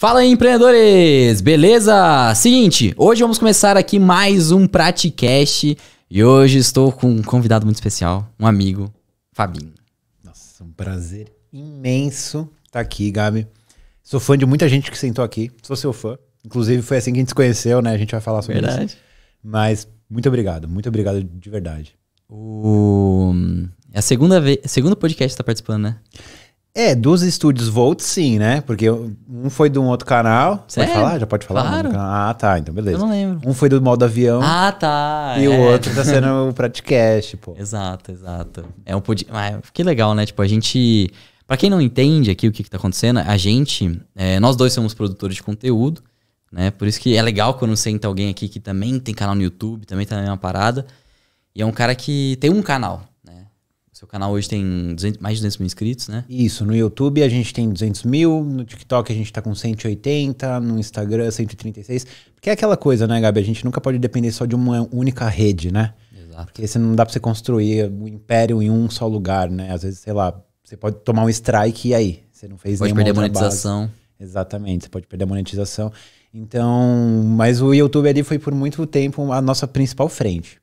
Fala aí, empreendedores! Beleza? Seguinte, hoje vamos começar aqui mais um Praticast e hoje estou com um convidado muito especial, um amigo, Fabinho. Nossa, um prazer imenso estar tá aqui, Gabi. Sou fã de muita gente que sentou aqui, sou seu fã. Inclusive foi assim que a gente se conheceu, né? A gente vai falar sobre verdade. isso. Mas muito obrigado, muito obrigado de verdade. O... É a segunda vez, segundo podcast que está participando, né? É, dos estúdios Volt, sim, né? Porque um foi de um outro canal. Sério? Pode falar? Já pode falar? Claro. Ah, tá. Então, beleza. Eu não lembro. Um foi do modo avião. Ah, tá. E é. o outro tá sendo o Praticast, pô. Exato, exato. É um podcast. Mas que legal, né? Tipo, a gente... Pra quem não entende aqui o que, que tá acontecendo, a gente... É, nós dois somos produtores de conteúdo, né? Por isso que é legal quando senta alguém aqui que também tem canal no YouTube, também tá na mesma parada. E é um cara que tem um canal, seu canal hoje tem 200, mais de 200 mil inscritos, né? Isso, no YouTube a gente tem 200 mil, no TikTok a gente tá com 180, no Instagram 136. Porque é aquela coisa, né, Gabi? A gente nunca pode depender só de uma única rede, né? Exato. Porque você não dá pra você construir um império em um só lugar, né? Às vezes, sei lá, você pode tomar um strike e aí? Você não fez pode nenhuma Pode perder a monetização. Base. Exatamente, você pode perder a monetização. Então, mas o YouTube ali foi por muito tempo a nossa principal frente.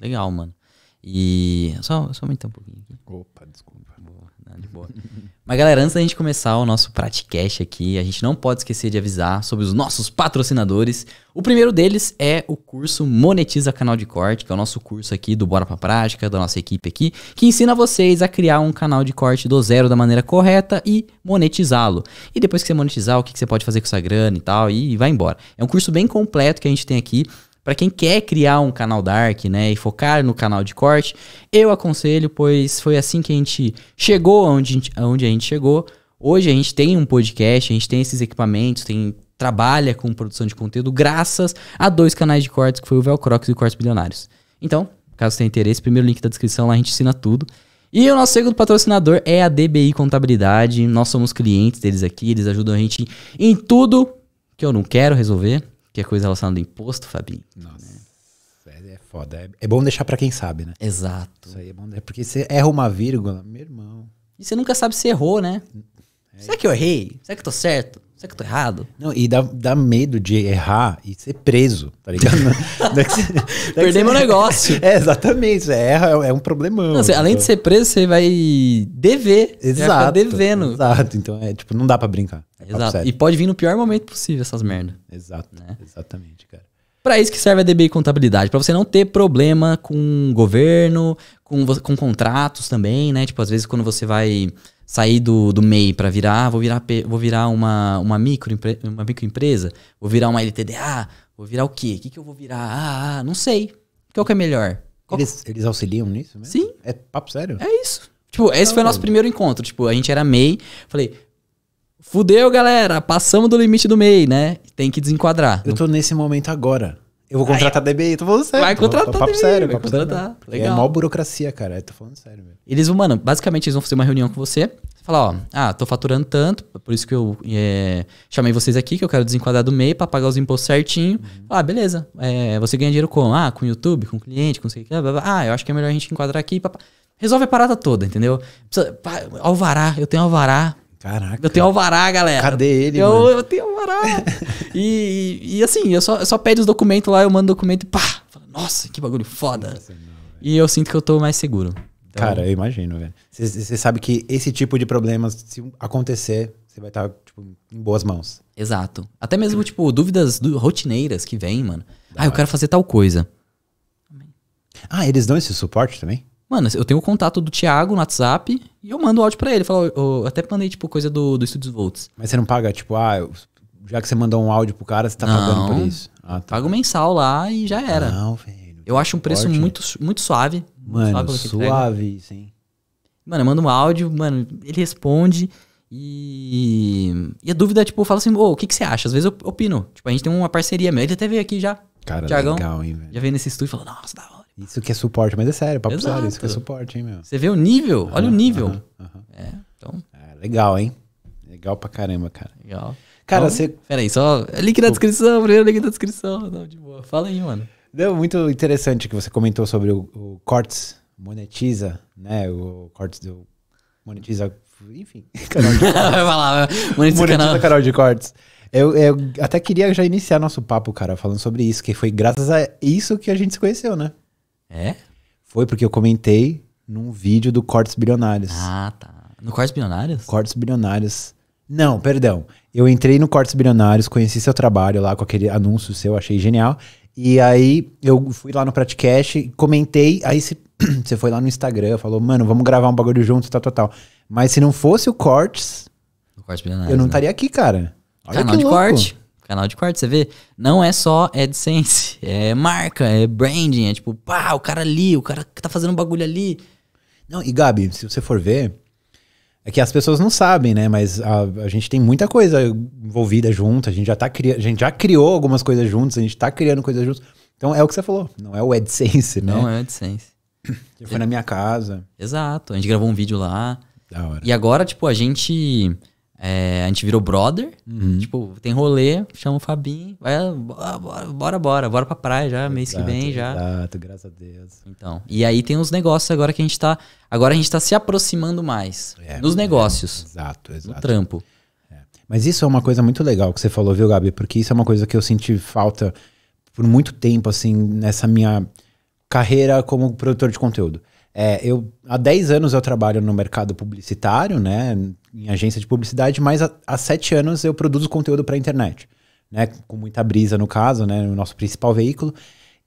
Legal, mano. E. Só, só aumentar um pouquinho aqui. Opa, desculpa. Boa, não, de boa. Mas, galera, antes da gente começar o nosso Praticast aqui, a gente não pode esquecer de avisar sobre os nossos patrocinadores. O primeiro deles é o curso Monetiza Canal de Corte, que é o nosso curso aqui do Bora Pra Prática, da nossa equipe aqui, que ensina vocês a criar um canal de corte do zero da maneira correta e monetizá-lo. E depois que você monetizar, o que, você pode fazer com essa grana e tal, e vai embora. É um curso bem completo que a gente tem aqui. Para quem quer criar um canal dark, né, e focar no canal de corte, eu aconselho, pois foi assim que a gente chegou onde, onde a gente chegou. Hoje a gente tem um podcast, a gente tem esses equipamentos, tem trabalha com produção de conteúdo graças a dois canais de cortes, que foi o Velcrox e o Cortes Bilionários. Então, caso tenha interesse, primeiro link da descrição, lá a gente ensina tudo. E o nosso segundo patrocinador é a DBI Contabilidade. Nós somos clientes deles aqui, eles ajudam a gente em tudo que eu não quero resolver que é coisa relacionada ao imposto, Fabinho. Nossa. Né? É foda. É, é bom deixar para quem sabe, né? Exato. Isso aí é bom, é porque você erra uma vírgula, meu irmão. E você nunca sabe se errou, né? Hum, é Será que eu errei? Será que eu tô certo? Será que eu tô errado? Não, e dá, dá medo de errar e ser preso, tá ligado? É é você, Perder meu negócio. É, exatamente. Você erra, é, é um problemão. Não, você, além de ser preso, você vai dever. Exato. Vai devendo. Exato. Então, é tipo, não dá pra brincar. É exato. E pode vir no pior momento possível essas merdas. Exato. Né? Exatamente, cara. Para isso que serve a DBI Contabilidade, para você não ter problema com governo, com, com contratos também, né? Tipo, às vezes quando você vai sair do, do MEI para virar, ah, vou virar, vou virar uma, uma, micro, uma microempresa, vou virar uma LTDA, vou virar o quê? O que, que eu vou virar? Ah, ah, ah, não sei. Qual que é melhor? Qual... Eles, eles auxiliam nisso mesmo? Sim. É papo sério? É isso. Tipo, não, esse foi o nosso primeiro encontro. Tipo, a gente era MEI. Falei, fudeu, galera, passamos do limite do MEI, né? Tem que desenquadrar. Eu tô nesse momento agora. Eu vou contratar Aí, DBI, tô falando sério. Vai contratar papo DBI, sério, vai papo contratar. Sério. Tá é mó burocracia, cara. Eu tô falando sério, meu. Eles vão, mano, basicamente eles vão fazer uma reunião com você. Falar, ó, ah, tô faturando tanto, por isso que eu é, chamei vocês aqui, que eu quero desenquadrar do MEI pra pagar os impostos certinho. Uhum. Ah, beleza. É, você ganha dinheiro com, ah, com YouTube, com cliente, com sei o que. Ah, eu acho que é melhor a gente enquadrar aqui. Resolve a parada toda, entendeu? Precisa, pá, alvará, eu tenho alvará. Caraca. Eu tenho alvará, galera. Cadê ele? Eu, eu tenho alvará. e, e, e, assim, eu só, só pede os documentos lá, eu mando o documento e pá. Nossa, que bagulho foda. Nossa, não, e eu sinto que eu tô mais seguro. Então, Cara, eu imagino, velho. Você sabe que esse tipo de problemas, se acontecer, você vai estar tá, tipo, em boas mãos. Exato. Até mesmo, tipo, dúvidas rotineiras que vem, mano. Da ah, eu quero fazer tal coisa. Ah, eles dão esse suporte também? Mano, eu tenho o contato do Thiago no WhatsApp e eu mando o áudio pra ele. Falo, eu até mandei, tipo, coisa do, do Estúdios Volts. Mas você não paga, tipo, ah, eu- já que você mandou um áudio pro cara, você tá Não. pagando por isso. Ah, tá. Pago mensal lá e já era. Não, velho. Eu acho um preço Forte. muito, muito suave. Mano, suave sim Mano, eu mando um áudio, mano, ele responde. E, e a dúvida, é, tipo, eu falo assim, ô, o que, que você acha? Às vezes eu opino. Tipo, a gente tem uma parceria mesmo. Ele até veio aqui já. Cara, legal, hein, velho. Já veio nesse estúdio e falou, nossa, da hora. Isso que é suporte, mas é sério, papo Exato. sério, isso que é suporte, hein, meu? Você vê o nível, uhum, olha o nível. Uhum, uhum. É, então... É, legal, hein? Legal pra caramba, cara. Legal. Cara, então, você... Peraí, só... Link na descrição, primeiro link na descrição. Não, de boa. Fala aí, mano. Deu muito interessante que você comentou sobre o, o Cortes Monetiza, né? O Cortes do... Monetiza... Enfim. Canal de Vai lá, Monetiza, monetiza canal de Cortes. Eu, eu, até queria já iniciar nosso papo, cara, falando sobre isso, que foi graças a isso que a gente se conheceu, né? É? Foi porque eu comentei num vídeo do Cortes Bilionários. Ah, tá. No Cortes Bilionários? Cortes Bilionários. Não, perdão. Eu entrei no Cortes Bilionários, conheci seu trabalho lá com aquele anúncio seu, achei genial. E aí eu fui lá no Praticast, comentei, aí você foi lá no Instagram, falou, mano, vamos gravar um bagulho junto, tal, tal, tal. Mas se não fosse o Cortes, o Cortes Bilionários, eu não né? estaria né? aqui, cara. Tá, Olha Canal de louco. corte canal de corte, você vê, não é só AdSense, é marca, é branding, é tipo, pá, o cara ali, o cara que tá fazendo um bagulho ali. Não, e Gabi, se você for ver, é que as pessoas não sabem, né? Mas a, a, gente tem muita coisa envolvida junto, a gente já tá cri... a gente já criou algumas coisas juntos, a gente tá criando coisas juntos. Então é o que você falou, não é o AdSense, né? Não é o AdSense. Você foi na minha casa. Exato, a gente gravou um vídeo lá. Da hora. E agora, tipo, a gente é, a gente virou brother. Uhum. Tipo, tem rolê, chama o Fabinho, vai, bora, bora, bora, bora pra praia já, exato, mês que vem já. Exato, graças a Deus. Então, e aí tem os negócios agora que a gente tá, agora a gente tá se aproximando mais é, nos é, negócios. exato, exato. No trampo. É. Mas isso é uma coisa muito legal que você falou, viu, Gabi? Porque isso é uma coisa que eu senti falta por muito tempo, assim, nessa minha carreira como produtor de conteúdo. É, eu há 10 anos eu trabalho no mercado publicitário, né, em agência de publicidade, mas há, 7 anos eu produzo conteúdo para a internet, né, com muita brisa no caso, né, o nosso principal veículo.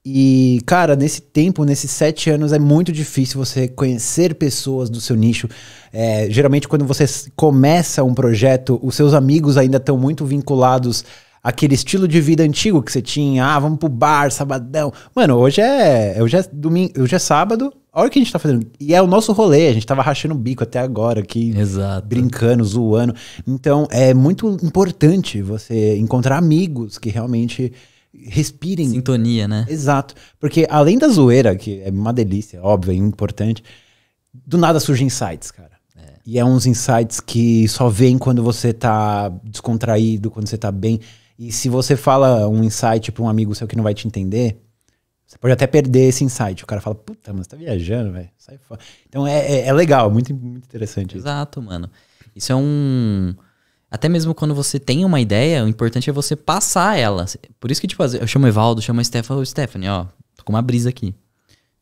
E, cara, nesse tempo, nesses sete anos, é muito difícil você conhecer pessoas do seu nicho. É, geralmente, quando você começa um projeto, os seus amigos ainda estão muito vinculados àquele estilo de vida antigo que você tinha. Ah, vamos pro bar, sabadão. Mano, hoje é, hoje é, domingo, hoje é sábado, Olha o que a gente tá fazendo. E é o nosso rolê, a gente tava rachando o bico até agora aqui. Exato. Brincando, zoando. Então, é muito importante você encontrar amigos que realmente respirem. Sintonia, né? Exato. Porque além da zoeira, que é uma delícia, óbvio, é importante, do nada surgem insights, cara. É. E é uns insights que só vem quando você tá descontraído, quando você tá bem. E se você fala um insight pra um amigo seu que não vai te entender, você pode até perder esse insight. O cara fala, puta, mas você tá viajando, velho. Sai fora. Então é, é, é legal, muito, muito interessante. Exato, isso. mano. Isso é um. Até mesmo quando você tem uma ideia, o importante é você passar ela. Por isso que, tipo, eu chamo o Evaldo, chamo a Stephanie, oh, Stephanie, ó, tô com uma brisa aqui.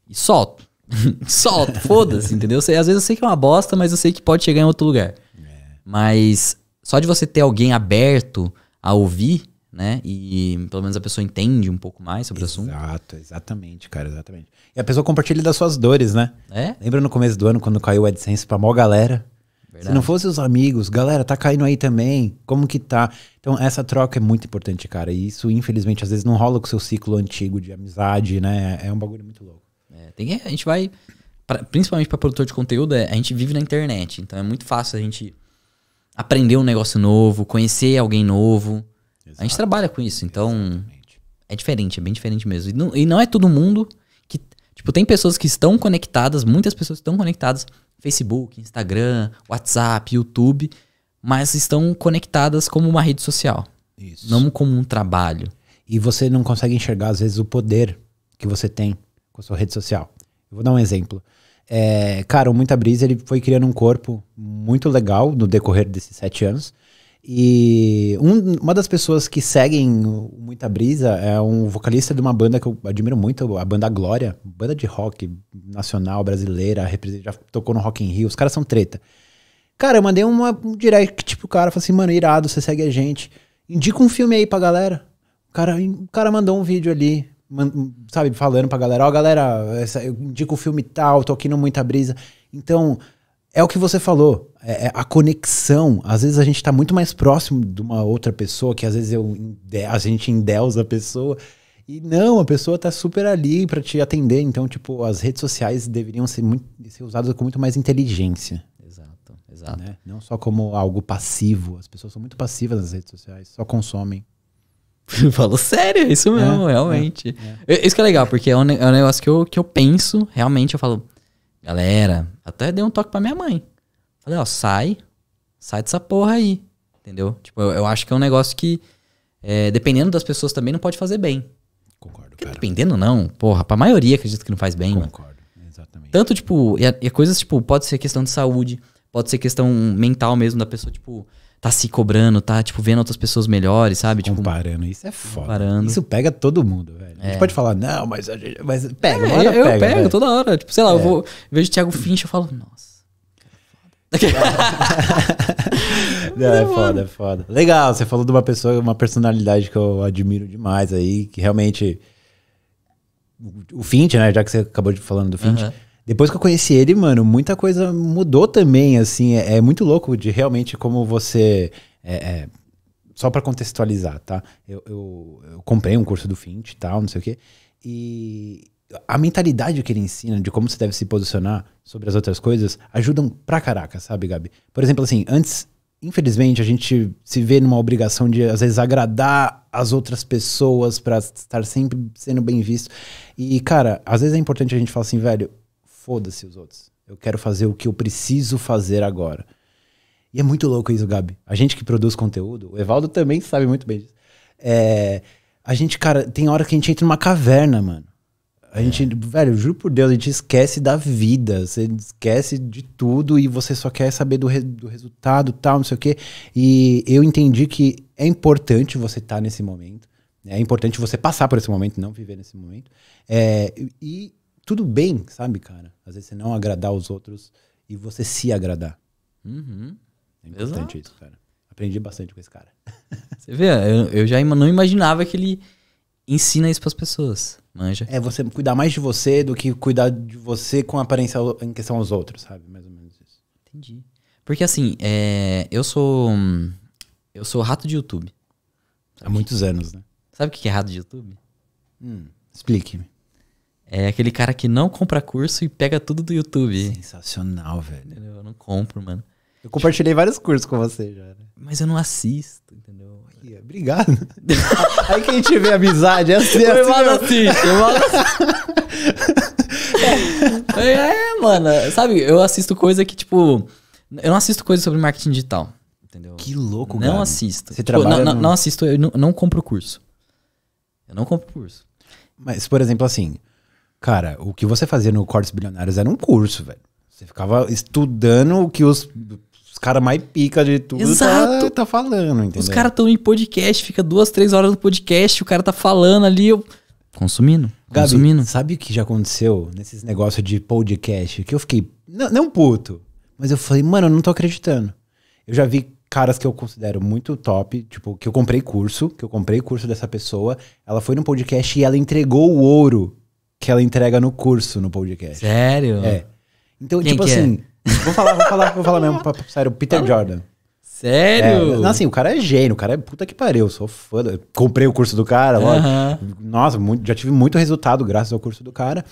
E solto. solto, foda-se, entendeu? Às vezes eu sei que é uma bosta, mas eu sei que pode chegar em outro lugar. É. Mas só de você ter alguém aberto a ouvir, né? E pelo menos a pessoa entende um pouco mais sobre Exato, o assunto. Exato, exatamente, cara, exatamente. E a pessoa compartilha das suas dores, né? É? Lembra no começo do ano quando caiu o AdSense pra maior galera? Verdade. Se não fossem os amigos, galera, tá caindo aí também, como que tá? Então essa troca é muito importante, cara. E isso, infelizmente, às vezes não rola com o seu ciclo antigo de amizade, né? É um bagulho muito louco. É, tem, a gente vai, pra, principalmente para produtor de conteúdo, é, a gente vive na internet, então é muito fácil a gente aprender um negócio novo, conhecer alguém novo, Exato. A gente trabalha com isso, então Exatamente. é diferente, é bem diferente mesmo. E não, e não é todo mundo que. Tipo, tem pessoas que estão conectadas, muitas pessoas estão conectadas, Facebook, Instagram, WhatsApp, YouTube, mas estão conectadas como uma rede social. Isso. Não como um trabalho. E você não consegue enxergar, às vezes, o poder que você tem com a sua rede social. Eu vou dar um exemplo. É, cara, o Muita Brisa ele foi criando um corpo muito legal no decorrer desses sete anos. E um, uma das pessoas que seguem muita brisa é um vocalista de uma banda que eu admiro muito, a banda Glória, banda de rock nacional brasileira, já tocou no Rock in Rio, os caras são treta. Cara, eu mandei uma, um direct pro cara, falei assim, mano, irado, você segue a gente, indica um filme aí pra galera. O cara, o cara mandou um vídeo ali, sabe, falando pra galera, ó oh, galera, eu indico o filme tal, tô aqui no Muita Brisa. Então, é o que você falou, é, é, a conexão. Às vezes a gente está muito mais próximo de uma outra pessoa, que às vezes eu, a gente endeusa a pessoa. E não, a pessoa está super ali para te atender. Então, tipo, as redes sociais deveriam ser, muito, ser usadas com muito mais inteligência. Exato, exato. Né? Não só como algo passivo. As pessoas são muito passivas nas redes sociais, só consomem. Falou sério, é isso é, mesmo, é, realmente. É, é. Isso que é legal, porque eu um, é um negócio que eu, que eu penso, realmente, eu falo, galera, até dei um toque pra minha mãe. Falei, ó, sai, sai dessa porra aí. Entendeu? Tipo, eu, eu acho que é um negócio que, é, dependendo das pessoas também, não pode fazer bem. Concordo, Porque Dependendo, não. Porra, pra maioria acredito que não faz bem, Concordo, mano. exatamente. Tanto, tipo, e, e coisas, tipo, pode ser questão de saúde, pode ser questão mental mesmo da pessoa, tipo, tá se cobrando, tá, tipo, vendo outras pessoas melhores, sabe? Tipo, comparando, tipo, isso é foda. Comparando. Isso pega todo mundo, velho. É. A gente é. pode falar, não, mas a gente. Mas pega, é, eu, pega. Eu pego velho. toda hora. Tipo, sei lá, é. eu vou. Eu vejo o Thiago Finch, eu falo, nossa. Não, é foda, é foda. Legal, você falou de uma pessoa, uma personalidade que eu admiro demais aí, que realmente. O Fint, né? Já que você acabou de falando do Fint. Uhum. Depois que eu conheci ele, mano, muita coisa mudou também, assim. É, é muito louco de realmente como você. É, é, só para contextualizar, tá? Eu, eu, eu, comprei um curso do Fint e tal, não sei o quê. E, a mentalidade que ele ensina de como você deve se posicionar sobre as outras coisas ajudam pra caraca, sabe, Gabi? Por exemplo, assim, antes, infelizmente, a gente se vê numa obrigação de, às vezes, agradar as outras pessoas para estar sempre sendo bem visto. E, cara, às vezes é importante a gente falar assim, velho, foda-se os outros. Eu quero fazer o que eu preciso fazer agora. E é muito louco isso, Gabi. A gente que produz conteúdo, o Evaldo também sabe muito bem disso. É, a gente, cara, tem hora que a gente entra numa caverna, mano. A gente, velho, juro por Deus, a gente esquece da vida, você esquece de tudo e você só quer saber do, re, do resultado, tal, não sei o quê. E eu entendi que é importante você estar tá nesse momento, né? é importante você passar por esse momento, não viver nesse momento. É, e tudo bem, sabe, cara? Às vezes você não agradar os outros e você se agradar. Uhum. É importante Exato. isso, cara. Aprendi bastante com esse cara. Você vê, eu, eu já não imaginava que ele ensina isso para as pessoas. Manja. É você cuidar mais de você do que cuidar de você com aparência em questão aos outros, sabe? Mais ou menos isso. Entendi. Porque assim, é, eu sou. Eu sou rato de YouTube. Sabe Há muitos anos, né? Sabe o que é rato de YouTube? Hum, Explique-me. É aquele cara que não compra curso e pega tudo do YouTube. Sensacional, velho. Eu não compro, mano. Eu compartilhei vários cursos com você já. Né? Mas eu não assisto, entendeu? Obrigado. Aí quem tiver amizade, é assim, é eu assim, eu... assim. Eu mando assim. É, é, mano. Sabe, eu assisto coisa que, tipo. Eu não assisto coisa sobre marketing digital. Entendeu? Que louco, Não cara. assisto. Você tipo, trabalha não, no... não assisto, eu não, não compro curso. Eu não compro curso. Mas, por exemplo, assim, cara, o que você fazia no Cortes Bilionários era um curso, velho. Você ficava estudando o que os caras mais pica de tudo tá- Exato. Tá, tá falando, entendeu? Os caras estão em podcast, fica duas, três horas no podcast, o cara tá falando ali. Eu... Consumindo. Gabi, consumindo. sabe o que já aconteceu nesses negócios de podcast? Que eu fiquei, não, não puto, mas eu falei, mano, eu não tô acreditando. Eu já vi caras que eu considero muito top, tipo, que eu comprei curso, que eu comprei curso dessa pessoa, ela foi no podcast e ela entregou o ouro que ela entrega no curso, no podcast. Sério? É. Então, Quem tipo é? assim, é? Vou falar, vou falar, vou falar mesmo, pra, pra, sério, o Peter Jordan. Sério? É, né, não, assim, o cara é gênio, o cara é puta que pariu, sou fã. Do, comprei o curso do cara, uhum. Nossa, muito, já tive muito resultado graças ao curso do cara.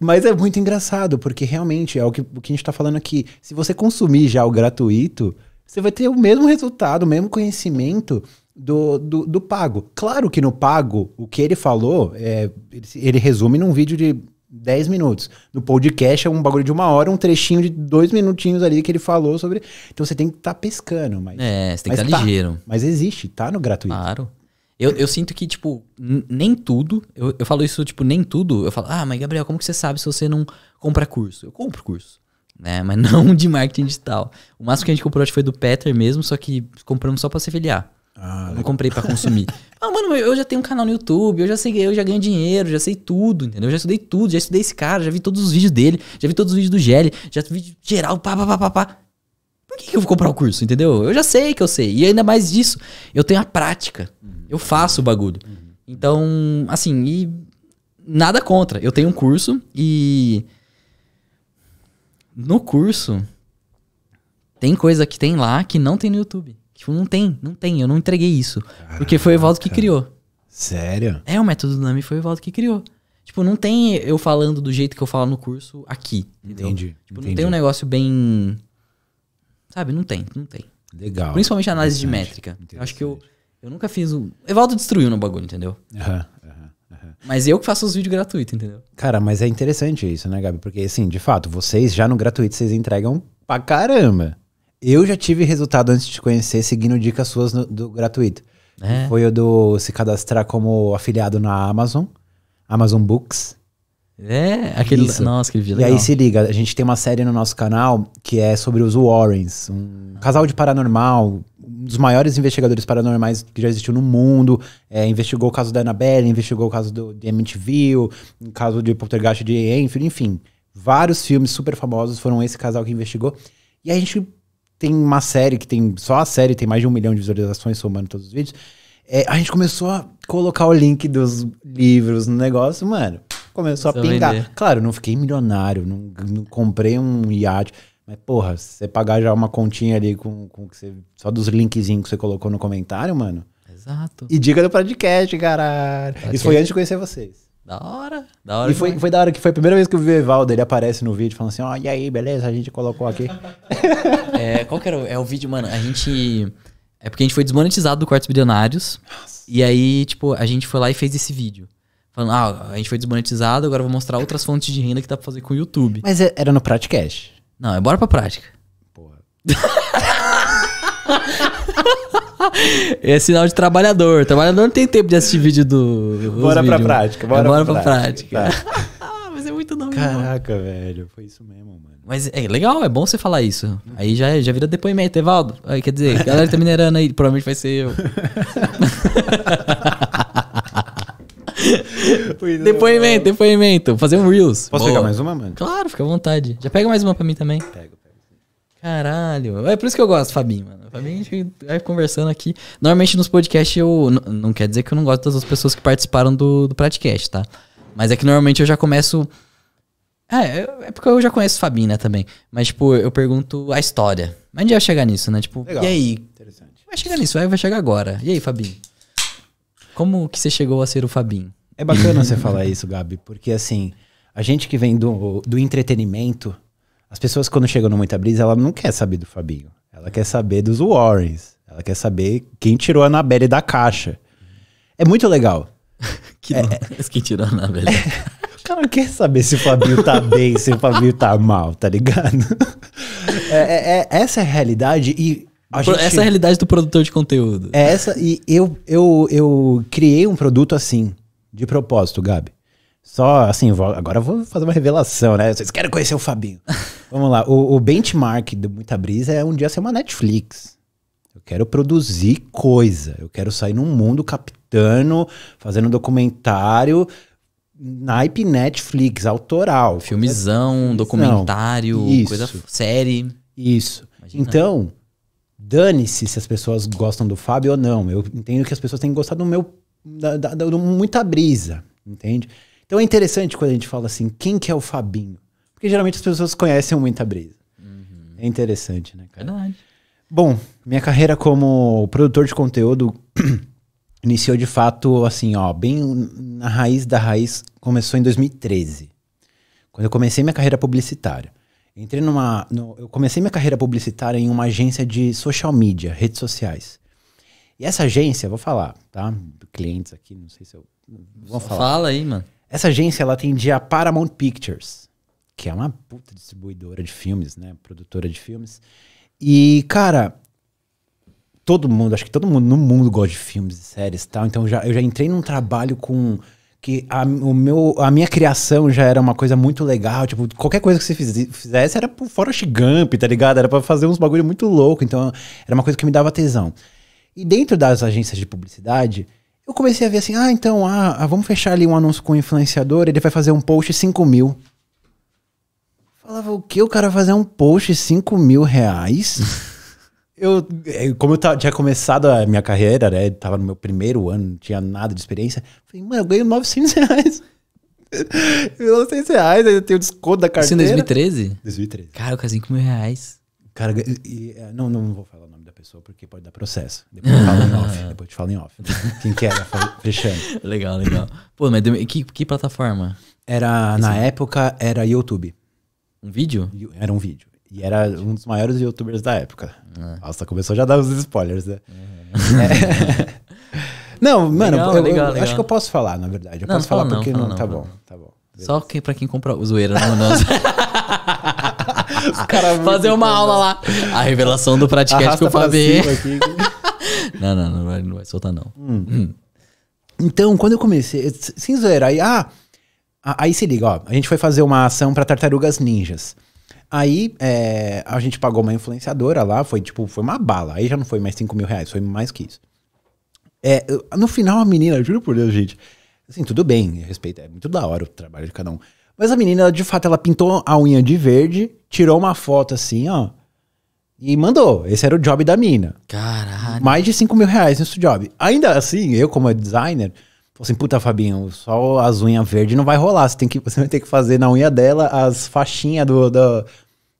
Mas é muito engraçado, porque realmente é o que, o que a gente tá falando aqui. Se você consumir já o gratuito, você vai ter o mesmo resultado, o mesmo conhecimento do, do, do pago. Claro que no pago, o que ele falou, é, ele, ele resume num vídeo de 10 minutos. No podcast é um bagulho de uma hora, um trechinho de dois minutinhos ali que ele falou sobre. Então você tem que estar tá pescando, mas. É, você tem que estar tá tá, ligeiro. Mas existe, tá no gratuito. Claro. Eu, eu sinto que, tipo, nem tudo. Eu, eu falo isso, tipo, nem tudo. Eu falo, ah, mas Gabriel, como que você sabe se você não compra curso? Eu compro curso. Né? Mas não de marketing digital. O máximo que a gente comprou acho que foi do Peter mesmo, só que compramos só para se filiar. Ah, não comprei para consumir. ah, mano, eu já tenho um canal no YouTube, eu já sei, eu já ganho dinheiro, já sei tudo, entendeu? Eu já estudei tudo, já estudei esse cara, já vi todos os vídeos dele, já vi todos os vídeos do Gelli, já vi geral, pá, pá, pá, pá, pá. Por que, que eu vou comprar o curso, entendeu? Eu já sei que eu sei. E ainda mais disso, eu tenho a prática. Eu faço o bagulho. Então, assim, e nada contra. Eu tenho um curso e. No curso, tem coisa que tem lá que não tem no YouTube. Tipo, não tem, não tem, eu não entreguei isso. Caraca. Porque foi o Evaldo que criou. Sério? É, o método do Nami foi o Evaldo que criou. Tipo, não tem eu falando do jeito que eu falo no curso aqui. Entendeu? Entendi. Tipo, entendi. não tem um negócio bem. Sabe, não tem, não tem. Legal. Principalmente a análise de métrica. Eu acho que eu, eu nunca fiz o. Evaldo destruiu no bagulho, entendeu? Aham. Mas eu que faço os vídeos gratuitos, entendeu? Cara, mas é interessante isso, né, Gabi? Porque, assim, de fato, vocês já no gratuito, vocês entregam pra caramba eu já tive resultado antes de te conhecer, seguindo dicas suas no, do gratuito. É. Foi o do se cadastrar como afiliado na Amazon, Amazon Books. É, aquele. Isso. Nossa, que legal. E aí se liga, a gente tem uma série no nosso canal que é sobre os Warrens, um casal de paranormal, um dos maiores investigadores paranormais que já existiu no mundo. É, investigou o caso da Annabelle, investigou o caso do, de View, o caso de Poltergeist de Enfield, enfim. Vários filmes super famosos foram esse casal que investigou. E a gente tem uma série que tem. Só a série tem mais de um milhão de visualizações somando todos os vídeos. É, a gente começou a colocar o link dos livros no negócio, mano. Começou a pingar. Vender. Claro, não fiquei milionário, não, não comprei um iate. Mas, porra, se você pagar já uma continha ali com, com que você, só dos linkzinhos que você colocou no comentário, mano. Exato. E dica do podcast, caralho. Pra Isso foi antes de conhecer vocês. Da hora, da hora. E foi, foi da hora que foi a primeira vez que eu vi o Evaldo, ele aparece no vídeo falando assim, ó, oh, e aí, beleza, a gente colocou aqui. é, qual que era o, é o vídeo, mano? A gente... É porque a gente foi desmonetizado do Quartos Bilionários. Nossa. E aí, tipo, a gente foi lá e fez esse vídeo. Falando, ah, a gente foi desmonetizado, agora eu vou mostrar outras fontes de renda que dá pra fazer com o YouTube. Mas é, era no Praticast. Não, é bora pra prática. Porra. é sinal de trabalhador. trabalhador não tem tempo de assistir vídeo do. Bora pra prática, bora, é, bora pra, pra prática. prática. Tá. Mas é muito não, Caraca, mano. velho. Foi isso mesmo, mano. Mas é legal, é bom você falar isso. Aí já, já vira depoimento, Evaldo. Aí, quer dizer, galera tá minerando aí, provavelmente vai ser eu. depoimento, depoimento. Fazer um Reels. Posso Boa. pegar mais uma, mano? Claro, fica à vontade. Já pega mais uma pra mim também. Pego. Caralho. É por isso que eu gosto, Fabinho, mano. Fabinho, a gente vai conversando aqui. Normalmente nos podcasts eu. Não quer dizer que eu não gosto das outras pessoas que participaram do, do podcast, tá? Mas é que normalmente eu já começo. É, é porque eu já conheço Fabinho, né, também. Mas, tipo, eu pergunto a história. Mas a gente vai chegar nisso, né? Tipo, Legal. e aí? Interessante. Vai chegar nisso, vai, vai chegar agora. E aí, Fabinho? Como que você chegou a ser o Fabinho? É bacana você falar isso, Gabi, porque assim, a gente que vem do, do entretenimento, as pessoas, quando chegam no Muita Brisa, ela não quer saber do Fabinho. Ela quer saber dos Warrens. Ela quer saber quem tirou a Anabelle da caixa. É muito legal. que é, tirou a Anabelle. o cara quer saber se o Fabinho tá bem, se o Fabinho tá mal, tá ligado? É, é, é, essa é a realidade e Gente, essa é a realidade do produtor de conteúdo. É essa, e eu, eu, eu criei um produto assim, de propósito, Gabi. Só assim, vou, agora vou fazer uma revelação, né? Vocês querem conhecer o Fabinho. Vamos lá. O, o, benchmark do Muita Brisa é um dia ser uma Netflix. Eu quero produzir coisa. Eu quero sair num mundo captando, fazendo documentário, naipe Netflix, autoral. Filmezão, coisa... documentário, Isso. coisa série. Isso. Imagina. Então, dane-se se as pessoas gostam do Fábio ou não. Eu entendo que as pessoas têm que gostar do meu. da, da, do muita brisa, entende? Então é interessante quando a gente fala assim, quem que é o Fabinho? Porque geralmente as pessoas conhecem muita brisa. Uhum. É interessante, né, cara? Verdade. Bom, minha carreira como produtor de conteúdo iniciou de fato assim, ó, bem na raiz da raiz, começou em 2013. Quando eu comecei minha carreira publicitária. Entrei numa. No, eu comecei minha carreira publicitária em uma agência de social media, redes sociais. E essa agência, vou falar, tá? Clientes aqui, não sei se eu. Vou falar. Fala aí, mano. Essa agência ela atendia a Paramount Pictures, que é uma puta distribuidora de filmes, né? Produtora de filmes. E, cara, todo mundo, acho que todo mundo no mundo gosta de filmes e séries e tal. Então já, eu já entrei num trabalho com. Que a, o meu, a minha criação já era uma coisa muito legal. Tipo, qualquer coisa que você fizesse era pro Forrest Gump, tá ligado? Era para fazer uns bagulho muito louco. Então, era uma coisa que me dava tesão. E dentro das agências de publicidade, eu comecei a ver assim, ah, então, ah, ah vamos fechar ali um anúncio com um influenciador, ele vai fazer um post 5 mil. Falava, o que? O cara fazer um post 5 mil reais? eu, é, como eu tava, tinha começado a minha carreira, né? Tava no meu primeiro ano, não tinha nada de experiência. Falei, mano, eu ganho 900 reais. 900 reais, aí eu tenho desconto da carteira. Isso em 2013? 2013. Cara, eu casei com mil reais. Cara, e, é, não, não vou falar pessoa porque pode dar processo. Depois eu falo em off. Depois eu te falo em off. Quem quer, fechando. Legal, legal. Pô, mas que, que plataforma? Era, na época, era YouTube. Um vídeo? Era um vídeo. E era um dos maiores youtubers da época. Ah. Nossa, começou já a dar os spoilers, né? Uhum. É. Não, mano, legal, eu, legal, eu legal. acho que eu posso falar, na verdade. Eu não, posso falar não, porque não, não, Tá bom, tá bom. Beleza. Só que pra quem comprou. o zoeira, não, não. Fazer uma aula lá. A revelação do praticante com o Fabê. não, não, não vai, não vai soltar, não. Hum. Hum. Então, quando eu comecei, Sim, zoeira, aí, ah, aí se liga, ó, a gente foi fazer uma ação para tartarugas ninjas. Aí é, a gente pagou uma influenciadora lá, foi tipo, foi uma bala. Aí já não foi mais 5 mil reais, foi mais que isso. É, no final, a menina, juro por Deus, gente, assim, tudo bem, respeito, é muito da hora o trabalho de cada um. Mas a menina, de fato, ela pintou a unha de verde, tirou uma foto assim, ó. E mandou. Esse era o job da mina. Caralho. Mais de 5 mil reais nesse job. Ainda assim, eu, como designer, falei assim: puta, Fabinho, só as unhas verdes não vai rolar. Você, tem que, você vai ter que fazer na unha dela as faixinhas do, do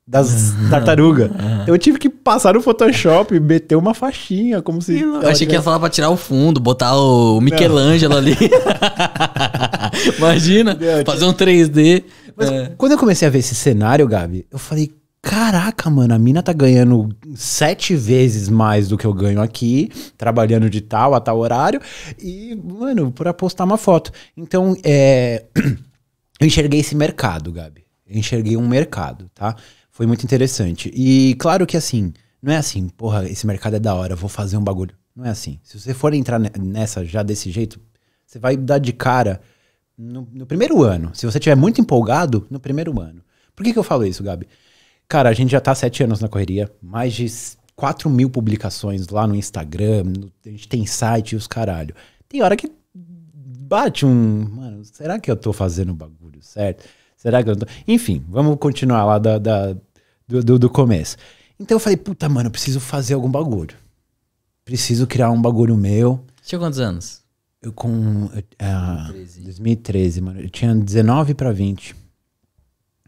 das tartaruga. então eu tive que passar no Photoshop e meter uma faixinha, como se. Eu achei que ia falar pra tirar o fundo, botar o Michelangelo não. ali. Imagina, não, fazer um 3D. Mas é. quando eu comecei a ver esse cenário, Gabi, eu falei, Caraca, mano, a mina tá ganhando sete vezes mais do que eu ganho aqui, trabalhando de tal a tal horário, e, mano, por apostar uma foto. Então, é, eu enxerguei esse mercado, Gabi. Eu enxerguei um mercado, tá? Foi muito interessante. E claro que assim, não é assim, porra, esse mercado é da hora, vou fazer um bagulho. Não é assim. Se você for entrar nessa já desse jeito, você vai dar de cara no, no, primeiro ano. Se você tiver muito empolgado, no primeiro ano. Por que, que eu falo isso, Gabi? Cara, a gente já tá sete anos na correria, mais de 4 mil publicações lá no Instagram, no, a gente tem site e os caralho. Tem hora que bate um. Mano, será que eu tô fazendo o bagulho certo? Será que eu tô. Enfim, vamos continuar lá da, da do, do, do começo. Então eu falei, puta, mano, eu preciso fazer algum bagulho. Preciso criar um bagulho meu. Tinha quantos anos? Eu com. 2013. É, ah, mano. Eu tinha 19 para 20.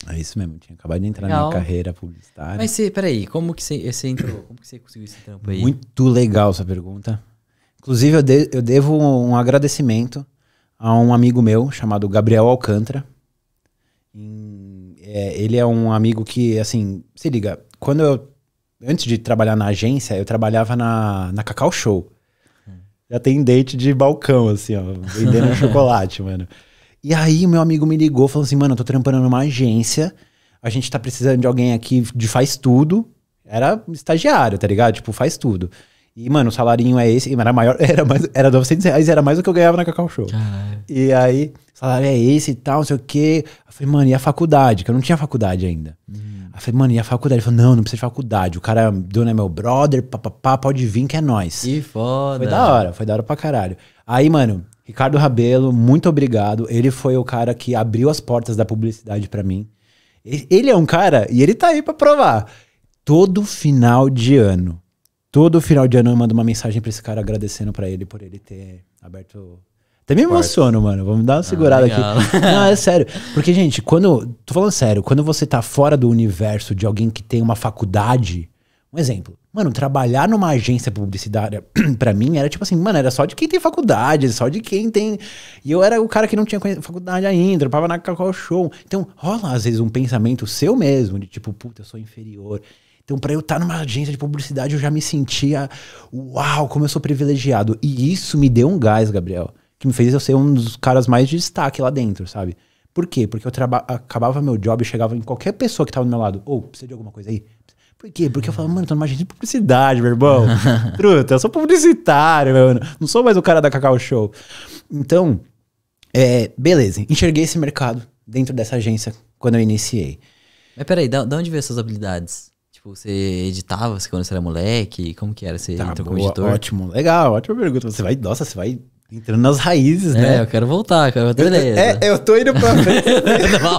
É isso mesmo, tinha acabado de entrar legal. na carreira publicitária. Mas peraí, como que você, entrou? Como que você conseguiu esse trampo aí? Muito legal essa pergunta. Inclusive, eu, de, eu devo um agradecimento a um amigo meu chamado Gabriel Alcântara. É, ele é um amigo que, assim, se liga, quando eu. Antes de trabalhar na agência, eu trabalhava na, na Cacau Show atendente de balcão, assim, ó, vendendo chocolate, mano. E aí, meu amigo me ligou, falou assim: mano, eu tô trampando numa agência, a gente tá precisando de alguém aqui de faz tudo. Era estagiário, tá ligado? Tipo, faz tudo. E, mano, o salarinho é esse, era maior, era mais, era 900 reais, era mais do que eu ganhava na Cacau Show. Caralho. E aí, salário é esse e tal, não sei o quê. Eu falei, mano, e a faculdade? Que eu não tinha faculdade ainda. Hum. Aí falei, mano, e a faculdade? Ele falou, não, não precisa de faculdade. O cara deu, né, meu brother, papapá, pode vir que é nós. Que foda. Foi da hora, foi da hora pra caralho. Aí, mano, Ricardo Rabelo, muito obrigado. Ele foi o cara que abriu as portas da publicidade para mim. Ele é um cara, e ele tá aí pra provar. Todo final de ano, todo final de ano eu mando uma mensagem pra esse cara agradecendo para ele por ele ter aberto até me emociono, mano. Vamos dar uma ah, segurada ah, aqui. Não, é sério. Porque, gente, quando. Tô falando sério, quando você tá fora do universo de alguém que tem uma faculdade. Um exemplo. Mano, trabalhar numa agência publicitária, para mim, era tipo assim, mano, era só de quem tem faculdade, só de quem tem. E eu era o cara que não tinha faculdade ainda, trampava na Cacau Show. Então, rola às vezes um pensamento seu mesmo, de tipo, puta, eu sou inferior. Então, para eu estar tá numa agência de publicidade, eu já me sentia, uau, como eu sou privilegiado. E isso me deu um gás, Gabriel que me fez eu ser um dos caras mais de destaque lá dentro, sabe? Por quê? Porque eu acabava meu job e chegava em qualquer pessoa que tava do meu lado. Ou, oh, precisa de alguma coisa aí? Por quê? Porque eu falava, mano, eu tô numa agência de publicidade, meu irmão. Truta, eu sou publicitário, meu. Não sou mais o cara da Cacau Show. Então, é, beleza. Enxerguei esse mercado dentro dessa agência quando eu iniciei. Mas peraí, da, da onde veio essas habilidades? Tipo, você editava quando você era moleque? Como que era? Você tá, entrou como editor? Ótimo, legal, ótima pergunta. Você vai, nossa, você vai entrando nas raízes, é, né? É, eu quero voltar, cara. quero beleza. É, eu tô indo pra frente.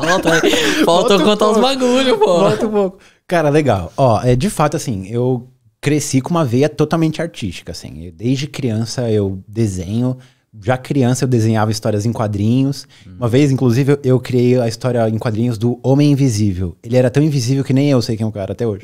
Volta aí. Faltam contar os bagulho, pô. Volta um pouco. Cara, legal. Ó, é, de fato, assim, eu cresci com uma veia totalmente artística, assim. desde criança eu desenho, já criança eu desenhava histórias em quadrinhos. Hum. Uma vez, inclusive, eu, criei a história em quadrinhos do Homem Invisível. Ele era tão invisível que nem eu sei quem é o cara até hoje.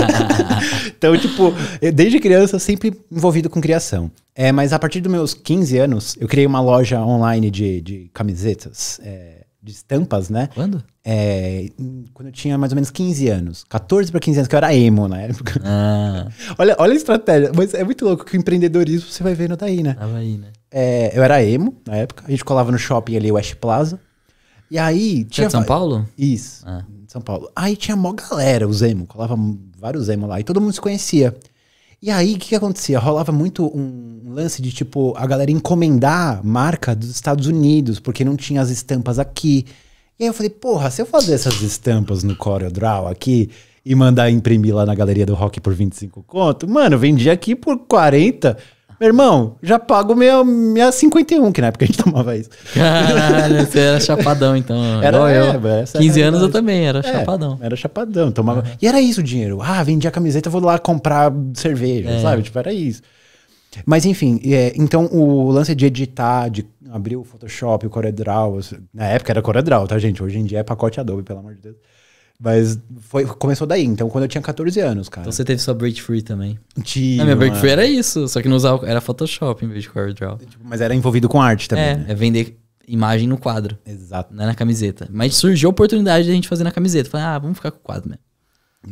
então, tipo, eu, desde criança sempre envolvido com criação. É, mas a partir dos meus 15 anos, eu criei uma loja online de, de camisetas, é, de estampas, né? Quando? É, quando eu tinha mais ou menos 15 anos. 14 para 15 anos, que eu era emo na época. Ah. olha, olha a estratégia. Mas é muito louco que o empreendedorismo você vai vendo daí, né? Tava aí, né? É, eu era emo na época. A gente colava no shopping ali, West Plaza. E aí tinha. É de São Paulo? Isso. Ah. São Paulo. Aí tinha mó galera, os emo. Colava vários emo lá. E todo mundo se conhecia. E aí, o que, que, acontecia? Rolava muito um lance de, tipo, a galera encomendar marca dos Estados Unidos, porque não tinha as estampas aqui. E aí eu falei, porra, se eu fazer essas estampas no Draw aqui e mandar imprimir lá na galeria do rock por 25 conto, mano, vendia aqui por 40. Meu irmão, já pago minha, minha 51, que na época a gente tomava isso. Caralho, você era chapadão então. Era, Igual eu. É, 15 anos eu também, era é, chapadão. Era chapadão, tomava. Uhum. E era isso o dinheiro. Ah, vendi a camiseta, vou lá comprar cerveja, é. sabe? Tipo, era isso. Mas enfim, é, então o lance de editar, de abrir o Photoshop, o CorelDRAW, na época era CorelDRAW, tá gente? Hoje em dia é pacote Adobe, pelo amor de Deus. Mas foi, começou daí, então quando eu tinha 14 anos, cara. Então você teve sua break free também. Tinha. Não, minha break free era isso, só que não usava, era Photoshop em vez de CorelDRAW. Tipo, mas era envolvido com arte também. É, né? é vender imagem no quadro. Exato. Não é na camiseta. Mas surgiu a oportunidade de a gente fazer na camiseta. Falei, ah, vamos ficar com o quadro mesmo.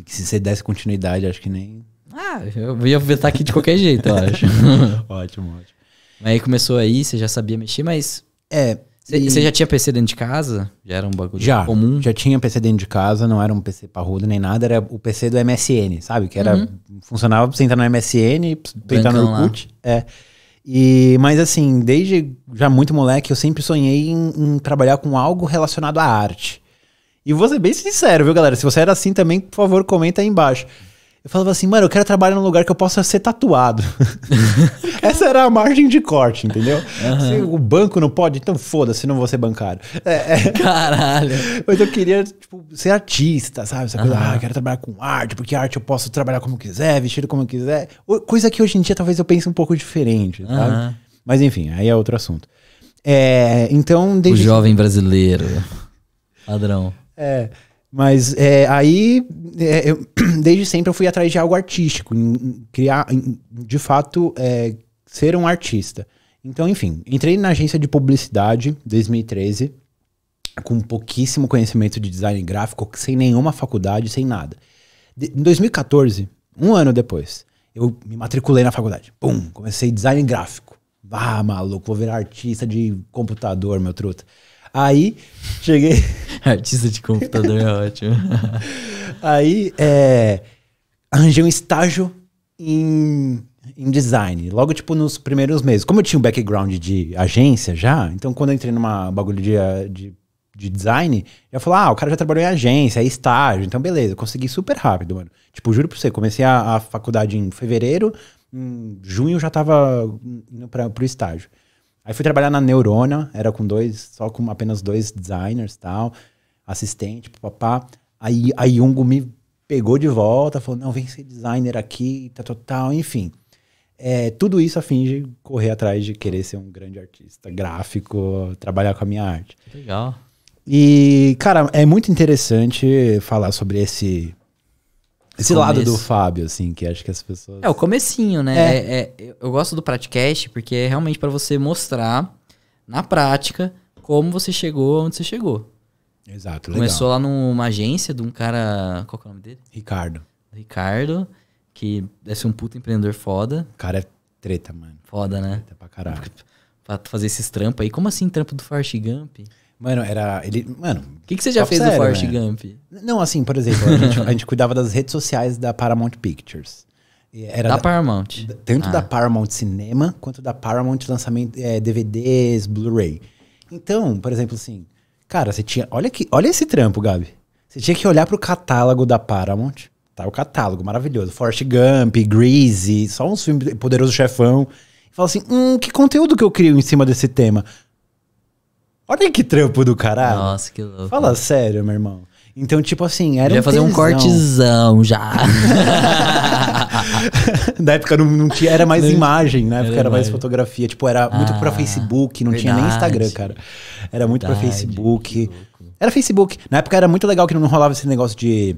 Se você desse continuidade, acho que nem. Ah, eu ia vetar aqui de qualquer jeito, eu acho. ótimo, ótimo. Aí começou aí, você já sabia mexer, mas. É, você já tinha PC dentro de casa? Já era um bagulho já, comum? Já tinha PC dentro de casa, não era um PC parrudo nem nada, era o PC do MSN, sabe? Que era. Uhum. Funcionava pra você entrar no MSN, pra entrar no Orkut. É. E, mas assim, desde já muito moleque, eu sempre sonhei em, em, trabalhar com algo relacionado à arte. E vou ser bem sincero, viu, galera? Se você era assim também, por favor, comenta aí embaixo. Eu falava assim, mano, eu quero trabalhar num lugar que eu possa ser tatuado. Essa era a margem de corte, entendeu? Uhum. Se o banco não pode, então foda-se, não vou ser bancário. É, é. Caralho. Mas eu queria, tipo, ser artista, sabe? Essa coisa, uhum. ah, eu quero trabalhar com arte, porque arte eu posso trabalhar como quiser, vestir como quiser. Coisa que hoje em dia talvez eu pense um pouco diferente, sabe? Uhum. Mas enfim, aí é outro assunto. É, então, desde... O jovem brasileiro. Padrão. É. Mas é, aí, é, eu, desde sempre eu fui atrás de algo artístico, em, em criar, em, de fato, é, ser um artista. Então, enfim, entrei na agência de publicidade 2013, com pouquíssimo conhecimento de design gráfico, sem nenhuma faculdade, sem nada. De, em 2014, um ano depois, eu me matriculei na faculdade. Pum, comecei design gráfico. Ah, maluco, vou virar artista de computador, meu truta. Aí, cheguei. Artista de computador é ótimo. Aí, é, arranjei um estágio em, em design, logo tipo nos primeiros meses. Como eu tinha um background de agência já, então quando eu entrei numa bagulho de, de, de design, eu falei, ah, o cara já trabalhou em agência, é estágio, então beleza, consegui super rápido, mano. Tipo, juro pra você, comecei a, a faculdade em fevereiro, em junho eu já tava indo pra, pro estágio. Aí fui trabalhar na Neurona, era com dois, só com apenas dois designers tal, assistente, papá. Aí a Jungo me pegou de volta, falou: não, vem ser designer aqui, tal, tal, tal. enfim. É, tudo isso a fim de correr atrás de querer ser um grande artista gráfico, trabalhar com a minha arte. Legal. E, cara, é muito interessante falar sobre esse esse Começo. lado do Fábio, assim, que acho que as pessoas. É o comecinho, né? É. É, é, eu gosto do Praticast porque é realmente para você mostrar, na prática, como você chegou onde você chegou. Exato, legal. Começou lá numa agência de um cara. Qual é o nome dele? Ricardo. Ricardo, que deve ser um puto empreendedor foda. O cara é treta, mano. Foda, né? Treta pra caralho. Pra fazer esses trampos aí. Como assim trampo do Forrest Gump? Mano, era. Ele, mano. O que, que você já fez sério, do Forrest Gump? Não, assim, por exemplo, a gente, a gente cuidava das redes sociais da Paramount Pictures. Era da, da Paramount. Tanto ah. da Paramount Cinema quanto da Paramount lançamento é, eh, DVDs, Blu-ray. Então, por exemplo, assim, cara, você tinha, olha que, olha esse trampo, Gabi. Você tinha que olhar pro catálogo da Paramount, tá? O catálogo maravilhoso, Forrest Gump, Greasy, só uns filmes poderoso chefão. E falar assim, hum, que conteúdo que eu crio em cima desse tema? Olha que trampo do caralho. Nossa, que louco. Fala sério, meu irmão. Então, tipo assim, era. Eu ia um fazer tesão. um cortezão já. Na época não, não tinha, era mais imagem, na né? época era, era mais fotografia. Tipo, era ah, muito pra ah, Facebook, não verdade. tinha nem Instagram, cara. Era muito verdade, pra Facebook. Era Facebook. Na época era muito legal que não rolava esse negócio de.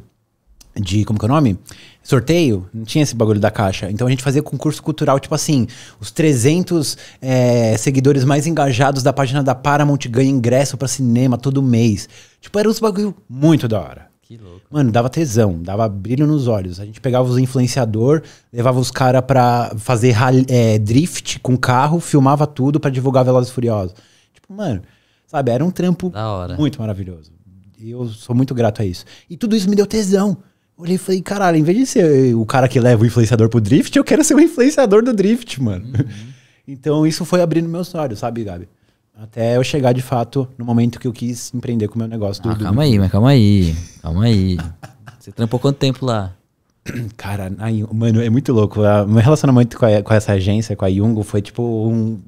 De. Como que é o nome? sorteio, não tinha esse bagulho da caixa. Então a gente fazia concurso cultural, tipo assim, os 300 é, seguidores mais engajados da página da Paramount ganham ingresso para cinema todo mês. Tipo, era uns bagulho muito da hora. Que louco. Mano, dava tesão, dava brilho nos olhos. A gente pegava os influenciador, levava os caras pra fazer é, drift com carro, filmava tudo para divulgar Velozes e Furiosos. Tipo, mano, sabe, era um trampo muito maravilhoso. E eu sou muito grato a isso. E tudo isso me deu tesão. Olhei e falei, caralho, em vez de ser o cara que leva o influenciador pro drift, eu quero ser o influenciador do drift, mano. Uhum. Então isso foi abrindo meus olhos, sabe, Gabi? Até eu chegar de fato no momento que eu quis empreender com o meu negócio. ah, do... calma aí, mas calma aí. Calma aí. Você trampou quanto tempo lá? Cara, aí, mano, é muito louco. O meu relacionamento com, a, com, essa agência, com a Jungo, foi tipo um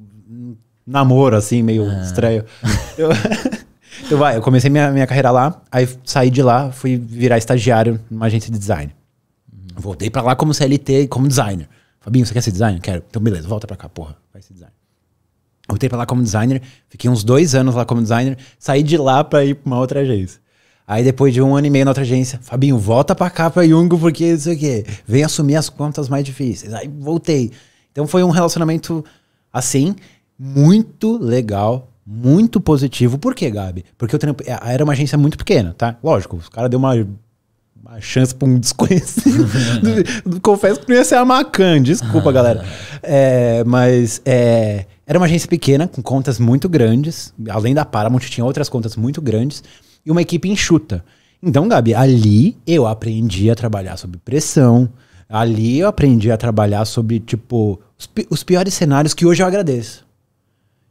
namoro, assim, meio ah. estranho. Eu, então vai, eu comecei minha, minha carreira lá, aí saí de lá, fui virar estagiário numa agência de design. Uhum. Voltei pra lá como CLT, como designer. Fabinho, você quer ser designer? Quero. Então beleza, volta pra cá, porra. Vai ser designer. Voltei pra lá como designer, fiquei uns dois anos lá como designer, saí de lá pra ir pra uma outra agência. Aí depois de um ano e meio na outra agência, Fabinho, volta pra cá pra Jungo, porque não sei o quê. Vem assumir as contas mais difíceis. Aí voltei. Então foi um relacionamento assim, muito legal, muito positivo. Por quê, Gabi? Porque eu trampo, é, era uma agência muito pequena, tá? Lógico, os caras deu uma, uma chance pra um desconhecido. Confesso que não ia ser a Macan, desculpa, ah. galera. É, mas é, era uma agência pequena, com contas muito grandes. Além da Paramount, tinha outras contas muito grandes. E uma equipe enxuta. Então, Gabi, ali eu aprendi a trabalhar sob pressão. Ali eu aprendi a trabalhar sobre, tipo, os, pi os piores cenários que hoje eu agradeço.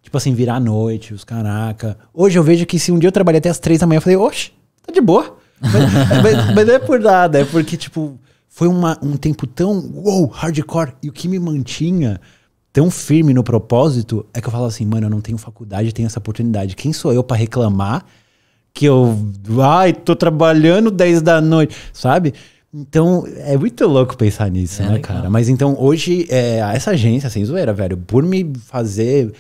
Tipo assim, virar à noite, os caraca. Hoje eu vejo que se um dia eu trabalhei até as três da manhã, eu falei, oxe, tá de boa. Mas, mas, mas, não é por nada, é porque, tipo, foi uma, um tempo tão wow, hardcore. E o que me mantinha tão firme no propósito é que eu falava assim, mano, eu não tenho faculdade, tenho essa oportunidade. Quem sou eu para reclamar que eu, ai, tô trabalhando 10 da noite, sabe? Então, é muito louco pensar nisso, é, né, legal. cara? Mas então, hoje, é, essa agência, sem assim, zoeira, velho, por me fazer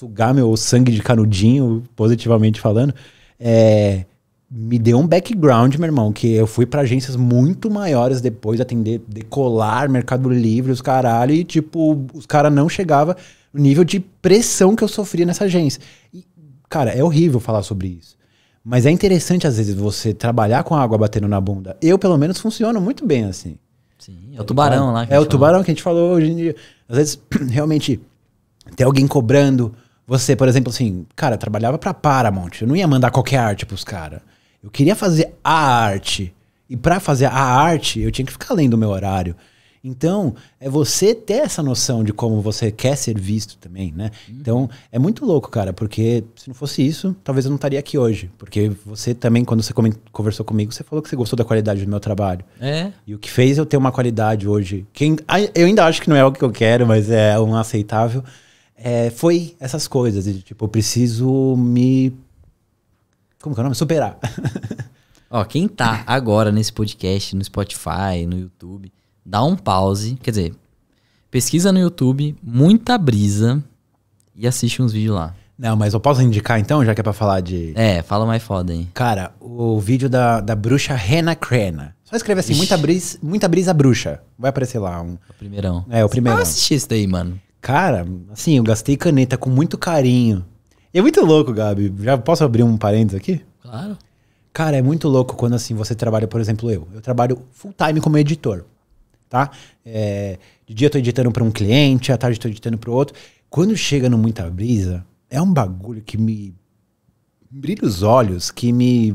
sugar meu sangue de canudinho, positivamente falando, é, me deu um background, meu irmão, que eu fui para agências muito maiores depois atender decolar, Mercado Livre, os caralho, e tipo, os caras não chegava no nível de pressão que eu sofria nessa agência. E, cara, é horrível falar sobre isso. Mas é interessante, às vezes, você trabalhar com a água batendo na bunda. Eu, pelo menos, funciono muito bem assim. Sim, é o tubarão lá. é o tubarão que a gente falou hoje em dia. Às vezes, realmente, tem alguém cobrando você, por exemplo, assim, cara, trabalhava pra Paramount. Eu não ia mandar qualquer arte pros caras. Eu queria fazer a arte. E para fazer a arte, eu tinha que ficar além do meu horário. Então, é você ter essa noção de como você quer ser visto também, né? Uhum. Então, é muito louco, cara, porque se não fosse isso, talvez eu não estaria aqui hoje. Porque você também, quando você conversou comigo, você falou que você gostou da qualidade do meu trabalho. É. E o que fez eu ter uma qualidade hoje, que eu ainda acho que não é o que eu quero, mas é um aceitável é, foi essas coisas. De, tipo, eu preciso me. Como que é o nome? Superar. Ó, quem tá agora nesse podcast, no Spotify, no YouTube, dá um pause. Quer dizer, pesquisa no YouTube, muita brisa e assiste uns vídeos lá. Não, mas eu posso indicar então, já que é pra falar de. É, fala mais foda, hein? Cara, o vídeo da, da bruxa Rena Crena. Só escreve assim, muita brisa, muita brisa bruxa. Vai aparecer lá. Um... O primeirão. É, o primeiro. Eu assisti isso daí, mano. Cara, assim, eu gastei caneta com muito carinho. E é muito louco, Gabi. Já posso abrir um parênteses aqui? Claro. Cara, é muito louco quando assim você trabalha, por exemplo, eu. Eu trabalho full time como editor, tá? É, de dia eu tô editando para um cliente, à tarde eu tô editando para outro. Quando chega no Muita Brisa, é um bagulho que me brilha os olhos, que me.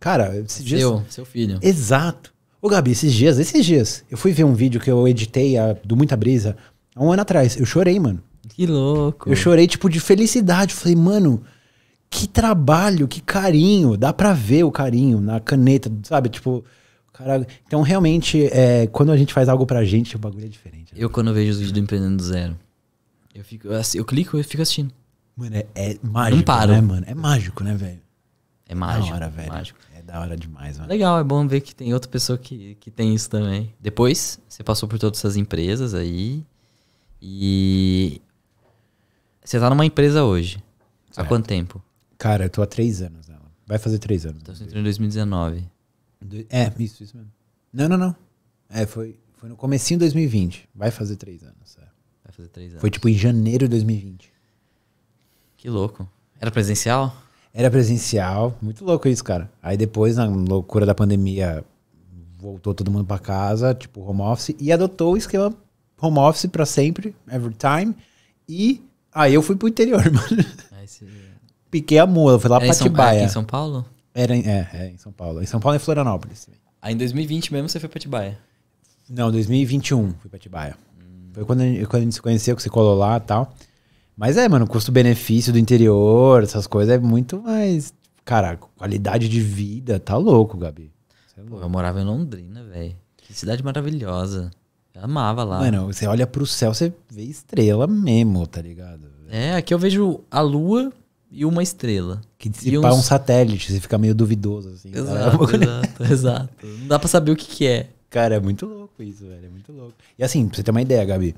Cara, esses dias. Seu, seu filho. Exato. Ô, Gabi, esses dias, esses dias, eu fui ver um vídeo que eu editei a, do Muita Brisa Há um ano atrás. Eu chorei, mano. Que louco. Eu chorei, tipo, de felicidade. Falei, mano, que trabalho, que carinho. Dá pra ver o carinho na caneta, sabe? Tipo, caralho. Então, realmente, é, quando a gente faz algo pra gente, o bagulho é diferente. Né? Eu, quando eu vejo os vídeos do Empreendendo Zero, eu, fico, eu, eu clico e fico assistindo. Mano, é, é mágico. Não paro. Né, mano? É mágico, né, velho? É mágico. Da hora, velho. Mágico. É da hora demais, mano. Legal, é bom ver que tem outra pessoa que, que tem isso também. Depois, você passou por todas essas empresas aí. E você tá numa empresa hoje. Certo. Há quanto tempo? Cara, eu tô há três anos nela. Vai fazer três anos. Então né? você entrou em 2019. É, isso, isso mesmo. Não, não, não. É, foi, foi no comecinho de 2020. Vai fazer três anos. É. Vai fazer três anos. Foi tipo em janeiro de 2020. Que louco. Era presencial? Era presencial. Muito louco isso, cara. Aí depois, na loucura da pandemia, voltou todo mundo para casa, tipo home office, e adotou o esquema home office para sempre, every time. E aí eu fui pro interior, mano. Esse... Piquei a mula, fui lá para Tibaia. É em São Paulo? Era em, é, é, em São Paulo. Em São Paulo e Florianópolis. Aí em 2020 mesmo você foi pra Tibaia? Não, 2021 fui pra Tibaia. Hum. Foi quando a, gente, quando a gente se conheceu, que você colou lá e tal. Mas é, mano, custo-benefício do interior, essas coisas é muito mais. Cara, qualidade de vida, tá louco, Gabi. É louco. eu morava em Londrina, velho. Que cidade maravilhosa. Amava lá. Mano, você olha pro céu, você vê estrela mesmo, tá ligado? É, aqui eu vejo a lua e uma estrela. Que dissipar uns... um satélite, você fica meio duvidoso, assim. Tá exato, exato, exato. Não dá pra saber o que que é. Cara, é muito louco isso, velho, é muito louco. E assim, pra você ter uma ideia, Gabi,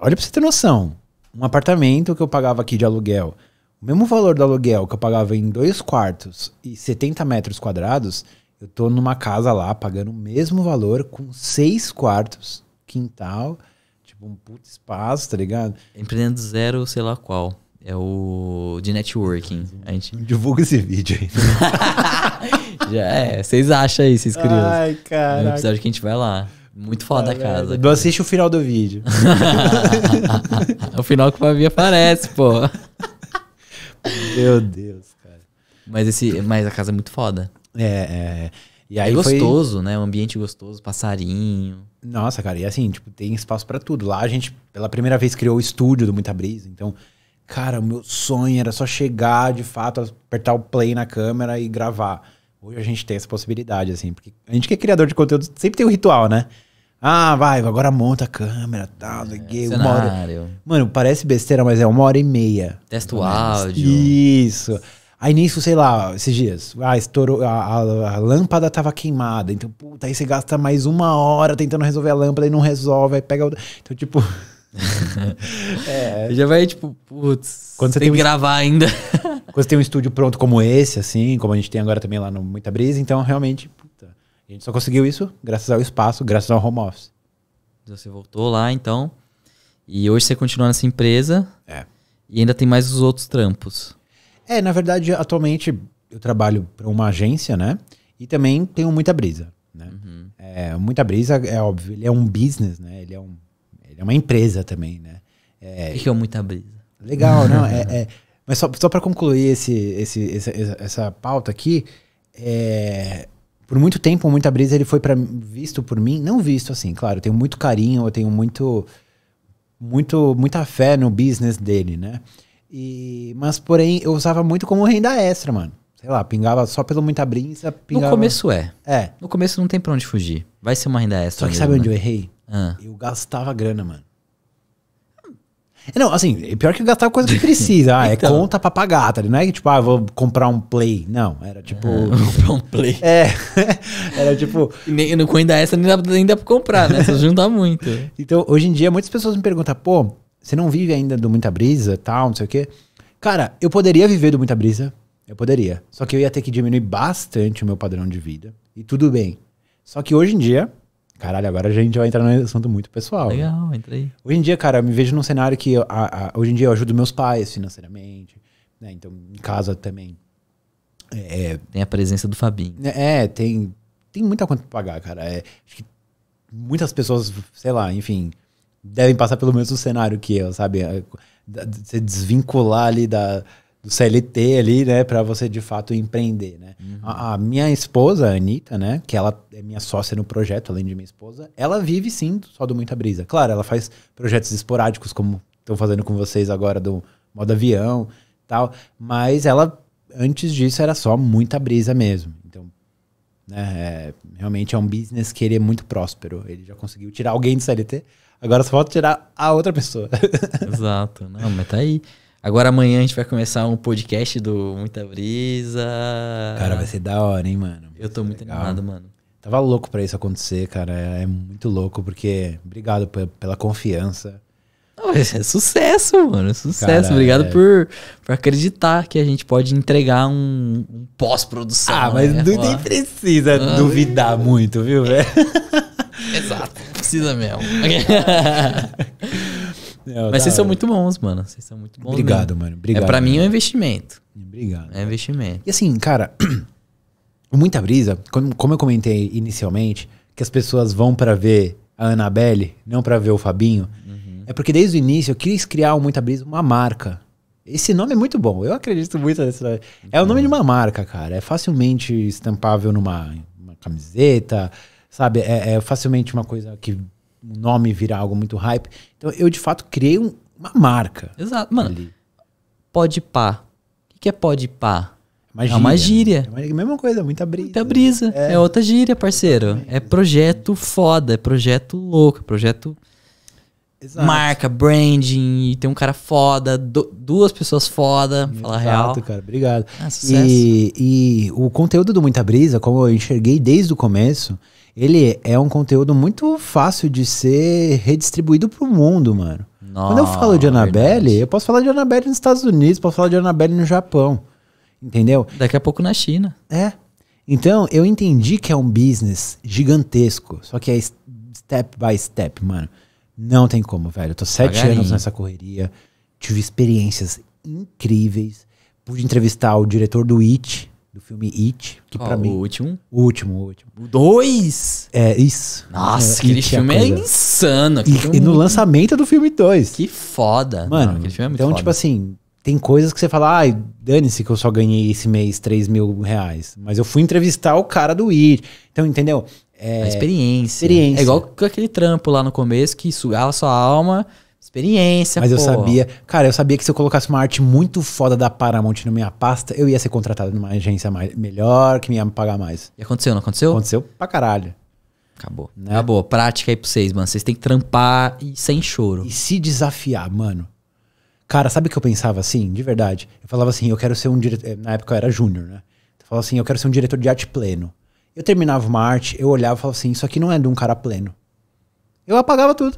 olha pra você ter noção. Um apartamento que eu pagava aqui de aluguel, o mesmo valor do aluguel que eu pagava em dois quartos e 70 metros quadrados, eu tô numa casa lá pagando o mesmo valor com seis quartos, quintal, tipo um puto espaço, tá ligado? Empreendendo zero, sei lá qual. É o de networking. A gente... Divulga esse vídeo aí. Já é, vocês acham aí, vocês curiosos. Ai, cara. No episódio que a gente vai lá. Muito foda a tá casa. Não assiste o final do vídeo. o final que o Fabi aparece, pô. Meu Deus, cara. Mas, esse, mas a casa é muito foda. É, é. E aí é gostoso, foi... né? Um ambiente gostoso, passarinho. Nossa, cara, e assim, tipo, tem espaço para tudo. Lá a gente, pela primeira vez, criou o estúdio do Muita Brisa. Então, cara, o meu sonho era só chegar, de fato, apertar o play na câmera e gravar. Hoje a gente tem essa possibilidade, assim, porque a gente que é criador de conteúdo sempre tem o um ritual, né? Ah, vai, agora monta a câmera, tal, tá, é, uma hora. Mano, parece besteira, mas é uma hora e meia. Testa o é? áudio. Isso. Aí nisso, sei lá, esses dias, ah, estourou, a, a, a, lâmpada tava queimada. Então, puta, aí você gasta mais uma hora tentando resolver a lâmpada e não resolve, aí pega outra. Então, tipo. é, já vai, tipo, putz, quando você tem, tem que um, gravar ainda. quando você tem um estúdio pronto como esse, assim, como a gente tem agora também lá no Muita Brisa, então realmente, puta, a gente só conseguiu isso graças ao espaço, graças ao home office. Você voltou lá, então, e hoje você continua nessa empresa. É. E ainda tem mais os outros trampos. É, na verdade, atualmente eu trabalho para uma agência, né? E também tenho muita brisa, né? Uhum. É, muita brisa, é óbvio, ele é um business, né? Ele é, um, ele é uma empresa também, né? É, o que é muita brisa? Legal, não, é, é, mas só, só para concluir esse, esse, essa, essa pauta aqui, é, por muito tempo, muita brisa ele foi para visto por mim, não visto assim, claro, eu tenho muito carinho, eu tenho muito, muito, muita fé no business dele, né? E, mas, porém, eu usava muito como renda extra, mano. Sei lá, pingava só pelo muita brisa. Pingava... No começo é. É. No começo não tem pra onde fugir. Vai ser uma renda extra. Só que mesmo, sabe né? onde eu errei? Ah. Eu gastava grana, mano. É, não, assim, é pior que gastar coisa que precisa. Ah, é então. é conta pra pagar, tá? Não é que tipo, ah, vou comprar um Play. Não, era tipo. Ah, comprar um Play. É. era tipo. Nem, com renda extra nem dá, nem dá pra comprar, né? Só juntar muito. Então, hoje em dia, muitas pessoas me perguntam, pô, você não vive ainda do muita brisa, tal, não sei o quê. Cara, eu poderia viver do muita brisa, eu poderia. Só que eu ia ter que diminuir bastante o meu padrão de vida. E tudo bem. Só que hoje em dia, caralho, agora a gente vai entrar num assunto muito pessoal. Né? Legal, né? entra aí. Hoje em dia, cara, eu me vejo num cenário que eu, a, a, hoje em dia eu ajudo meus pais financeiramente, né? Então, em casa também. É, é, tem a presença do Fabinho. É, tem, tem muita conta pra pagar, cara. É, acho que muitas pessoas, sei lá, enfim, devem passar pelo mesmo cenário que eu, sabe? É, você desvincular ali da, do CLT ali, né, para você de fato empreender, né? Uhum. A, a, minha esposa, a Anitta, né, que ela é minha sócia no projeto, além de minha esposa, ela vive sim só do Muita Brisa. Claro, ela faz projetos esporádicos, como estão fazendo com vocês agora do modo avião tal, mas ela, antes disso, era só Muita Brisa mesmo. Então, né, é, realmente é um business que ele é muito próspero. Ele já conseguiu tirar alguém do CLT, Agora só falta tirar a outra pessoa. Exato. Não, mas tá aí. Agora amanhã a gente vai começar um podcast do Muita Brisa. Cara, vai ser da hora, hein, mano? Eu tô muito legal. animado, mano. Tava louco para isso acontecer, cara. É muito louco, porque. Obrigado pela confiança. Não, é, é sucesso, mano. É sucesso. Cara, Obrigado é... por, por acreditar que a gente pode entregar um, um pós-produção. Ah, né? mas né? não nem precisa ah, duvidar é... muito, viu, velho? Exato. Precisa mesmo. Mas tá vocês são muito bons, mano. Vocês são muito bons. Obrigado, mesmo. mano. Obrigado. É para mim é um investimento. Obrigado. É investimento. E assim, cara, muita brisa, como, como eu comentei inicialmente, que as pessoas vão para ver a Annabelle, não para ver o Fabinho. Uhum. É porque desde o início eu quis criar o Muita Brisa uma marca. Esse nome é muito bom. Eu acredito muito nessa. É o nome de uma marca, cara. É facilmente estampável numa camiseta, sabe? É, é facilmente uma coisa que o nome vira algo muito hype. Então eu, de fato, criei um, uma marca. Exato. Mano, ali. pode pá. O que é pode pá? É uma É uma gíria. É a mesma coisa, muita brisa. Muita brisa. É, é outra gíria, parceiro. É projeto foda, é projeto louco, é projeto. Exato. Marca, branding, e tem um cara foda, do, duas pessoas foda, Exato, falar real. Exato, cara, obrigado. Ah, sucesso. E, e o conteúdo do Muita Brisa, como eu enxerguei desde o começo, ele é um conteúdo muito fácil de ser redistribuído pro mundo, mano. Quando eu falo de Annabelle, verdade. eu posso falar de Annabelle nos Estados Unidos, posso falar de Annabelle no Japão. Entendeu? Daqui a pouco na China. É. Então, eu entendi que é um business gigantesco, só que é step by step, mano. Não tem como, velho. Eu tô sete Pagarinho. anos nessa correria, tive experiências incríveis, pude entrevistar o diretor do It, do filme It, que oh, para mim. O último? O último, o último. O dois? É, isso. Nossa, é, aquele It é filme é, é insano. E, filme... e, no é lançamento do filme 2. Que foda. Mano, Não, aquele filme é muito Então, tipo foda. tipo assim, tem coisas que você fala, ai, ah, dane-se que eu só ganhei esse mês 3 mil reais. Mas eu fui entrevistar o cara do It. Então, entendeu? É, a experiência. experiência. É igual aquele trampo lá no começo que sugava sua alma Experiência, Mas eu sabia. Cara, eu sabia que se eu colocasse uma arte muito foda da Paramount na minha pasta, eu ia ser contratado numa agência mais, melhor, que me ia me pagar mais. E aconteceu, não aconteceu? Aconteceu pra caralho. Acabou. Né? Acabou. Prática aí pra vocês, mano. Vocês têm que trampar e sem choro. E se desafiar, mano. Cara, sabe o que eu pensava assim? De verdade. Eu falava assim, eu quero ser um diretor. Eh, na época eu era júnior, né? Eu falava assim, eu quero ser um diretor de arte pleno. Eu terminava uma arte, eu olhava e falava assim, isso aqui não é de um cara pleno. Eu apagava tudo.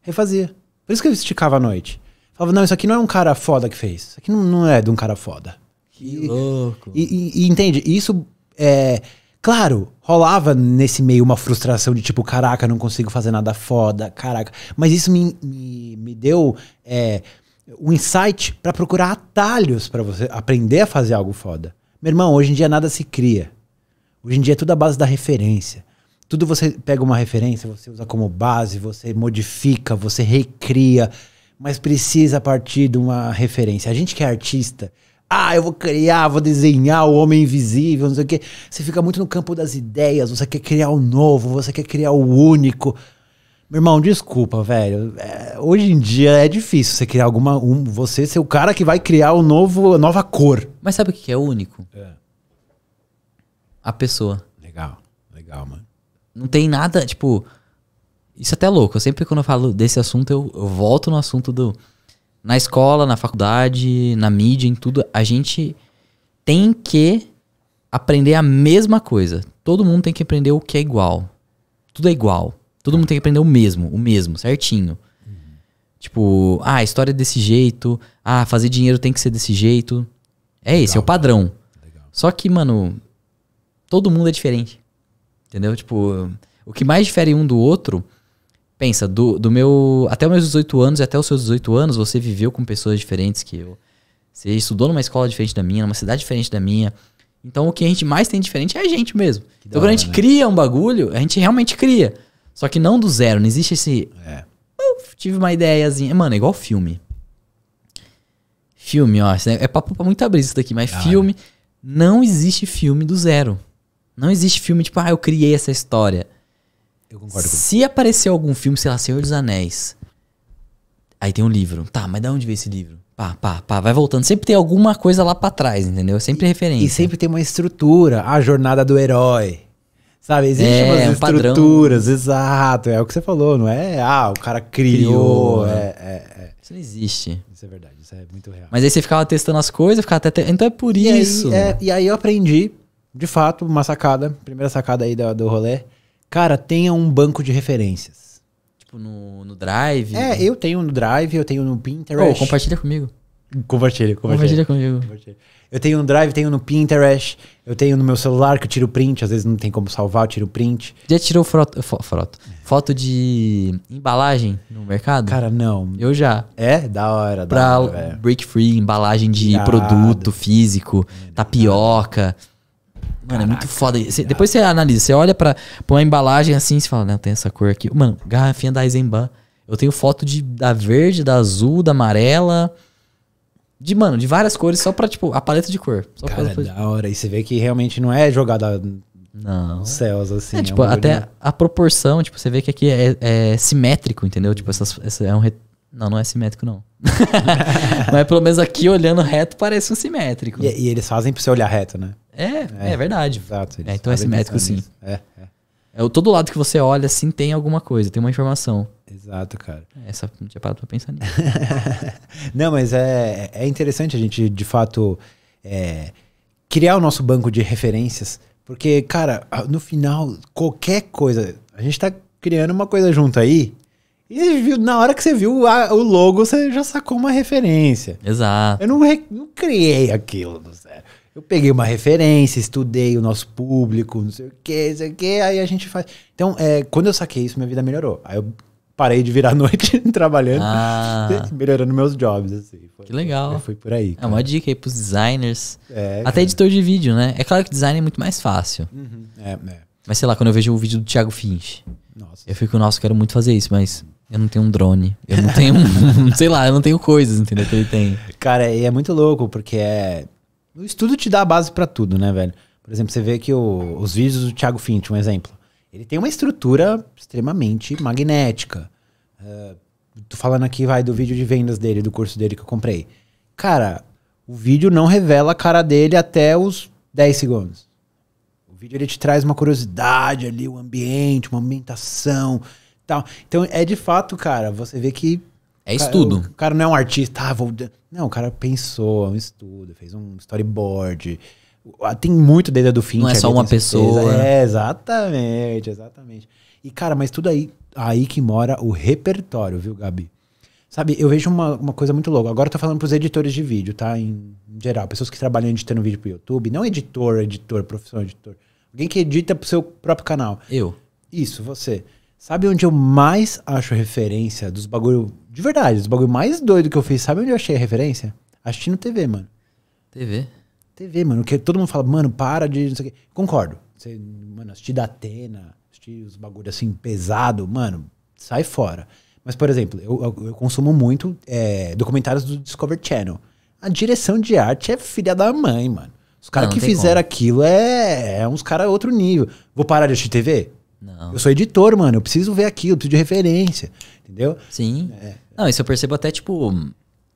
Refazia. Por isso que eu esticava à noite. Falava, não, isso aqui não é um cara foda que fez. Isso aqui não, não é de um cara foda. Que e, louco. E, e, entende? Isso é. Claro, rolava nesse meio uma frustração de tipo, caraca, não consigo fazer nada foda, caraca. Mas isso me, me, me deu é, um insight para procurar atalhos para você aprender a fazer algo foda. Meu irmão, hoje em dia nada se cria. Hoje em dia é tudo à base da referência tudo você pega uma referência, você usa como base, você modifica, você recria, mas precisa partir de uma referência. A gente que é artista, ah, eu vou criar, vou desenhar o homem invisível, não sei o quê. Você fica muito no campo das ideias, você quer criar o novo, você quer criar o único. Meu irmão, desculpa, velho. É, hoje em dia é difícil você criar alguma. Um, você ser o cara que vai criar o novo, a nova cor. Mas sabe o que é único? É. A pessoa. Legal, legal, mano não tem nada, tipo. Isso é até é louco. Eu sempre quando eu falo desse assunto, eu, eu volto no assunto do. Na escola, na faculdade, na mídia, em tudo, a gente tem que aprender a mesma coisa. Todo mundo tem que aprender o que é igual. Tudo é igual. Todo mundo tem que aprender o mesmo, o mesmo, certinho. Uhum. Tipo, ah, a história é desse jeito. Ah, fazer dinheiro tem que ser desse jeito. É Legal, esse, é o padrão. Só que, mano, todo mundo é diferente. Entendeu? Tipo, o que mais difere um do outro, pensa, do, do meu. Até os meus 18 anos e até os seus 18 anos, você viveu com pessoas diferentes que eu. Você estudou numa escola diferente da minha, numa cidade diferente da minha. Então o que a gente mais tem diferente é a gente mesmo. Que então quando a gente né? cria um bagulho, a gente realmente cria. Só que não do zero, não existe esse. É. Uf, tive uma ideiazinha. Mano, é igual filme. Filme, ó. É, é papo pra muita brisa isso daqui, mas ah, filme. Né? Não existe filme do zero. Não existe filme tipo, ah, eu criei essa história. Eu concordo com Se aparecer algum filme, sei lá, Senhor dos Anéis, aí tem um livro. Tá, mas de onde veio esse livro? Pá, pá, pá, vai voltando. Sempre tem alguma coisa lá pra trás, entendeu? É sempre referência. E sempre tem uma estrutura. A jornada do herói. Sabe, existem é, umas é um estruturas, padrão. exato. É o que você falou, não é? Ah, o cara criou. criou é, é, é, isso não existe. Isso é verdade, isso é muito real. Mas aí você ficava testando as coisas, ficava até. Então é por e isso. Aí, e aí eu aprendi de fato, uma sacada, primeira sacada aí do, do rolê. Cara, tenha um banco de referências. Tipo, no, no Drive? É, eu tenho no Drive, eu tenho no Pinterest. compartilha comigo. Compartilha, compartilha. Compartilha comigo. Compartilha. Eu tenho no Drive, tenho no Pinterest, eu tenho no meu celular que eu tiro print, às vezes não tem como salvar, eu tiro print. Já tirou foto, foto, foto de embalagem no mercado? Cara, não. Eu já. É? Da hora, da pra hora. Pra Break Free, embalagem de Irado. produto físico, tapioca. Mano, Caraca, é muito foda. Cê, depois você analisa, você olha pra, pra uma embalagem assim e fala, não, tem essa cor aqui. Mano, garrafinha da Eisenbahn. Eu tenho foto de, da verde, da azul, da amarela. De, mano, de várias cores, só pra, tipo, a paleta de cor. Só Cara, pra... da hora. E você vê que realmente não é jogada não. nos céus, assim. É, tipo, é um tipo, até a proporção, tipo, você vê que aqui é, é simétrico, entendeu? Tipo, essas, essa é um... Re... Não, não é simétrico, não. Mas pelo menos aqui, olhando reto, parece um simétrico. E, e eles fazem pra você olhar reto, né? É, é, é verdade. Exato. É, então é simétrico, sim. Né? É, é. É, todo lado que você olha, sim, tem alguma coisa, tem uma informação. Exato, cara. É, essa não tinha parado pra pensar nisso. não, mas é, é interessante a gente, de fato, é, criar o nosso banco de referências. Porque, cara, no final, qualquer coisa. A gente tá criando uma coisa junto aí. E viu, na hora que você viu a, o logo, você já sacou uma referência. Exato. Eu não, re, não criei aquilo do zero. Eu peguei uma referência, estudei o nosso público, não sei o que, não sei o que, aí a gente faz. Então, é, quando eu saquei isso, minha vida melhorou. Aí eu parei de virar noite trabalhando, ah. melhorando meus jobs, assim. Foi, que legal. Foi por aí. Cara. É uma dica aí pros designers. É, Até cara. editor de vídeo, né? É claro que design é muito mais fácil. Uhum. É, é. Mas sei lá, quando eu vejo o vídeo do Thiago Finch, nossa. eu fico, nossa, quero muito fazer isso, mas eu não tenho um drone. Eu não tenho, um, sei lá, eu não tenho coisas, entendeu? Que ele tem. Cara, e é muito louco, porque é o estudo te dá a base para tudo, né, velho? Por exemplo, você vê que o, os vídeos do Thiago Fint, um exemplo, ele tem uma estrutura extremamente magnética. Uh, tô falando aqui, vai, do vídeo de vendas dele, do curso dele que eu comprei. Cara, o vídeo não revela a cara dele até os 10 segundos. O vídeo ele te traz uma curiosidade ali, o ambiente, uma ambientação tal. Então é de fato, cara, você vê que é estudo. O cara, não é um artista, ah, vou. Não, o cara pensou, é um estudo, fez um storyboard. Ah, tem muito dentro do fim. Não é, é só uma pessoa. É, exatamente, exatamente. E, cara, mas tudo aí, aí que mora o repertório, viu, Gabi? Sabe, eu vejo uma, uma coisa muito louca. Agora eu tô falando pros editores de vídeo, tá? Em, geral, pessoas que trabalham editando vídeo pro YouTube. Não editor, editor, profissional editor. Alguém que edita pro seu próprio canal. Eu. Isso, você. Sabe onde eu mais acho referência dos bagulho de verdade, os bagulho mais doido que eu fiz, sabe onde eu achei a referência? Assistindo TV, mano. TV? TV, mano. Que todo mundo fala, mano, para de. Não sei o quê. Concordo. Você, mano, assistir da Atena, assistir os bagulho assim pesado, mano, sai fora. Mas, por exemplo, eu, eu, eu consumo muito é, documentários do Discovery Channel. A direção de arte é filha da mãe, mano. Os caras que fizeram aquilo é, é uns caras outro nível. Vou parar de assistir TV? Não. Eu sou editor, mano. Eu preciso ver aquilo, preciso de referência. Entendeu? Sim. É. Não, isso eu percebo até, tipo.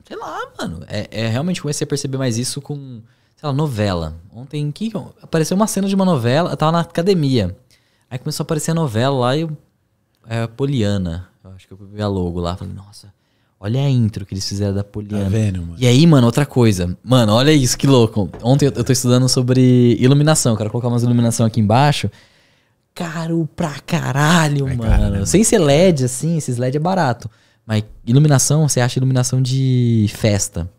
Sei lá, mano. É, é realmente comecei a perceber mais isso com, sei lá, novela. Ontem que apareceu uma cena de uma novela, eu tava na academia. Aí começou a aparecer a novela lá e eu. É, Poliana. Eu acho que eu vi a logo lá. Falei, nossa, olha a intro que eles fizeram da Poliana. Tá vendo, mano? E aí, mano, outra coisa. Mano, olha isso, que louco. Ontem eu, eu tô estudando sobre iluminação. Quero colocar umas iluminação aqui embaixo caro pra caralho, é mano. Caro, né? Sem ser LED, assim, esses LED é barato. Mas iluminação, você acha iluminação de festa.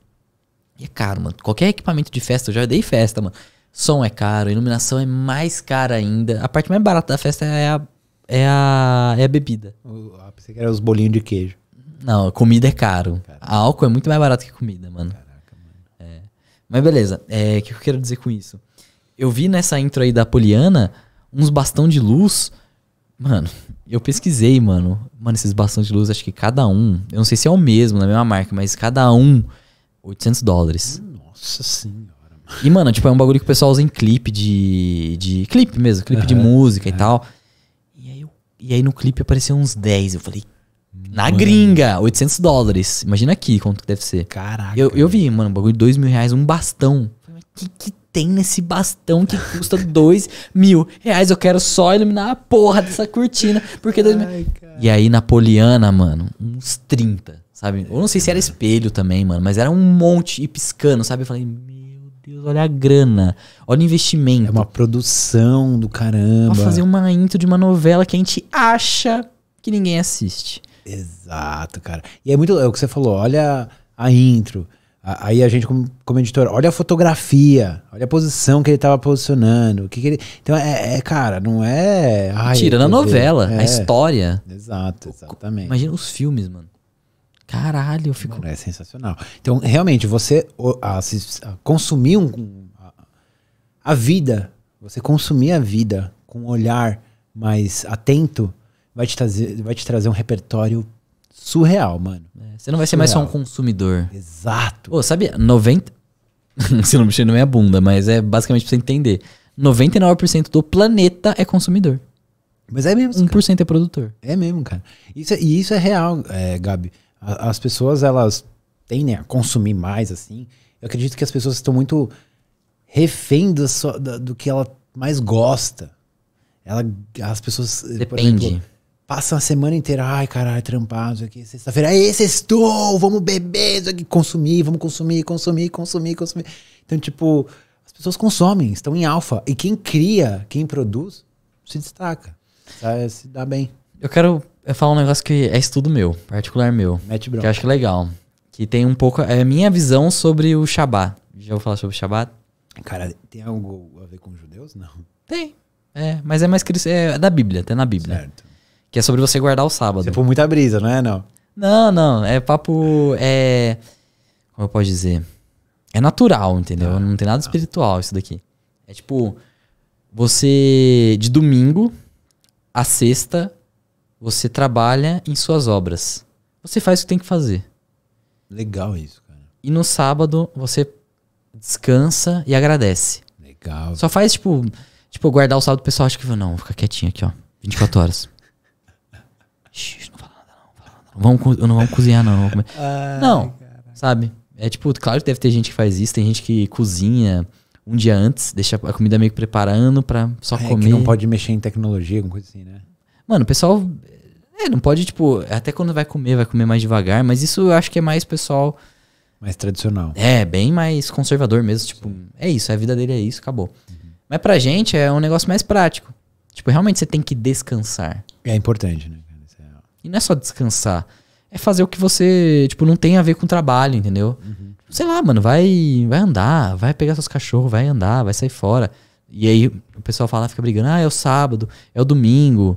E é caro, mano. Qualquer equipamento de festa, eu já dei festa, mano. Som é caro, iluminação é mais cara ainda. A parte mais barata da festa é a, é a, é a bebida. Você quer ah, pensei que era os bolinhos de queijo. Não, comida é caro. Caraca. A álcool é muito mais barato que comida, mano. Caraca, mano. É. Mas beleza, é, o é, que eu quero dizer com isso? Eu vi nessa intro aí da Poliana uns bastão de luz. Mano, eu pesquisei, mano. Mano, esses bastões de luz, acho que cada um, eu não sei se é o mesmo, na é mesma marca, mas cada um, 800 dólares. Nossa senhora. Mano. E, mano, tipo, é um bagulho que o pessoal usa em clipe de. de clipe mesmo, clipe uhum, de música e tal. E aí, eu, e aí no clipe apareceu uns 10. Eu falei, na mano. gringa, 800 dólares. Imagina aqui quanto que deve ser. Caraca. Eu, eu vi, mano, um bagulho de 2 mil reais, um bastão. Que, que tem nesse bastão que custa dois mil reais? Eu quero só iluminar a porra dessa cortina. Porque dois Ai, mil... E aí, Napoliana, mano, uns 30, sabe? Eu não sei se era espelho também, mano, mas era um monte e piscando, sabe? Eu falei, meu Deus, olha a grana, olha o investimento. É uma produção do caramba. Pra fazer uma intro de uma novela que a gente acha que ninguém assiste. Exato, cara. E é muito é o que você falou, olha a intro. Aí a gente, como, como editor, olha a fotografia, olha a posição que ele estava posicionando. que, que ele... Então, é, é, cara, não é. Ai, Tirando a novela, é. a história. Exato, exatamente. Imagina os filmes, mano. Caralho, eu fico. Mano, é sensacional. Então, realmente, você consumir um, a, a vida, você consumir a vida com um olhar mais atento, vai te trazer, vai te trazer um repertório surreal, mano. É, você não vai surreal. ser mais só um consumidor. Exato. Pô, sabe, 90. Se não mexer na é minha bunda, mas é basicamente pra você entender. 99% do planeta é consumidor. Mas é mesmo. 1% cara. é produtor. É mesmo, cara. Isso, é, e isso é real, é, Gabi. As pessoas, elas tendem a consumir mais, assim. Eu acredito que as pessoas estão muito refém do, do que ela mais gosta. Ela, as pessoas. Depende. Exemplo, Passa a semana inteira, ai caralho, trampado aqui, sexta-feira, aí é sextou, vamos beber, isso aqui, consumir, vamos consumir, consumir, consumir, consumir. Então, tipo, as pessoas consomem, estão em alfa. E quem cria, quem produz, se destaca, sabe? se dá bem. Eu quero falar um negócio que é estudo meu, particular meu, Mete que eu acho legal. Que tem um pouco, é a minha visão sobre o Shabat. Já vou falar sobre o Shabat? Cara, tem algo a ver com os judeus? Não. Tem. É, mas é mais cristão. É da Bíblia, até na Bíblia. Certo que é sobre você guardar o sábado. Você põe muita brisa, não é não? Não, não, é papo é como eu posso dizer? É natural, entendeu? Não tem nada ah. espiritual isso daqui. É tipo você de domingo a sexta você trabalha em suas obras. Você faz o que tem que fazer. Legal isso, cara. E no sábado você descansa e agradece. Legal. Só faz tipo, tipo guardar o sábado, o pessoal acha que não, vou ficar quietinho aqui, ó. 24 horas não fala nada não, fala nada não. Vamos, não vamos cozinhar não. Vamos não, caraca. sabe? É tipo, claro que deve ter gente que faz isso, tem gente que cozinha um dia antes, deixa a comida meio que preparando pra só é, comer. Que não pode mexer em tecnologia, alguma coisa assim, né? Mano, o pessoal. É, não pode, tipo, até quando vai comer, vai comer mais devagar, mas isso eu acho que é mais pessoal. Mais tradicional. É, bem mais conservador mesmo. Tipo, Sim. é isso, a vida dele é isso, acabou. Uhum. Mas pra gente é um negócio mais prático. Tipo, realmente você tem que descansar. É importante, né? E não é só descansar. É fazer o que você, tipo, não tem a ver com trabalho, entendeu? Uhum. Sei lá, mano, vai, vai andar, vai pegar seus cachorros, vai andar, vai sair fora. E aí o pessoal fala, fica brigando, ah, é o sábado, é o domingo.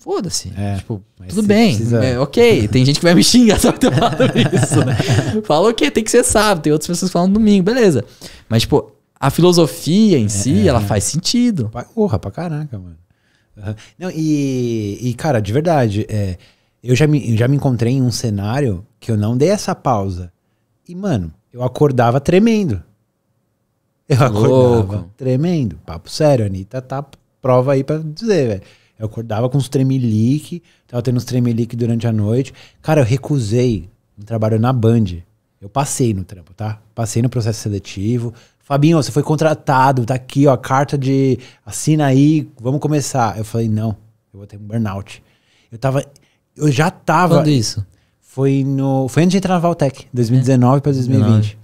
Foda-se. É, tipo, tudo bem. Precisa... É, ok, tem gente que vai me xingar só que eu falo isso. Né? Fala o okay, quê? Tem que ser sábado, tem outras pessoas falando domingo, beleza. Mas, tipo, a filosofia em é, si, é, ela é. faz sentido. Porra, pra caraca, mano. Uhum. Não, e, e, cara, de verdade, é, eu já me, já me encontrei em um cenário que eu não dei essa pausa. E, mano, eu acordava tremendo. Eu acordava Louco. tremendo. Papo sério, Anitta tá prova aí pra dizer, velho. Eu acordava com uns tremelique, tava tendo uns tremelique durante a noite. Cara, eu recusei um trabalho na Band. Eu passei no trampo, tá? Passei no processo seletivo, Fabinho, você foi contratado, tá aqui, ó, carta de assina aí, vamos começar. Eu falei, não, eu vou ter um burnout. Eu tava. Eu já tava. Quando isso? Foi no. Foi antes de entrar na Valtec, 2019 é. para 2020. 19.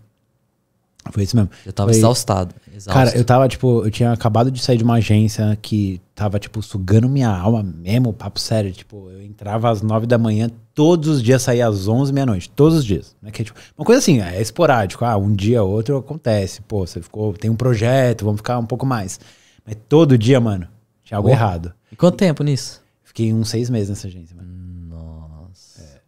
Foi isso mesmo. Eu tava Foi... exaustado, exausto. Cara, eu tava, tipo, eu tinha acabado de sair de uma agência que tava, tipo, sugando minha alma mesmo, papo sério. Tipo, eu entrava às nove da manhã, todos os dias saía às onze, meia-noite. Todos os dias. Né? Que, é, tipo, uma coisa assim, é esporádico. Ah, um dia, outro acontece. Pô, você ficou, tem um projeto, vamos ficar um pouco mais. Mas todo dia, mano, tinha algo errado. E quanto tempo nisso? Fiquei uns seis meses nessa agência, mano. Nossa. É.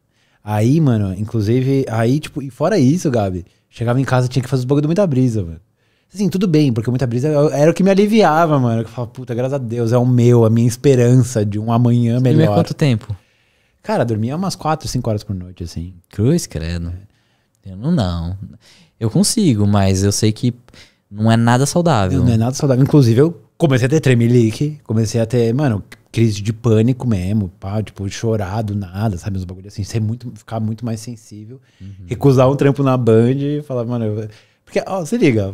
Aí, mano, inclusive, aí, tipo, e fora isso, Gabi Chegava em casa, tinha que fazer os bagulho do Muita Brisa, mano. Assim, tudo bem, porque Muita Brisa é era o que me aliviava, mano. Eu falava, puta, graças a Deus, é o meu, a minha esperança de um amanhã Você melhor. Dormia quanto tempo? Cara, dormia umas 4, 5 horas por noite, assim. Cruz, credo. É. Eu não, não. Eu consigo, mas eu sei que não é nada saudável. Não, não é nada saudável. Inclusive, eu comecei a ter tremelique, comecei a ter, mano, crise de pânico mesmo, pá, tipo, chorar do nada, sabe? Uns bagulhos assim, ser muito, ficar muito mais sensível, uhum. recusar um trampo na Band e falar, mano, eu... porque, ó, se liga,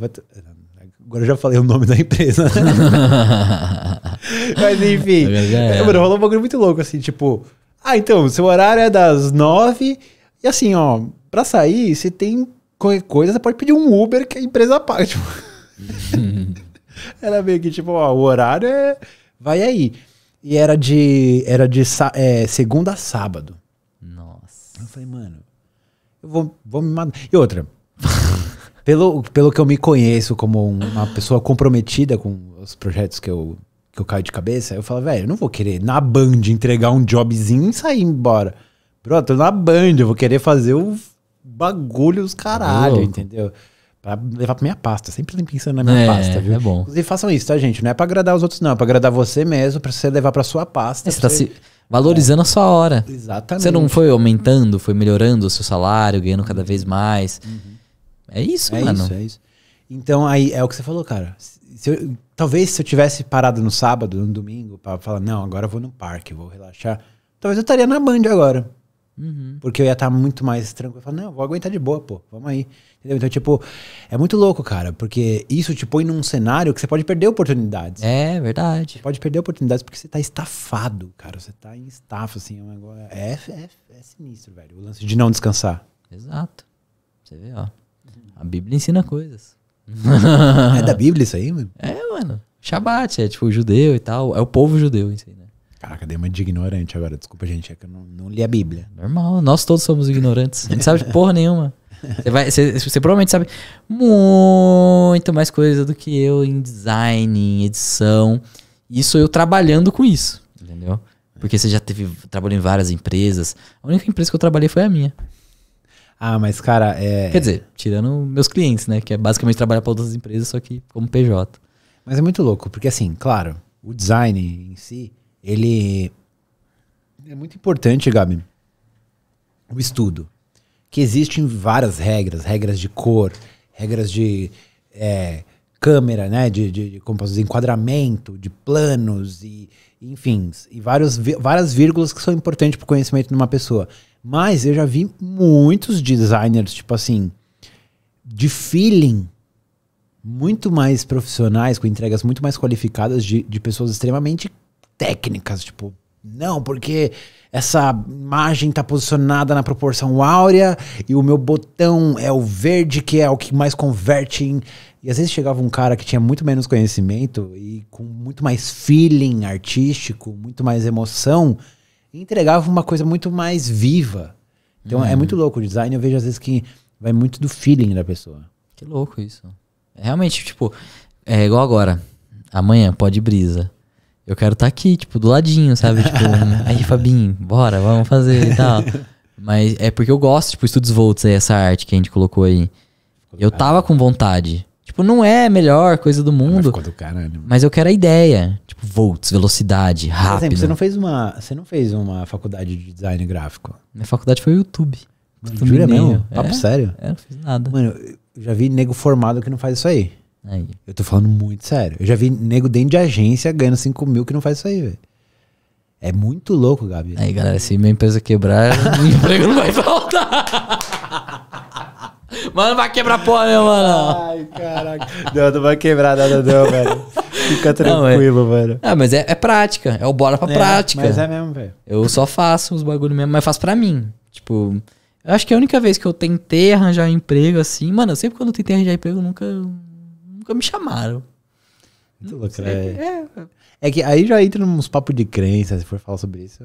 agora eu já falei o nome da empresa. Né? Mas enfim, é, mano, rolou um bagulho muito louco, assim, tipo, ah, então, seu horário é das nove, e assim, ó, pra sair, você tem qualquer coisa, você pode pedir um Uber que a empresa paga, tipo. Era meio que tipo, ó, o horário é. Vai aí. E era de. Era de é, segunda a sábado. Nossa. Eu falei, mano, eu vou, vou me mandar E outra. pelo, pelo que eu me conheço como uma pessoa comprometida com os projetos que eu, que eu caio de cabeça, eu falo, velho, eu não vou querer na Band entregar um jobzinho e sair embora. pronto tô na Band, eu vou querer fazer o bagulho, os caralho, entendeu? Pra levar pra minha pasta. Sempre pensando na minha é, pasta, viu? É bom. Inclusive, façam isso, tá, gente? Não é pra agradar os outros, não. É pra agradar você mesmo, pra você levar pra sua pasta. É, você tá se valorizando é. a sua hora. Exatamente. Você não foi aumentando, foi melhorando o seu salário, ganhando cada vez mais. Uhum. É isso, é mano. Isso, é isso. Então, aí é o que você falou, cara. Se eu, talvez se eu tivesse parado no sábado, no domingo, pra falar, não, agora eu vou no parque, vou relaxar. Talvez eu estaria na Band agora. Uhum. Porque eu ia estar tá muito mais tranquilo. Eu falar, não, vou aguentar de boa, pô, vamos aí. Entendeu? Então, tipo, é muito louco, cara, porque isso te põe num cenário que você pode perder oportunidades. É, verdade. Você pode perder oportunidades porque você tá estafado, cara. Você tá em estafa assim. É, é, é, é sinistro, velho. O lance de não descansar. Exato. Você vê, ó. A Bíblia ensina coisas. é da Bíblia isso aí, mano? É, mano. Shabat, é tipo judeu e tal. É o povo judeu em si, né? Caraca, dei uma de ignorante agora. Desculpa, gente, é que eu não, não li a Bíblia. Normal, nós todos somos ignorantes. A gente sabe de porra nenhuma. Você, vai, você, você, provavelmente sabe muito mais coisa do que eu em design, em edição. Isso eu trabalhando com isso, entendeu? Porque você já teve trabalhou em várias empresas. A única empresa que eu trabalhei foi a minha. Ah, mas cara, é. Quer dizer, tirando meus clientes, né? Que é basicamente trabalhar para outras empresas, só que como PJ. Mas é muito louco, porque assim, claro, o design em si, ele é muito importante, Gabi. O estudo que existem várias regras, regras de cor, regras de é, câmera, né, de, de, de, como posso dizer, enquadramento, de planos e enfim, e vários, várias vírgulas que são importantes para o conhecimento de uma pessoa. Mas eu já vi muitos designers, tipo assim, de feeling, muito mais profissionais, com entregas muito mais qualificadas de, de pessoas extremamente técnicas, tipo, não, porque essa imagem está posicionada na proporção áurea e o meu botão é o verde, que é o que mais converte em. E às vezes chegava um cara que tinha muito menos conhecimento e com muito mais feeling artístico, muito mais emoção, e entregava uma coisa muito mais viva. Então hum. é uhum. muito louco o design, eu vejo às vezes que vai muito do feeling da pessoa. Que louco isso. É realmente, tipo, é igual agora. Amanhã pode brisa eu quero estar tá aqui, tipo, do ladinho, sabe? Tipo, aí, Fabinho, bora, vamos fazer e tal. Mas é porque eu gosto, tipo, estudos volts aí, essa arte que a gente colocou aí. Eu tava com vontade. Tipo, não é a melhor coisa do mundo. Mas, do caralho, mas eu quero a ideia. Tipo, volts, velocidade, rápido. Por exemplo, você não fez uma, você não fez uma faculdade de design gráfico? Minha faculdade foi o YouTube. Mano, jura mesmo? Papo é? sério? É, não fiz nada. Mano, eu já vi nego formado que não faz isso aí. Aí. Eu tô falando muito sério. Eu já vi nego dentro de agência ganhando 5 mil que não faz isso aí, velho. É muito louco, Gabi. Aí, galera, se minha empresa quebrar, o emprego não vai faltar. Mano, vai quebrar porra nenhuma, mano Ai, caraca. Não, não vai quebrar nada, não, velho. Fica é. tranquilo, não, velho. Ah, mas é, é, prática. É o bora pra é, prática. Mas é mesmo, velho. Eu só faço os bagulho mesmo, mas faço pra mim. Tipo, eu acho que é a única vez que eu tentei arranjar um emprego assim. Mano, eu sempre quando eu tentei arranjar emprego, eu nunca nunca me chamaram. Muito louco, né? É. é que aí já entra uns papos de crença, se for falar sobre isso.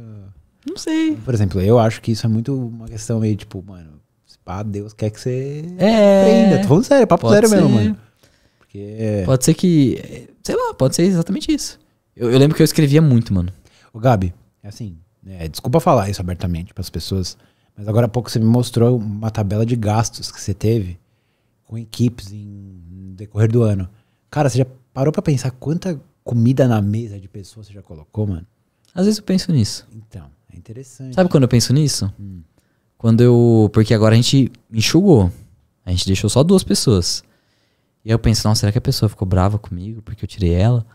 Não sei. Por exemplo, eu acho que isso é muito uma questão meio tipo, mano, se pá, Deus quer que você é, aprenda. Tô falando sério, papo sério ser. mesmo, mano. Porque... É. Pode ser que. Sei lá, pode ser exatamente isso. Eu, eu lembro que eu escrevia muito, mano. Ô, Gabi, é assim, é, desculpa falar isso abertamente para as pessoas, mas agora há pouco você me mostrou uma tabela de gastos que você teve com equipes em decorrer do ano. Cara, você já parou pra pensar quanta comida na mesa de pessoas você já colocou, mano? Às vezes eu penso nisso. Então, é interessante. Sabe quando eu penso nisso? Hum. Quando eu. Porque agora a gente enxugou. A gente deixou só duas pessoas. E aí eu penso, nossa, será que a pessoa ficou brava comigo porque eu tirei ela?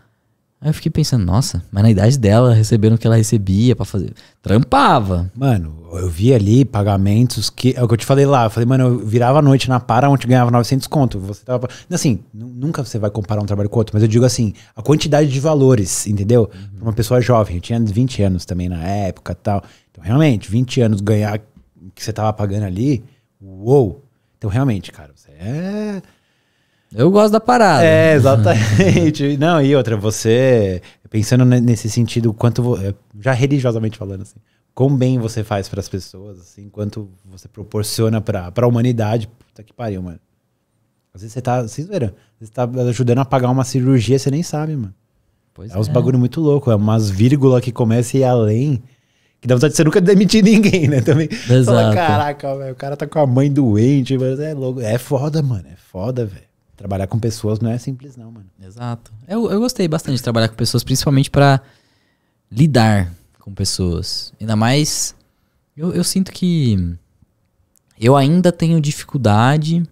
Aí eu fiquei pensando, nossa, mas na idade dela, recebendo o que ela recebia para fazer. Trampava. Mano, eu vi ali pagamentos que. É o que eu te falei lá. Eu falei, mano, eu virava a noite na para onde ganhava 900 conto. Você tava. Assim, nunca você vai comparar um trabalho com outro, mas eu digo assim, a quantidade de valores, entendeu? Uhum. Pra uma pessoa jovem. Eu tinha 20 anos também na época e tal. Então, realmente, 20 anos ganhar o que você tava pagando ali, uou. Então, realmente, cara, você é eu gosto da parada. É, exatamente. Não, e outra, você, pensando nesse sentido, quanto. É, já religiosamente falando, assim, quão bem você faz para as pessoas, assim, quanto você proporciona para a humanidade. Puta que pariu, mano. Às vezes você tá. Vocês viram? Você tá ajudando a pagar uma cirurgia, você nem sabe, mano. Pois é, é uns bagulho muito louco, é umas vírgulas que começa e além. Que dá vontade de você nunca demitir ninguém, né? Também. Exato. Fala, caraca, velho. o cara tá com a mãe doente, mas é louco. É foda, mano. É foda, velho trabalhar com pessoas não é simples, não, mano. Exato. Eu, eu gostei bastante de trabalhar com pessoas, principalmente para lidar com pessoas. Ainda mais. Eu, eu sinto que. Eu ainda tenho dificuldade.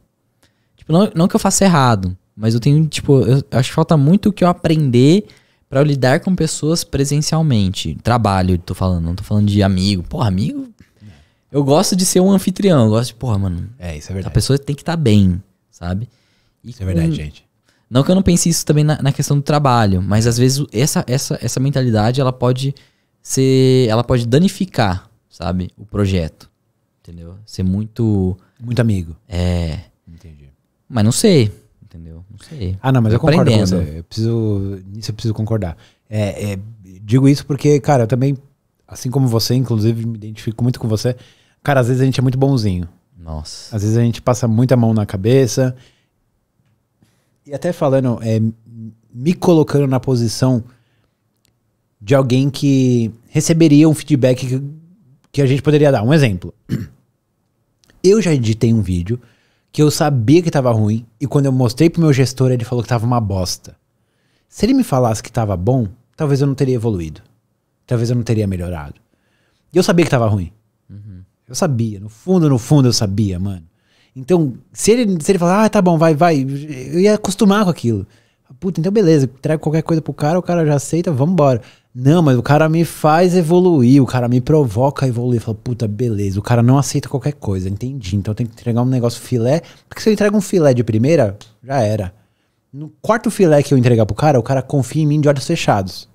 Tipo, não, não que eu faça errado, mas eu tenho, tipo, eu acho que falta muito o que eu aprender para lidar com pessoas presencialmente. Trabalho, tô falando, não tô falando de amigo. Porra, amigo. Eu gosto de ser um anfitrião, eu gosto de, porra, mano. É, isso é verdade. A pessoa tem que estar tá bem, sabe? Isso é verdade, gente. Não que eu não pense isso também na, na, questão do trabalho, mas às vezes essa, essa, essa mentalidade ela pode ser. Ela pode danificar, sabe, o projeto. Entendeu? Ser muito. Muito amigo. É. Entendi. Mas não sei. Entendeu? Não sei. Ah, não, mas eu concordo com você. Eu preciso, nisso eu preciso concordar. É, é, digo isso porque, cara, eu também, assim como você, inclusive, me identifico muito com você. Cara, às vezes a gente é muito bonzinho. Nossa. Às vezes a gente passa muita mão na cabeça, e até falando, é, me colocando na posição de alguém que receberia um feedback que, que a gente poderia dar. Um exemplo. Eu já editei um vídeo que eu sabia que estava ruim e quando eu mostrei pro meu gestor ele falou que estava uma bosta. Se ele me falasse que estava bom, talvez eu não teria evoluído. Talvez eu não teria melhorado. E eu sabia que estava ruim. Uhum. Eu sabia, no fundo, no fundo eu sabia, mano. Então, se ele, se ele falar, ah, tá bom, vai, vai, eu ia acostumar com aquilo. Puta, então beleza, trago qualquer coisa pro cara, o cara já aceita, vambora. Não, mas o cara me faz evoluir, o cara me provoca a evoluir. Fala, puta, beleza, o cara não aceita qualquer coisa, entendi. Então eu tenho que entregar um negócio filé, porque se eu entrego um filé de primeira, já era. No quarto filé que eu entregar pro cara, o cara confia em mim de olhos fechados.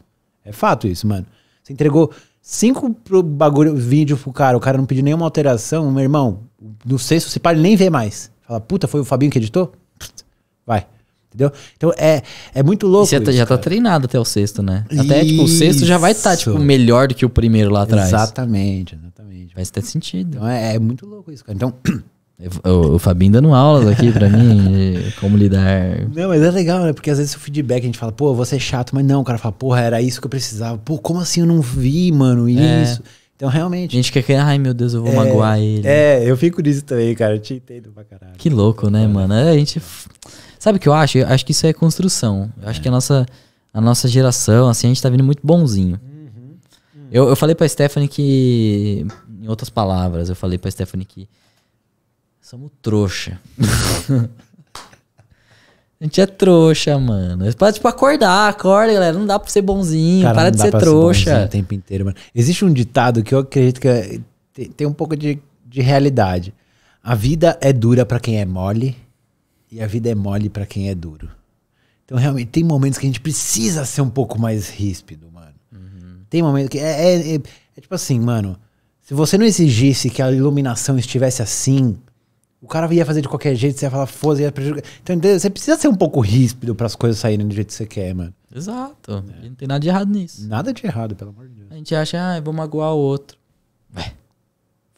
É fato isso, mano. Você entregou cinco pro bagulho, vídeo pro cara, o cara não pediu nenhuma alteração, meu irmão, não sei se você nem ver mais. Fala, puta, foi o Fabinho que editou? Vai. Entendeu? Então é, é muito louco. E você tá, isso, já tá cara. tá treinado até o sexto, né? Até isso. tipo, o sexto já vai estar tá, tipo, melhor do que o primeiro lá atrás. Exatamente, exatamente. vai ter sentido. Então, é, é muito louco isso, cara. Então. O, o Fabinho dando aulas aqui pra mim, como lidar. Não, mas é legal, né? Porque às vezes o feedback a gente fala, pô, você é chato, mas não, o cara fala, porra, era isso que eu precisava. Pô, como assim eu não vi, mano, é. isso? É. Então, realmente. A gente quer que, ai meu Deus, eu vou é, magoar ele. É, eu fico nisso também, cara. Eu te entendo pra caralho. Que louco, né, é. mano? É, a gente. Sabe o que eu acho? Eu acho que isso é construção. Eu acho é. que a nossa, a nossa geração, assim, a gente tá vindo muito bonzinho. Uhum. Uhum. Eu, eu falei pra Stephanie que. Em outras palavras, eu falei pra Stephanie que Somos trouxa. A gente é trouxa, mano. Para, tipo, acordar, acorda, galera. Não dá pra ser bonzinho. Cara, para de ser trouxa. Ser o tempo inteiro, mano. Existe um ditado que eu acredito que é, tem, tem, um pouco de, de realidade. A vida é dura para quem é mole e a vida é mole para quem é duro. Então, realmente, tem momentos que a gente precisa ser um pouco mais ríspido, mano. Uhum. Tem momentos que. É é, é, é tipo assim, mano. Se você não exigisse que a iluminação estivesse assim, o cara ia fazer de qualquer jeito, você ia falar, foda-se, ia prejudicar. Então, você precisa ser um pouco ríspido para as coisas saírem do jeito que você quer, mano. Exato. É. não tem nada de errado nisso. Nada de errado, pelo amor de Deus. A gente acha, ah, eu vou magoar o outro. Ué.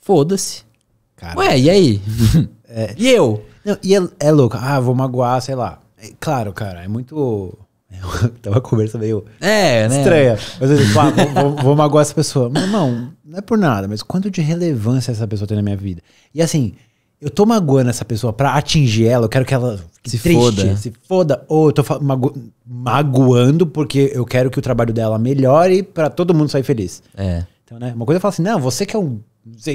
Foda-se. Ué, é. e aí? É. e eu? Não, e é, é, louco. Ah, vou magoar, sei lá. É, claro, cara, é muito. Tá uma conversa meio é, né? estranha. Né? Mas eu assim, digo, tipo, ah, vou, vou, vou magoar essa pessoa. Mas, irmão, não é por nada, mas quanto de relevância essa pessoa tem na minha vida? E assim, eu tô magoando essa pessoa pra atingir ela, eu quero que ela se triste, foda. se foda. Ou eu tô magoando porque eu quero que o trabalho dela melhore para todo mundo sair feliz. É. Então, né? Uma coisa eu é falo assim, não, você que é um.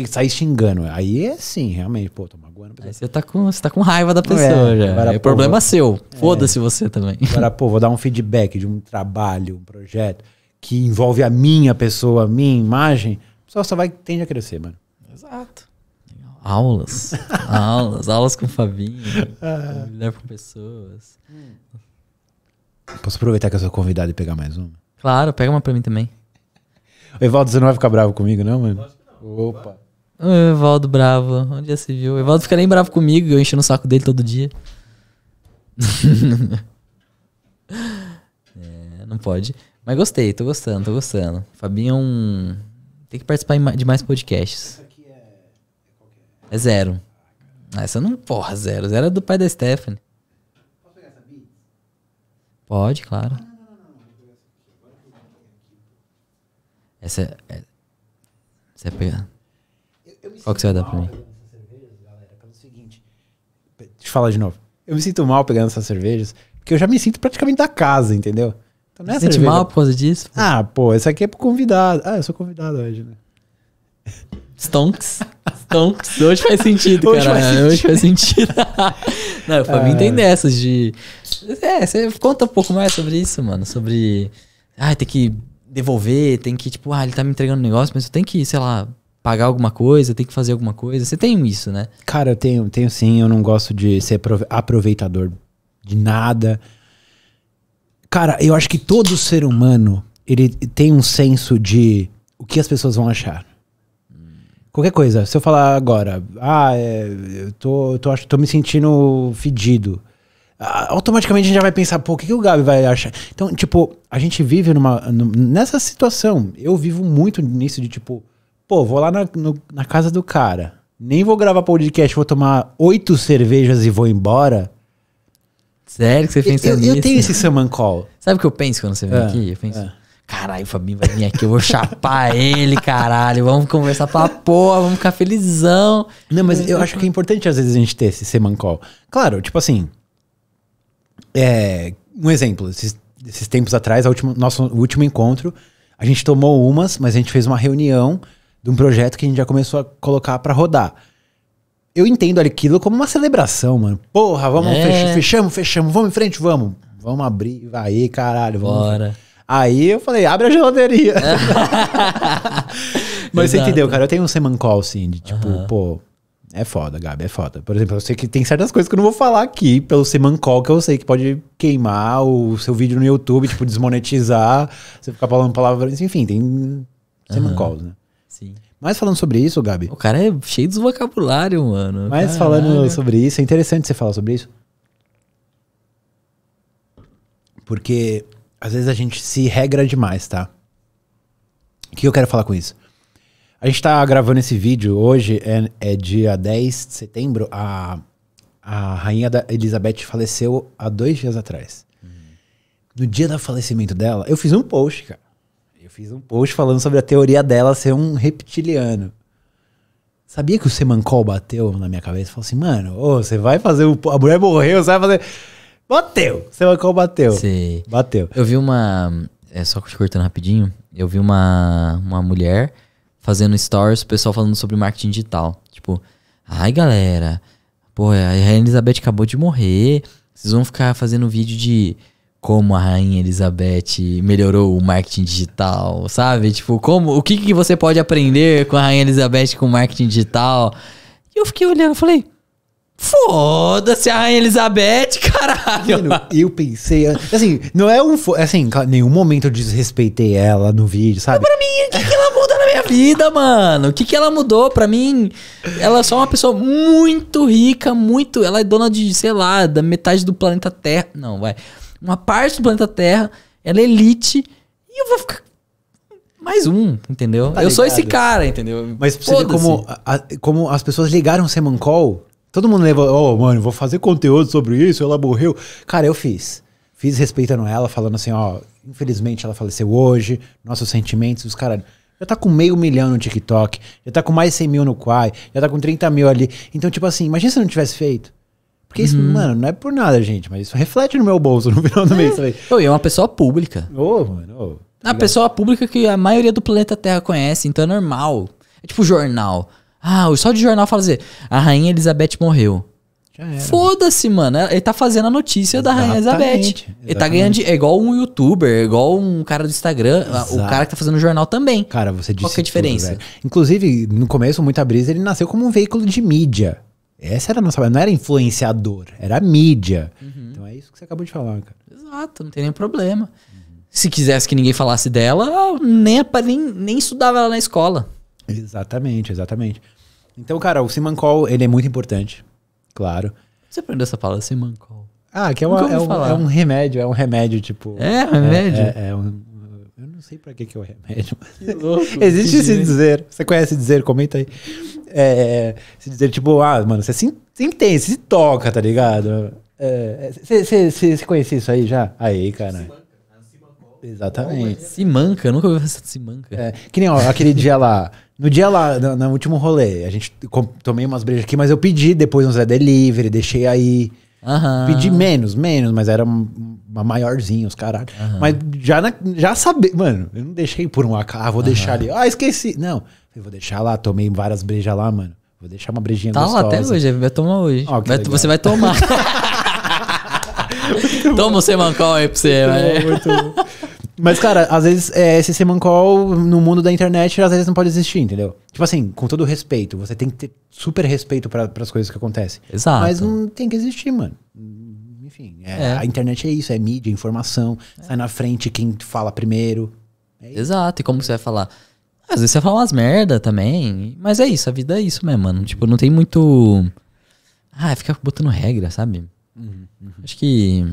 Sair xingando. Aí é sim, realmente, pô, tô magoando Aí você tá com, você tá com raiva da pessoa é, já. Agora, é pô, problema vou... seu. É. Foda-se é. você também. Agora, pô, vou dar um feedback de um trabalho, um projeto que envolve a minha pessoa, a minha imagem. A pessoa só vai tende a crescer, mano. Exato. Aulas. aulas. Aulas com o Fabinho. É. Melhor com pessoas. Hum. Posso aproveitar que eu sou convidado e pegar mais uma? Claro, pega uma pra mim também. Evaldo, você não vai ficar bravo comigo, não, mano? não. Opa. O Evaldo bravo. Onde já se viu? O Evaldo fica nem bravo comigo, eu enchendo o saco dele todo dia. é, não pode. Mas gostei, tô gostando, tô gostando. Fabinho é um. Tem que participar de mais podcasts. É zero. Ah, essa não, porra, zero. Zero é do pai da Stephanie. Posso pegar essa Beats? Pode, claro. Essa é, é. Você vai pegar. Qual que você vai dar pra mim? Deixa eu falar de novo. Eu me sinto mal pegando essas cervejas, porque eu já me sinto praticamente da casa, entendeu? Então, não é Você sente mal por causa disso? Ah, pô, essa aqui é pro convidado. Ah, eu sou convidado hoje, né? Stonks. Então, hoje faz sentido, hoje cara. Faz sentido. Hoje faz sentido. Não, o mim tem dessas de. É, você conta um pouco mais sobre isso, mano. Sobre. Ah, tem que devolver, tem que, tipo, ah, ele tá me entregando um negócio, mas eu tenho que, sei lá, pagar alguma coisa, tem que fazer alguma coisa. Você tem isso, né? Cara, eu tenho, tenho sim. Eu não gosto de ser aproveitador de nada. Cara, eu acho que todo ser humano ele tem um senso de o que as pessoas vão achar. Qualquer coisa, se eu falar agora, ah, é, eu tô, tô, tô me sentindo fedido automaticamente a gente já vai pensar, pô, o que, que o Gabi vai achar? Então, tipo, a gente vive numa. nessa situação. Eu vivo muito nisso de tipo, pô, vou lá na, no, na casa do cara, nem vou gravar podcast, vou tomar oito cervejas e vou embora. Sério que você pensa eu, nisso? Eu tenho esse samancol. Sabe o que eu penso quando você vem é, aqui? Eu penso. É. Caralho, o Fabinho vai vir aqui, eu vou chapar ele, caralho. Vamos conversar pra porra, vamos ficar felizão. Não, mas eu acho que é importante às vezes a gente ter esse semancol. Claro, tipo assim. É, um exemplo, esses, esses tempos atrás, última, nosso último encontro, a gente tomou umas, mas a gente fez uma reunião de um projeto que a gente já começou a colocar para rodar. Eu entendo aquilo como uma celebração, mano. Porra, vamos, é. fechamos, fechamos, vamos em frente, vamos. Vamos abrir, vai aí, caralho, vamos. Bora. Aí eu falei, abre a geladeira. Mas Exato. você entendeu, cara? Eu tenho um semancol, assim, de tipo, uhum. pô, é foda, Gabi, é foda. Por exemplo, eu sei que tem certas coisas que eu não vou falar aqui pelo semancol, que eu sei que pode queimar o seu vídeo no YouTube, tipo, desmonetizar, você ficar falando palavras. Enfim, tem semancols, uhum. né? Sim. Mas falando sobre isso, Gabi. O cara é cheio de vocabulário, mano. Mas Caralho. falando sobre isso, é interessante você falar sobre isso. Porque às vezes a gente se regra demais, tá? O que eu quero falar com isso? A gente tá gravando esse vídeo hoje, é, é dia 10 de setembro. A, a rainha da Elizabeth faleceu há dois dias atrás. Uhum. No dia do falecimento dela, eu fiz um post, cara. Eu fiz um post falando sobre a teoria dela ser um reptiliano. Sabia que o Semancol bateu na minha cabeça? Falou assim, mano, ô, você vai fazer. O... A mulher morreu, você vai fazer. Bateu! Seu Alcão bateu. Sim. Bateu. Eu vi uma. É só cortando rapidinho. Eu vi uma, uma mulher fazendo stories, o pessoal falando sobre marketing digital. Tipo, ai galera, pô, a Rainha Elizabeth acabou de morrer. Vocês vão ficar fazendo vídeo de como a Rainha Elizabeth melhorou o marketing digital, sabe? Tipo, como o que, que você pode aprender com a Rainha Elizabeth com marketing digital? E eu fiquei olhando, falei, Foda-se a Rainha Elizabeth, caralho. Mano, eu pensei. Assim, não é um. Assim, nenhum momento eu desrespeitei ela no vídeo, sabe? Mas pra mim, o que, que ela muda na minha vida, mano? O que, que ela mudou? Pra mim, ela é só uma pessoa muito rica, muito. Ela é dona de, sei lá, da metade do planeta Terra. Não, vai. Uma parte do planeta Terra. Ela é elite. E eu vou ficar mais um, entendeu? Tá eu ligado. sou esse cara, entendeu? Mas você ver como, a, como as pessoas ligaram o Semancol Todo mundo leva, oh, mano, vou fazer conteúdo sobre isso, ela morreu. Cara, eu fiz. Fiz respeitando ela, falando assim, ó, oh, infelizmente ela faleceu hoje, nossos sentimentos, os caras. Já tá com meio milhão no TikTok, já tá com mais 100 mil no Quai, já tá com 30 mil ali. Então, tipo assim, imagina se eu não tivesse feito. Porque isso, uhum. mano, não é por nada, gente, mas isso reflete no meu bolso no final do é. mês. Eu, e é uma pessoa pública. Ô, oh, mano. Tá oh, a pessoa pública que a maioria do planeta Terra conhece, então é normal. É tipo jornal. Ah, só de jornal fazer assim, a rainha Elizabeth morreu. Né? Foda-se, mano. É, ele tá fazendo a notícia exatamente, da Rainha Elizabeth. Exatamente. Ele tá ganhando. é igual um youtuber, é igual um cara do Instagram, Exato. o cara que tá fazendo o jornal também. Cara, você disse. Qual que é a diferença? Tudo, Inclusive, no começo, Muita Brisa, ele nasceu como um veículo de mídia. Essa era a nossa. Não era influenciador, era mídia. Uhum. Então é isso que você acabou de falar, cara. Exato, não tem nenhum problema. Uhum. Se quisesse que ninguém falasse dela, nem, nem, nem estudava ela na escola. Exatamente, exatamente. Então, cara, o Simancol, ele é muito importante, claro. Você aprendeu essa palavra, Simancol? Ah, que é, uma, é, um, é, um, remédio, é um remédio, tipo... É, é remédio? É, é, é um, eu não sei pra que que é o remédio. Que louco, Existe esse dizer, você conhece dizer, comenta aí. É, se dizer, tipo, ah, mano, você se, se entende, se toca, tá ligado? Você é, conhecia isso aí já? Aí, cara. Né? Exatamente. Simanca, nunca ouvi falar Simanca. que nem ó, aquele dia lá... No dia lá, no, no último rolê, a gente tomei umas brejas aqui, mas eu pedi depois um Zé Delivery, deixei aí. Uhum. Pedi menos, menos, mas era uma maiorzinha, os caralho. Uhum. Mas já, já sabia, mano, eu não deixei por um acaso, ah, vou uhum. deixar ali. Ah, esqueci. Não, eu vou deixar lá, tomei várias brejas lá, mano. Vou deixar uma brejinha tá gostosa. Tá lá até hoje, vai tomar hoje. vai, você vai tomar. Toma o semancal aí pra você, velho. Muito bom. Mas, cara, às vezes é, esse mancou no mundo da internet às vezes não pode existir, entendeu? Tipo assim, com todo respeito, você tem que ter super respeito para as coisas que acontecem. Exato. Mas não tem que existir, mano. Enfim, é, é. a internet é isso, é mídia, informação, sai na frente quem fala primeiro. É Exato, e como você vai falar? Às vezes você fala umas merda também, mas é isso, a vida é isso mesmo, mano. Tipo, não tem muito... Ah, fica botando regra, sabe? Uhum, uhum. Acho que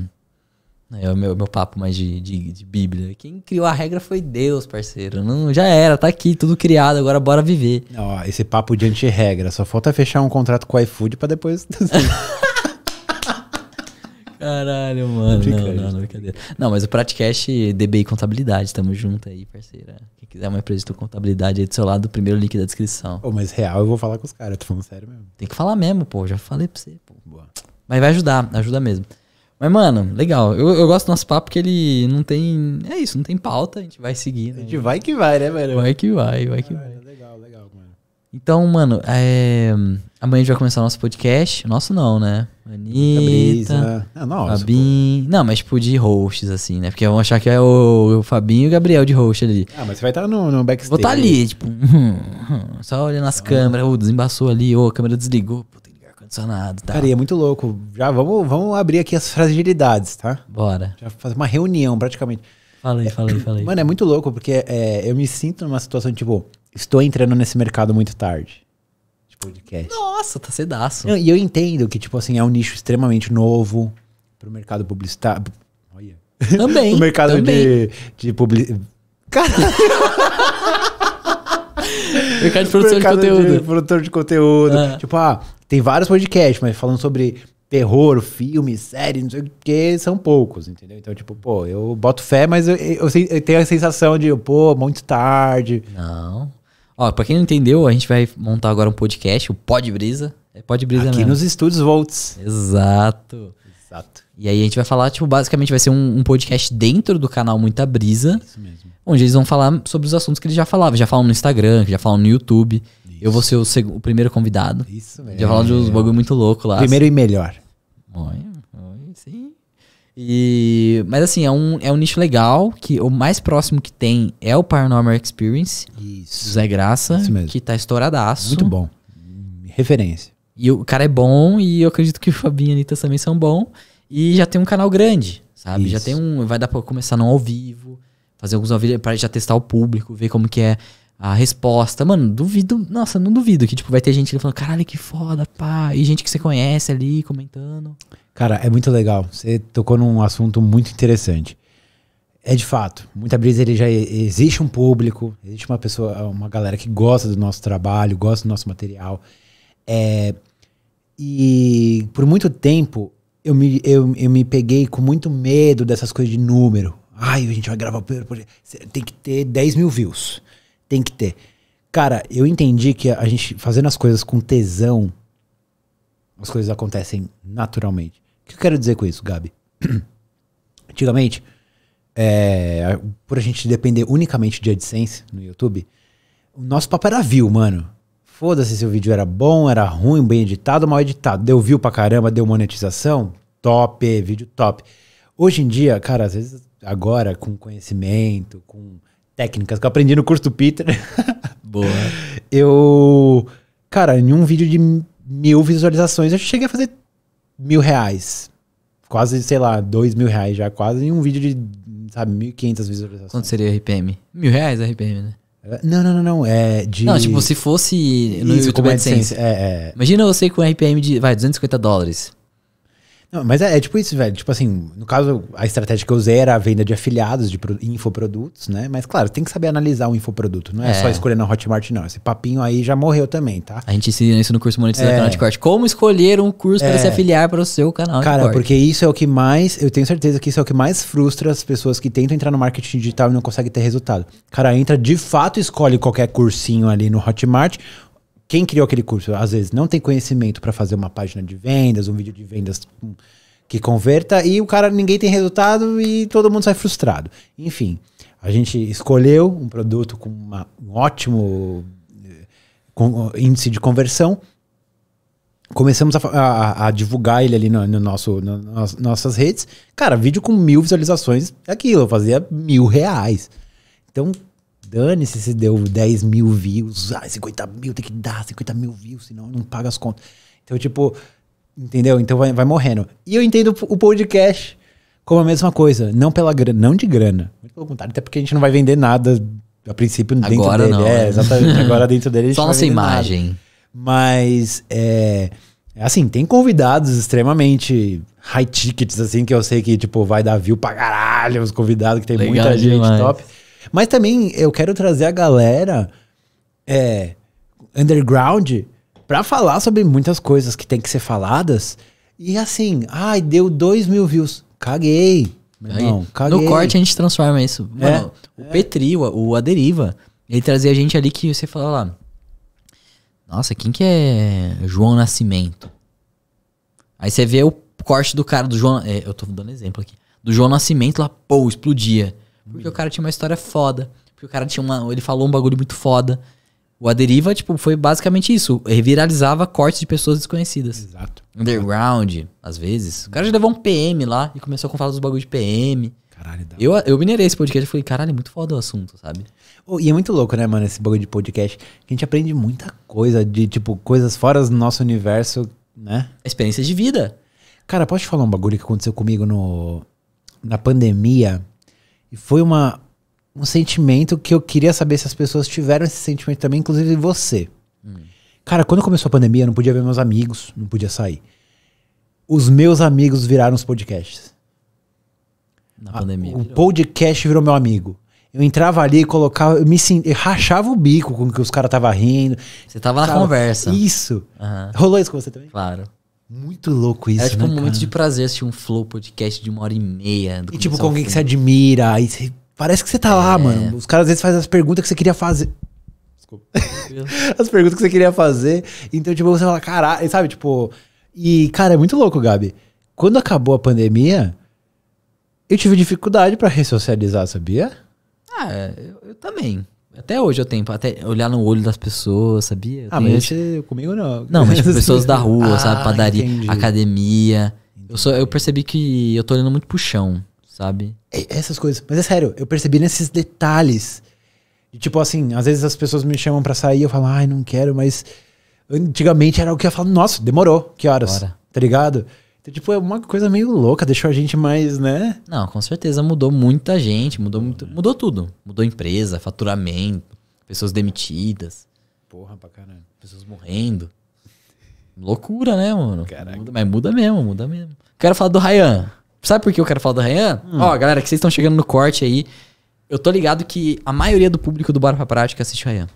é o meu, meu papo mais de, de, de, Bíblia. Quem criou a regra foi Deus, parceiro. Não, já era, tá aqui, tudo criado, agora bora viver. Ó, esse papo de anti-regra. Só falta fechar um contrato com o iFood pra depois. Caralho, mano. Não, não, não, não, brincadeira. Não, mas o Pratcast DBI Contabilidade, tamo junto aí, parceira. Quem quiser uma empresa de contabilidade aí do seu lado, o primeiro link da descrição. Pô, mas real, eu vou falar com os caras, tô falando sério mesmo. Tem que falar mesmo, pô. Já falei pra você, pô. Boa. Mas vai ajudar, ajuda mesmo. Mas, mano, legal. Eu, eu gosto do nosso papo porque ele não tem. É isso, não tem pauta, a gente vai seguindo. Né? A gente vai que vai, né, velho? Vai que vai, vai que ah, vai. Legal, legal, mano. Então, mano, é... amanhã a gente vai começar o nosso podcast. Nosso não, né? Anitta, É nossa, Fabinho. Pô. Não, mas tipo de hosts, assim, né? Porque vão achar que é o, o Fabinho e o Gabriel de host ali. Ah, mas você vai estar tá no, no backstage. Vou estar tá ali, tipo, só olhando as ah. câmeras. Ô, oh, desembaçou ali, ô, oh, a câmera desligou ar-condicionado. Tá? Cara, e é muito louco. Já vamos, vamos abrir aqui as fragilidades, tá? Bora. Já fazer uma reunião, praticamente. Falei, falei, falei. Mano, é muito louco, porque é, eu me sinto numa situação, tipo, estou entrando nesse mercado muito tarde. De podcast. Nossa, tá cedaço. e eu entendo que, tipo assim, é um nicho extremamente novo pro mercado publicitário. Olha. Também. o mercado também. de, de publicidade. Caralho! mercado de produção mercado de conteúdo. De produtor de conteúdo. Ah. Tipo, ah, tem vários podcasts, mas falando sobre terror, filme, série, não sei o que, são poucos, entendeu? Então, tipo, pô, eu boto fé, mas eu, eu, eu tenho a sensação de, pô, muito tarde. Não. Ó, pra quem não entendeu, a gente vai montar agora um podcast, o Pod Brisa. É Pod Brisa Aqui mesmo. nos estúdios Volts. Exato. Exato. E aí a gente vai falar, tipo, basicamente vai ser um, um podcast dentro do canal Muita Brisa. isso mesmo. Onde eles vão falar sobre os assuntos que eles já falavam. Já falam no Instagram, já falam no YouTube. Eu vou ser o, o primeiro convidado. Isso mesmo. Já falando de uns bagulho muito louco lá. Primeiro assim. e melhor. Olha, olha, sim. E, mas assim, é um, é um nicho legal, que o mais próximo que tem é o Paranormal Experience. Isso. Zé Graça, Isso mesmo. que tá estouradaço. Muito bom. Referência. E o cara é bom, e eu acredito que o Fabinho e a Anitta também são bons. E já tem um canal grande, sabe? Isso. Já tem um. Vai dar pra começar não ao vivo, fazer alguns ao vivo pra já testar o público, ver como que é a resposta. Mano, duvido. Nossa, não duvido que, tipo, vai ter gente falando, caralho, que foda, pá. E gente que você conhece ali comentando. Cara, é muito legal. Você tocou num assunto muito interessante. É de fato, muita brisa ele já existe um público, existe uma pessoa, uma galera que gosta do nosso trabalho, gosta do nosso material. É, e por muito tempo eu me, eu, eu me peguei com muito medo dessas coisas de número. Ai, a gente vai gravar o primeiro projeto. Tem que ter 10 mil views tem que ter. Cara, eu entendi que a gente fazendo as coisas com tesão, as coisas acontecem naturalmente. O que eu quero dizer com isso, Gabi? Antigamente, é, por a gente depender unicamente de AdSense no YouTube, o nosso papo era view, mano. Foda-se se o vídeo era bom, era ruim, bem editado, mal editado. Deu view pra caramba, deu monetização, top, vídeo top. Hoje em dia, cara, às vezes agora com conhecimento, com técnicas que eu aprendi no curso do Peter. Boa. eu. Cara, em um vídeo de mil visualizações, eu cheguei a fazer mil reais. Quase, sei lá, dois mil reais já, quase em um vídeo de, sabe, mil e quinhentas visualizações. Quanto seria RPM? Mil reais RPM, né? É, não, não, não, não. É de. Não, tipo, se fosse no Isso, YouTube é AdSense. É, é. Imagina você com RPM de, vai, 250 dólares. Não, mas é, é, tipo isso, velho. Tipo assim, no caso, a estratégia que eu usei era a venda de afiliados, de infoprodutos, né? Mas claro, tem que saber analisar o infoproduto. Não é, é. só escolher na Hotmart, não. Esse papinho aí já morreu também, tá? A gente ensina isso no curso monetizado é. Canal de Corte. Como escolher um curso é. para se afiliar para o seu canal Cara, de corte. porque isso é o que mais... Eu tenho certeza que isso é o que mais frustra as pessoas que tentam entrar no marketing digital e não conseguem ter resultado. Cara, entra de fato escolhe qualquer cursinho ali no Hotmart quem criou aquele curso, às vezes, não tem conhecimento para fazer uma página de vendas, um vídeo de vendas que converta, e o cara, ninguém tem resultado e todo mundo sai frustrado. Enfim, a gente escolheu um produto com uma, um ótimo eh, com, índice de conversão. Começamos a, a, a divulgar ele ali no, no nosso, no, nas nossas redes. Cara, vídeo com mil visualizações, é aquilo, eu fazia mil reais. Então, Dane-se se deu 10 mil views. Ah, 50 mil tem que dar, 50 mil views, senão não paga as contas. Então, tipo, entendeu? Então vai, vai morrendo. E eu entendo o podcast como a mesma coisa. Não pela grana, não de grana. Muito pelo contrário, até porque a gente não vai vender nada a princípio dentro dele. é, né? exatamente. Agora dentro dele a gente Só nossa imagem. Nada. Mas é, é. Assim, tem convidados extremamente high tickets, assim, que eu sei que, tipo, vai dar view pra caralho, os convidados, que tem Legal muita demais. gente top. Mas também eu quero trazer a galera é, underground para falar sobre muitas coisas que tem que ser faladas. E assim, ai, deu dois mil views. Caguei. Não, caguei. No corte a gente transforma isso. É, Mano, é, o é. Petri, o, o Aderiva, ele trazia gente ali que você fala lá. Nossa, quem que é João Nascimento? Aí você vê o corte do cara do João. É, eu tô dando exemplo aqui. Do João Nascimento lá, pô, explodia. Porque o cara tinha uma história foda. Porque o cara tinha uma. Ele falou um bagulho muito foda. O Aderiva tipo, foi basicamente isso. Reviralizava cortes de pessoas desconhecidas. Exato. Underground, às vezes. O cara já levou um PM lá e começou a falar dos bagulhos de PM. Caralho, dá. Eu, eu minerei esse podcast e falei, caralho, é muito foda o assunto, sabe? Oh, e é muito louco, né, mano, esse bagulho de podcast. A gente aprende muita coisa de, tipo, coisas fora do nosso universo, né? Experiência de vida. Cara, posso te falar um bagulho que aconteceu comigo no, na pandemia? E foi uma, um sentimento que eu queria saber se as pessoas tiveram esse sentimento também, inclusive você. Hum. Cara, quando começou a pandemia, eu não podia ver meus amigos, não podia sair. Os meus amigos viraram os podcasts. Na pandemia. A, o podcast virou meu amigo. Eu entrava ali, colocava, eu me eu rachava o bico com que os caras estavam rindo. Você tava, tava na conversa. Isso. Uhum. Rolou isso com você também? Claro. Muito louco isso, né é tipo né, um momento cara? de prazer assistir um Flow podcast de uma hora e meia. e tipo, com alguém que você admira, aí você... parece que você tá é. lá, mano. Os caras às vezes fazem as perguntas que você queria fazer. Desculpa. as perguntas que você queria fazer. Então, tipo, você fala, caralho, sabe? Tipo... E, cara, é muito louco, Gabi. Quando acabou a pandemia, eu tive dificuldade para ressocializar, sabia? Ah, eu, eu também. Até hoje eu tenho, até olhar no olho das pessoas, sabia? Eu ah, mas esse, comigo não. Não, mas tipo, pessoas da rua, ah, sabe? Padaria, entendi. academia. Entendi. Eu, eu percebi que eu tô olhando muito pro chão, sabe? É, essas coisas. Mas é sério, eu percebi nesses detalhes. E, tipo assim, às vezes as pessoas me chamam para sair, eu falo, ai, não quero, mas antigamente era o que eu falava nossa, demorou, que horas? Bora. Tá ligado? Então, tipo, é uma coisa meio louca, deixou a gente mais, né? Não, com certeza mudou muita gente, mudou, muito, mudou tudo. Mudou empresa, faturamento, pessoas demitidas. Porra pra caramba. Pessoas morrendo. Loucura, né, mano? Caraca. Muda, mas muda mesmo, muda mesmo. Quero falar do Ryan. Sabe por que eu quero falar do Ryan? Hum. Ó, galera, que vocês estão chegando no corte aí. Eu tô ligado que a maioria do público do Bora Pra Prática assiste o Ryan.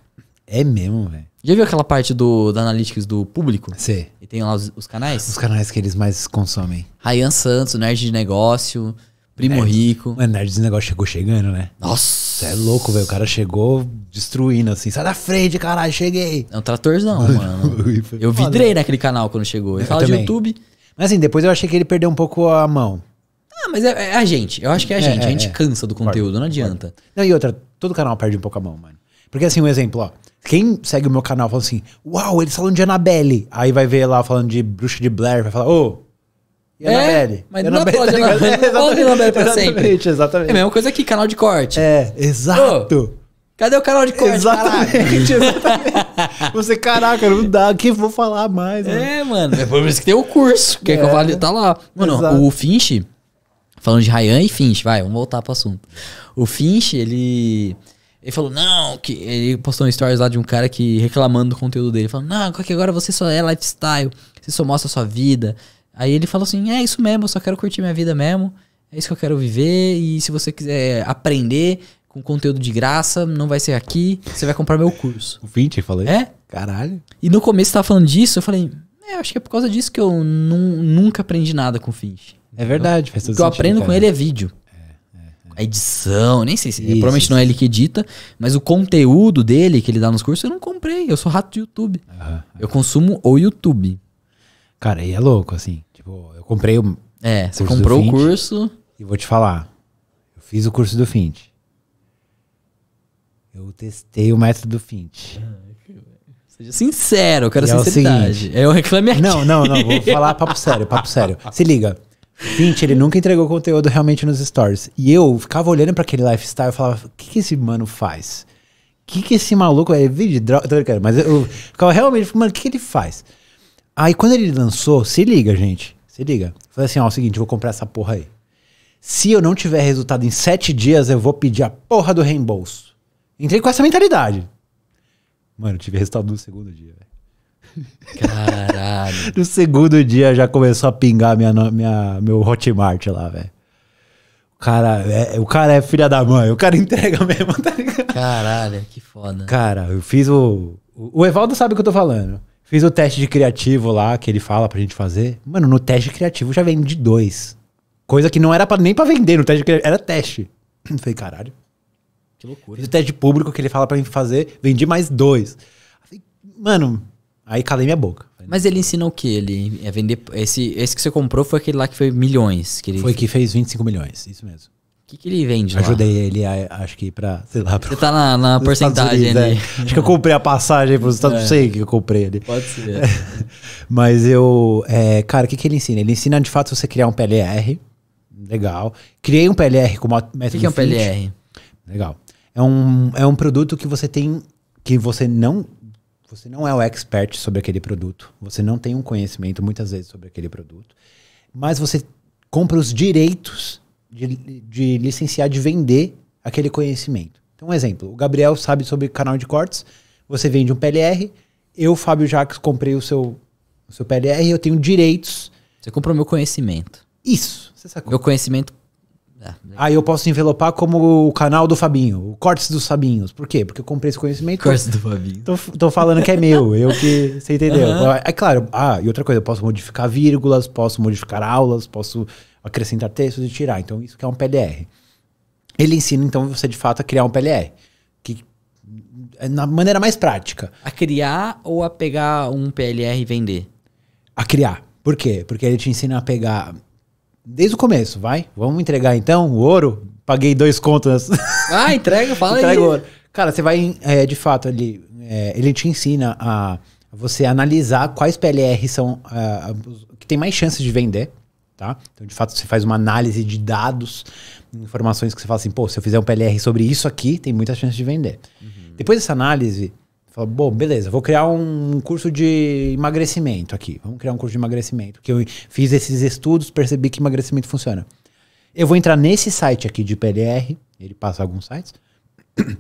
É mesmo, velho. Já viu aquela parte do, da Analytics do público? Sim. E tem lá os, os canais? Os canais que eles mais consomem. Ryan Santos, Nerd de Negócio, Primo Nerd. Rico. O Nerd de Negócio chegou chegando, né? Nossa! é louco, velho. O cara chegou destruindo, assim. Sai da frente, caralho, cheguei! É um tratorzão, mano. eu vidrei naquele canal quando chegou. Ele fala de YouTube. Mas assim, depois eu achei que ele perdeu um pouco a mão. Ah, mas é, é a gente. Eu acho que é a é, é, gente. É, é, a gente cansa do conteúdo, não adianta. Não, e outra, todo canal perde um pouco a mão, mano. Porque assim, um exemplo, ó. Quem segue o meu canal fala assim, uau, eles falam de Annabelle. Aí vai ver lá falando de bruxa de Blair, vai falar, ô, oh, e Anabelle. É, mas Anabelle, tá não pode tá Anabelle, é, Anabelle pra exatamente, sempre. Exatamente, É a mesma coisa aqui, canal de corte. É, exato. Oh, cadê o canal de corte, Exatamente, exatamente. Você, caraca, não dá, quem que vou falar mais? É, mano, é por isso que tem o curso, que é, é que eu falo, é. tá lá. Mano, exato. o Finch, falando de Ryan e Finch, vai, vamos voltar pro assunto. O Finch, ele... Ele falou, não, que. Ele postou um stories lá de um cara que reclamando do conteúdo dele. falou não, que agora você só é lifestyle, você só mostra a sua vida. Aí ele falou assim: é isso mesmo, eu só quero curtir minha vida mesmo. É isso que eu quero viver. E se você quiser aprender com conteúdo de graça, não vai ser aqui, você vai comprar meu curso. O 20, eu falei? É? Caralho. E no começo você tava falando disso, eu falei, é, acho que é por causa disso que eu nunca aprendi nada com o Finch. É verdade, faz O que eu aprendo cara. com ele é vídeo a edição, nem sei se. Isso, provavelmente isso. não é ele que edita, mas o conteúdo dele que ele dá nos cursos eu não comprei. Eu sou rato de YouTube. Uhum. Eu consumo o YouTube. Cara, aí é louco, assim. Tipo, eu comprei o. É, você comprou Fint, o curso. E vou te falar. Eu fiz o curso do Fint. Eu testei o método do Fint. Seja sincero, eu quero e sinceridade. É, o seguinte, é reclame aqui. Não, não, não. Vou falar papo sério, papo sério. Se liga. Gente, ele nunca entregou conteúdo realmente nos stories. E eu ficava olhando para aquele lifestyle e falava: o que, que esse mano faz? O que, que esse maluco. Ele é vive de droga. mas eu ficava realmente, mano, o que, que ele faz? Aí quando ele lançou, se liga, gente. Se liga. Falei assim: ó, é o seguinte, vou comprar essa porra aí. Se eu não tiver resultado em sete dias, eu vou pedir a porra do reembolso. Entrei com essa mentalidade. Mano, tive resultado no segundo dia, velho. Caralho. no segundo dia já começou a pingar minha, minha, meu Hotmart lá, velho. O cara, é, o cara é filha da mãe, o cara entrega mesmo, tá ligado? Caralho, que foda. Cara, eu fiz o. O Evaldo sabe o que eu tô falando. Fiz o teste de criativo lá que ele fala pra gente fazer. Mano, no teste criativo já vem de dois. Coisa que não era pra, nem pra vender no teste criativo, era teste. Eu falei, caralho. Que loucura. Fiz o teste de público que ele fala pra mim fazer, vendi mais dois. mano, Aí calei minha boca. Mas ele ensina o que? Ele é vender. Esse, esse que você comprou foi aquele lá que foi milhões. Que ele... Foi que fez 25 milhões, isso mesmo. O que, que ele vende Ajudei lá? ele, a, acho que pra, sei lá. Pra, você tá na, na porcentagem Unidos, é. ali. É. Acho que eu comprei a passagem pros Estados Unidos, é. não sei que eu comprei ali. Pode ser. É. Mas eu, é, cara, o que, que ele ensina? Ele ensina de fato você criar um PLR, legal. Criei um PLR com método O que, que é um PLR? Legal. É um, é um produto que você tem, que você não você não é o expert sobre aquele produto, você não tem um conhecimento muitas vezes sobre aquele produto, mas você compra os direitos de, de licenciar, de vender aquele conhecimento. Então, um exemplo: o Gabriel sabe sobre canal de cortes, você vende um PLR, eu, Fábio Jacques, comprei o seu, o seu PLR, eu tenho direitos. Você comprou meu conhecimento. Isso, você sacou. Meu conhecimento Aí eu posso envelopar como o canal do Fabinho, o Cortes dos Fabinhos. Por quê? Porque eu comprei esse conhecimento. Cortes do Fabinho. Tô, tô, falando que é meu, eu que. Você entendeu? Uhum. É claro, ah, e outra coisa, eu posso modificar vírgulas, posso modificar aulas, posso acrescentar textos e tirar. Então, isso que é um PLR. Ele ensina, então, você de fato a criar um PLR. Que é na maneira mais prática. A criar ou a pegar um PLR e vender? A criar. Por quê? Porque ele te ensina a pegar. Desde o começo, vai. Vamos entregar então o ouro. Paguei dois contas. Ah, entrega, fala entrega aí. Ouro. Cara, você vai, é, de fato, ele, é, ele te ensina a você analisar quais PLR são é, que tem mais chances de vender. Tá? Então, de fato, você faz uma análise de dados, informações que você fala assim, pô, se eu fizer um PLR sobre isso aqui, tem muita chance de vender. Uhum. Depois dessa análise, Fala, bom, beleza, vou criar um curso de emagrecimento aqui. Vamos criar um curso de emagrecimento. Que eu fiz esses estudos, percebi que emagrecimento funciona. Eu vou entrar nesse site aqui de PLR, ele passa alguns sites,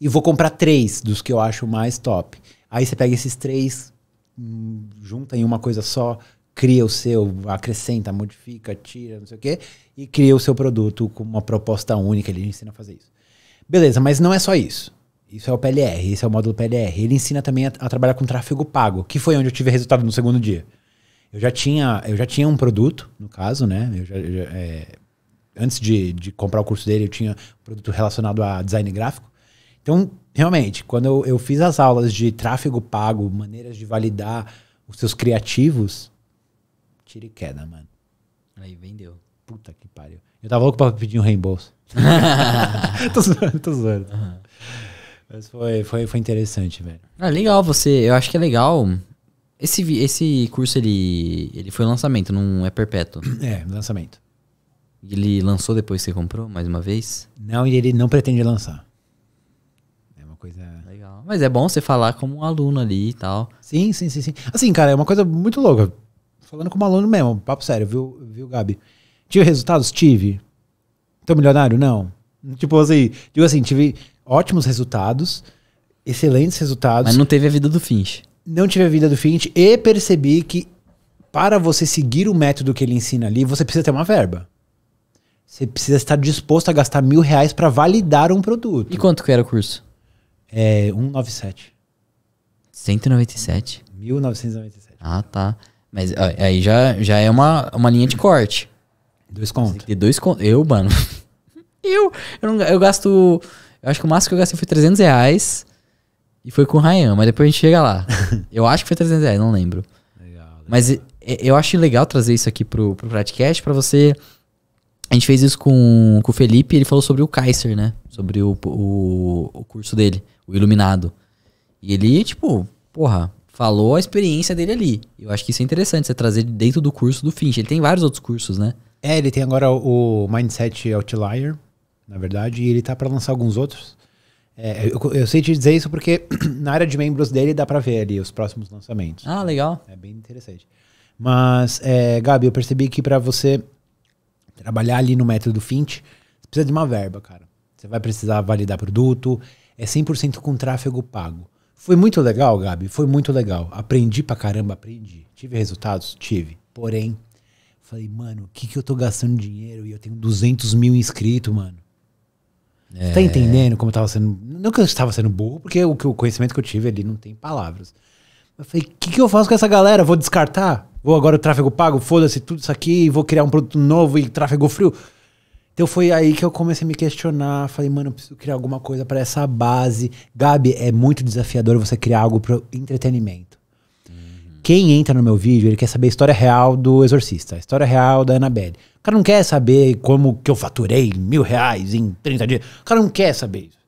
e vou comprar três dos que eu acho mais top. Aí você pega esses três, hum, junta em uma coisa só, cria o seu, acrescenta, modifica, tira, não sei o quê, e cria o seu produto com uma proposta única. Ele ensina a fazer isso. Beleza, mas não é só isso. Isso é o PLR, esse é o módulo PLR. Ele ensina também a, a, trabalhar com tráfego pago, que foi onde eu tive resultado no segundo dia. Eu já tinha, eu já tinha um produto, no caso, né? Eu já, eu já, é, antes de, de, comprar o curso dele, eu tinha um produto relacionado a design gráfico. Então, realmente, quando eu, eu fiz as aulas de tráfego pago, maneiras de validar os seus criativos, tira e queda, mano. Aí vendeu. Puta que pariu. Eu tava louco pra pedir um reembolso. tô zoando, tô zoando. Uhum. Mas foi, foi, foi interessante, velho. É legal você. Eu acho que é legal. Esse, esse curso, ele, ele foi lançamento, não é perpétuo. É, lançamento. Ele lançou depois que você comprou, mais uma vez? Não, e ele não pretende lançar. É uma coisa. Legal. Mas é bom você falar como um aluno ali e tal. Sim, sim, sim, sim. Assim, cara, é uma coisa muito louca. Falando como aluno mesmo, papo sério, viu, viu Gabi? Tive resultados? Tive. Tô milionário? Não. Tipo assim, digo assim, tive ótimos resultados, excelentes resultados. Mas não teve a vida do Finch. Não tive a vida do Finch e percebi que para você seguir o método que ele ensina ali, você precisa ter uma verba. Você precisa estar disposto a gastar mil reais para validar um produto. E quanto que era o curso? É 197. 197? 1997. Ah, tá. Mas aí já, já é uma, uma linha de corte. Dois contos. E dois contos. Eu, mano. eu, eu, não, eu gasto eu acho que o máximo que eu gastei foi 300 reais. E foi com o Ryan, mas depois a gente chega lá. eu acho que foi 300 reais, não lembro. Legal, legal. Mas eu acho legal trazer isso aqui pro, pro podcast para você. A gente fez isso com, com o Felipe, ele falou sobre o Kaiser, né? Sobre o, o, o curso dele, o Iluminado. E ele, tipo, porra, falou a experiência dele ali. Eu acho que isso é interessante, você trazer dentro do curso do Finch. Ele tem vários outros cursos, né? É, ele tem agora o Mindset Outlier, na verdade, e ele tá para lançar alguns outros. É, eu, eu, sei te dizer isso porque na área de membros dele dá para ver ali os próximos lançamentos. Ah, legal. É bem interessante. Mas, é, Gabi, eu percebi que para você trabalhar ali no método Fint, você precisa de uma verba, cara. Você vai precisar validar produto, é 100% com tráfego pago. Foi muito legal, Gabi? Foi muito legal. Aprendi pra caramba, aprendi. Tive resultados? Tive. Porém, falei, mano, o que, que eu tô gastando dinheiro e eu tenho 200 mil inscritos, mano? Você é. tá entendendo como eu tava sendo. Não que eu estava sendo burro, porque o, o conhecimento que eu tive ali não tem palavras. Eu falei, o que, que eu faço com essa galera? Vou descartar? Vou agora o tráfego pago? Foda-se tudo isso aqui, vou criar um produto novo e tráfego frio. Então foi aí que eu comecei a me questionar. Falei, mano, eu preciso criar alguma coisa para essa base. Gabi, é muito desafiador você criar algo para entretenimento. Quem entra no meu vídeo, ele quer saber a história real do Exorcista, a história real da Annabelle. O cara não quer saber como que eu faturei mil reais em 30 dias. O cara não quer saber isso.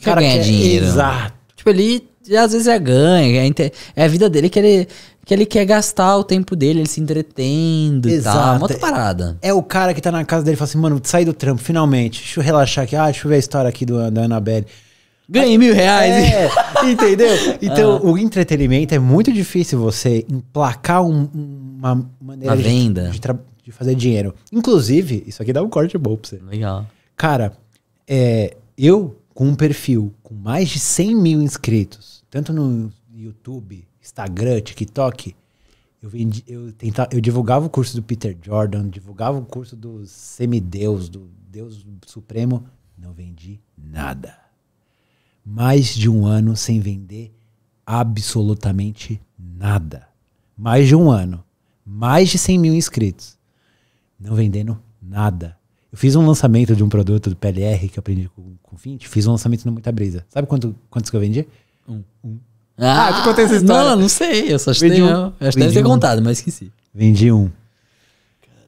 O cara ganha quer... dinheiro. Exato. Tipo, ele às vezes é ganho, é, inter... é a vida dele que ele, que ele quer gastar o tempo dele, ele se entretendo Exato. e tal. É uma outra parada. É o cara que tá na casa dele e fala assim, mano, saí do trampo, finalmente. Deixa eu relaxar aqui. Ah, deixa eu ver a história aqui do, da Annabelle. Ganhei mil reais. É, entendeu? Então, ah. o entretenimento é muito difícil você emplacar um, uma maneira uma venda. De, de, de, fazer dinheiro. Inclusive, isso aqui dá um corte bom pra você. Legal. Cara, é, eu, com um perfil com mais de 100 mil inscritos, tanto no YouTube, Instagram, TikTok, eu, vendi, eu, tentava, eu divulgava o curso do Peter Jordan, divulgava o curso do semideus, do Deus Supremo, não vendi nada mais de um ano sem vender absolutamente nada. Mais de um ano. Mais de 100 mil inscritos. Não vendendo nada. Eu fiz um lançamento de um produto do PLR que eu aprendi com, com 20. Fiz um lançamento no Muita Brisa. Sabe quanto, quantos que eu vendi? Um. um. Ah, ah, tu contei essa história? Não, não sei. Eu só achei. Um. Eu acho que deve ter um. contado, mas esqueci. Vendi um.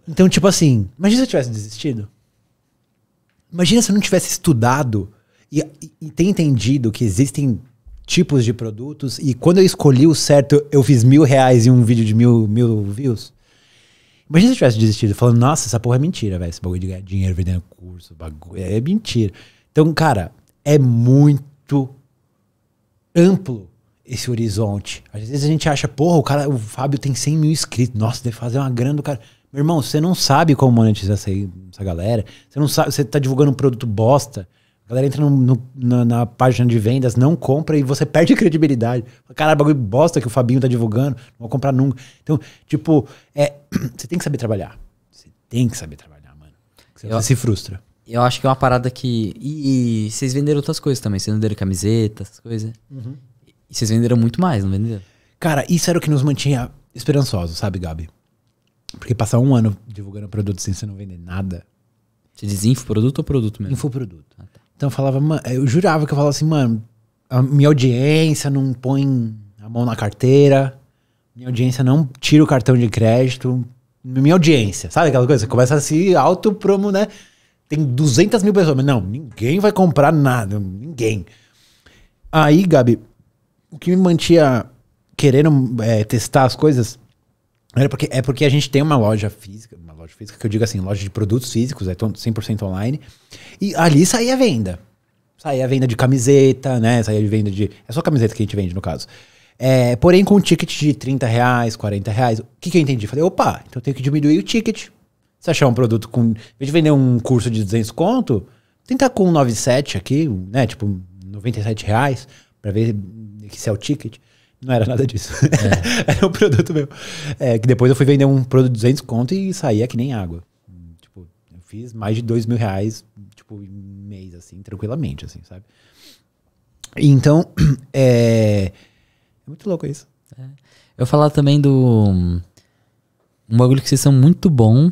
Então, tipo assim, imagina se eu tivesse desistido. Imagina se eu não tivesse estudado e, e tem entendido que existem tipos de produtos e quando eu escolhi o certo, eu fiz mil reais em um vídeo de mil, mil views. Imagina se eu tivesse desistido, falando, nossa, essa porra é mentira, velho, esse bagulho de ganhar dinheiro vendendo curso, bagulho, é mentira. Então, cara, é muito amplo esse horizonte. Às vezes a gente acha, porra, o cara, o Fábio tem 100 mil inscritos, nossa, deve fazer uma grana do cara. Meu irmão, você não sabe como monetizar essa, essa galera, você não sabe, você tá divulgando um produto bosta, a galera entra no, no, na, na, página de vendas, não compra e você perde credibilidade. Caralho, bagulho bosta que o Fabinho tá divulgando, não vou comprar nunca. Então, tipo, é, você tem que saber trabalhar. Você tem que saber trabalhar, mano. Você eu, se frustra. Eu acho que é uma parada que. E, e vocês venderam outras coisas também. Vocês venderam camisetas essas coisas. Né? Uhum. E vocês venderam muito mais, não venderam? Cara, isso era o que nos mantinha esperançosos, sabe, Gabi? Porque passar um ano divulgando produto sem você não vender nada. Você diz infoproduto ou produto mesmo? Infoproduto. Ah, tá. Então eu falava, eu jurava que eu falava assim, mano, a minha audiência não põe a mão na carteira, minha audiência não tira o cartão de crédito, minha audiência, sabe aquela coisa? Você começa a se autopromo, né? Tem 200 mil pessoas, mas não, ninguém vai comprar nada, ninguém. Aí, Gabi, o que me mantinha querendo é, testar as coisas era porque, é porque a gente tem uma loja física, loja física, que eu digo assim, loja de produtos físicos, é 100% online. E ali saía a venda. Saía a venda de camiseta, né? Saía a venda de. É só camiseta que a gente vende, no caso. É, porém, com um ticket de 30 reais, 40 reais, o que, que eu entendi? Falei, opa, então eu tenho que diminuir o ticket. Se achar um produto com. Em vez de vender um curso de 200 conto, tentar com 97 aqui, né? Tipo, 97 reais, pra ver se é o ticket. Não era nada disso. É. era um produto meu. É, que depois eu fui vender um produto de 200 conto e saía que nem água. Tipo, eu fiz mais de 2 mil reais, tipo, em mês, assim, tranquilamente, assim, sabe? Então, é... É muito louco isso. É. Eu falar também do... Um bagulho que vocês são muito bom.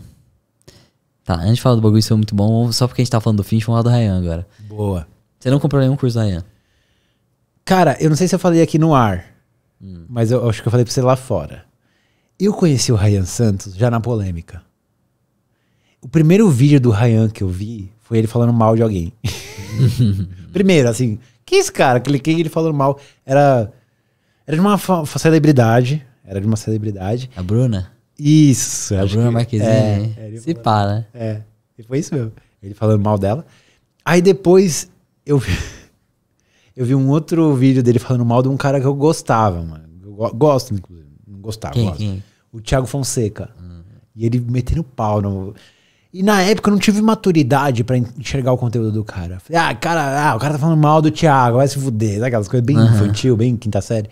Tá, antes de falar do bagulho que são muito bom, só porque a gente tá falando do Finch, vamos falar do Ryan agora. Boa. Você não comprou nenhum curso da Ryan? Cara, eu não sei se eu falei aqui no ar. Hum. Mas eu, eu, acho que eu falei pra você lá fora. Eu conheci o Ryan Santos já na polêmica. O primeiro vídeo do Ryan que eu vi foi ele falando mal de alguém. primeiro, assim, que esse cara? Cliquei ele falando mal. Era, era de uma celebridade. Era de uma celebridade. A Bruna? Isso. A Bruna Marquezine. É, né? é, Se pá, né? É. E foi isso mesmo. Ele falando mal dela. Aí depois eu vi. eu vi um outro vídeo dele falando mal de um cara que eu gostava, mano. Eu go gosto, inclusive. Não gostava, quem, gosto. Quem? O Thiago Fonseca. Hum. E ele metendo pau no. E na época eu não tive maturidade para enxergar o conteúdo do cara. Falei, ah, cara, ah, o cara tá falando mal do Thiago, vai se fuder. Aquelas coisas bem uhum. infantil, bem quinta série.